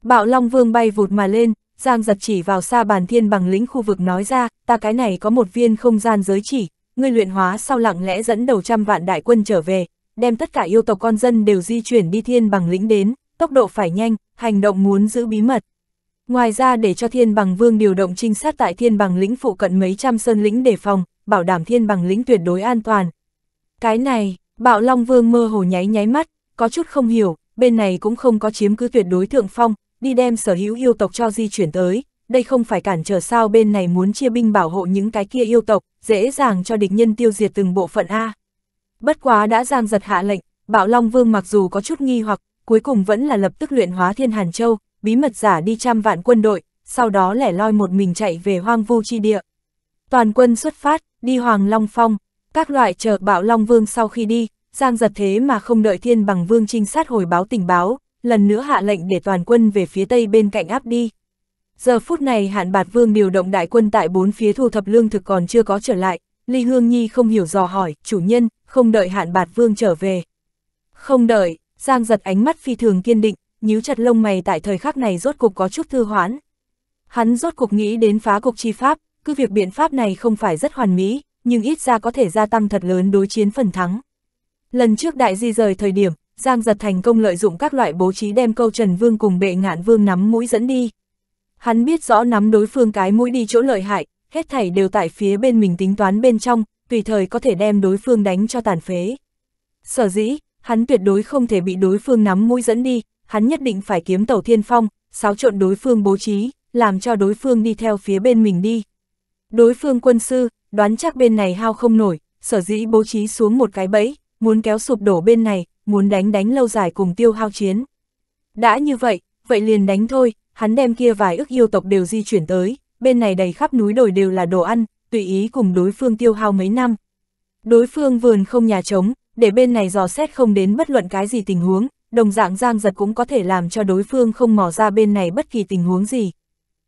Speaker 1: Bạo Long Vương bay vụt mà lên, Giang giật chỉ vào xa bàn thiên bằng lĩnh khu vực nói ra, ta cái này có một viên không gian giới chỉ, ngươi luyện hóa sau lặng lẽ dẫn đầu trăm vạn đại quân trở về, đem tất cả yêu tộc con dân đều di chuyển đi thiên bằng lĩnh đến, tốc độ phải nhanh, hành động muốn giữ bí mật. Ngoài ra để cho thiên bằng vương điều động trinh sát tại thiên bằng lĩnh phụ cận mấy trăm sơn lĩnh đề phòng, bảo đảm thiên bằng lĩnh tuyệt đối an toàn, cái này, bạo Long Vương mơ hồ nháy nháy mắt, có chút không hiểu, bên này cũng không có chiếm cứ tuyệt đối thượng phong, đi đem sở hữu yêu tộc cho di chuyển tới, đây không phải cản trở sao bên này muốn chia binh bảo hộ những cái kia yêu tộc, dễ dàng cho địch nhân tiêu diệt từng bộ phận A. Bất quá đã giang giật hạ lệnh, Bạo Long Vương mặc dù có chút nghi hoặc, cuối cùng vẫn là lập tức luyện hóa Thiên Hàn Châu, bí mật giả đi trăm vạn quân đội, sau đó lẻ loi một mình chạy về hoang vu chi địa. Toàn quân xuất phát, đi Hoàng Long Phong, các loại chờ bạo Long Vương sau khi đi, Giang giật thế mà không đợi Thiên Bằng Vương trinh sát hồi báo tình báo, lần nữa hạ lệnh để toàn quân về phía tây bên cạnh áp đi. Giờ phút này hạn bạt vương điều động đại quân tại bốn phía thu thập lương thực còn chưa có trở lại, Ly Hương Nhi không hiểu dò hỏi, chủ nhân, không đợi hạn bạt vương trở về. Không đợi, Giang giật ánh mắt phi thường kiên định, nhíu chặt lông mày tại thời khắc này rốt cục có chút thư hoãn. Hắn rốt cục nghĩ đến phá cục chi pháp, cứ việc biện pháp này không phải rất hoàn mỹ, nhưng ít ra có thể gia tăng thật lớn đối chiến phần thắng. Lần trước đại di rời thời điểm, Giang giật thành công lợi dụng các loại bố trí đem câu Trần Vương cùng bệ ngạn vương nắm mũi dẫn đi. Hắn biết rõ nắm đối phương cái mũi đi chỗ lợi hại, hết thảy đều tại phía bên mình tính toán bên trong, tùy thời có thể đem đối phương đánh cho tàn phế. Sở dĩ, hắn tuyệt đối không thể bị đối phương nắm mũi dẫn đi, hắn nhất định phải kiếm tàu thiên phong, xáo trộn đối phương bố trí, làm cho đối phương đi theo phía bên mình đi. Đối phương quân sư, đoán chắc bên này hao không nổi, sở dĩ bố trí xuống một cái bẫy, muốn kéo sụp đổ bên này, muốn đánh đánh lâu dài cùng tiêu hao chiến. Đã như vậy, vậy liền đánh thôi, hắn đem kia vài ức yêu tộc đều di chuyển tới, bên này đầy khắp núi đồi đều là đồ ăn, tùy ý cùng đối phương tiêu hao mấy năm. Đối phương vườn không nhà trống, để bên này dò xét không đến bất luận cái gì tình huống, đồng dạng giang giật cũng có thể làm cho đối phương không mò ra bên này bất kỳ tình huống gì.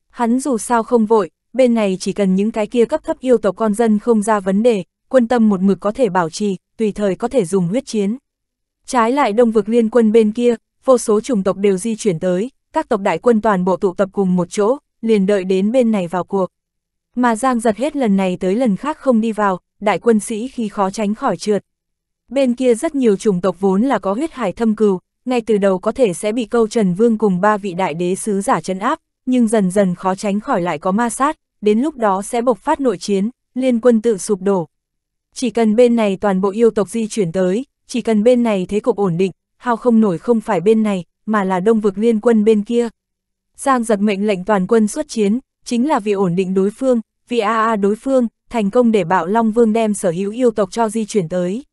Speaker 1: Hắn dù sao không vội, bên này chỉ cần những cái kia cấp thấp yêu tộc con dân không ra vấn đề, quân tâm một mực có thể bảo trì, tùy thời có thể dùng huyết chiến. Trái lại đông vực liên quân bên kia, vô số chủng tộc đều di chuyển tới, các tộc đại quân toàn bộ tụ tập cùng một chỗ, liền đợi đến bên này vào cuộc. Mà Giang giật hết lần này tới lần khác không đi vào, đại quân sĩ khi khó tránh khỏi trượt. Bên kia rất nhiều chủng tộc vốn là có huyết hải thâm cừu, ngay từ đầu có thể sẽ bị câu Trần Vương cùng ba vị đại đế sứ giả chân áp, nhưng dần dần khó tránh khỏi lại có ma sát, đến lúc đó sẽ bộc phát nội chiến, liên quân tự sụp đổ. Chỉ cần bên này toàn bộ yêu tộc di chuyển tới, chỉ cần bên này thế cục ổn định, hao không nổi không phải bên này, mà là đông vực liên quân bên kia. Giang giật mệnh lệnh toàn quân xuất chiến, chính là vì ổn định đối phương, vì AA đối phương, thành công để bạo Long Vương đem sở hữu yêu tộc cho di chuyển tới.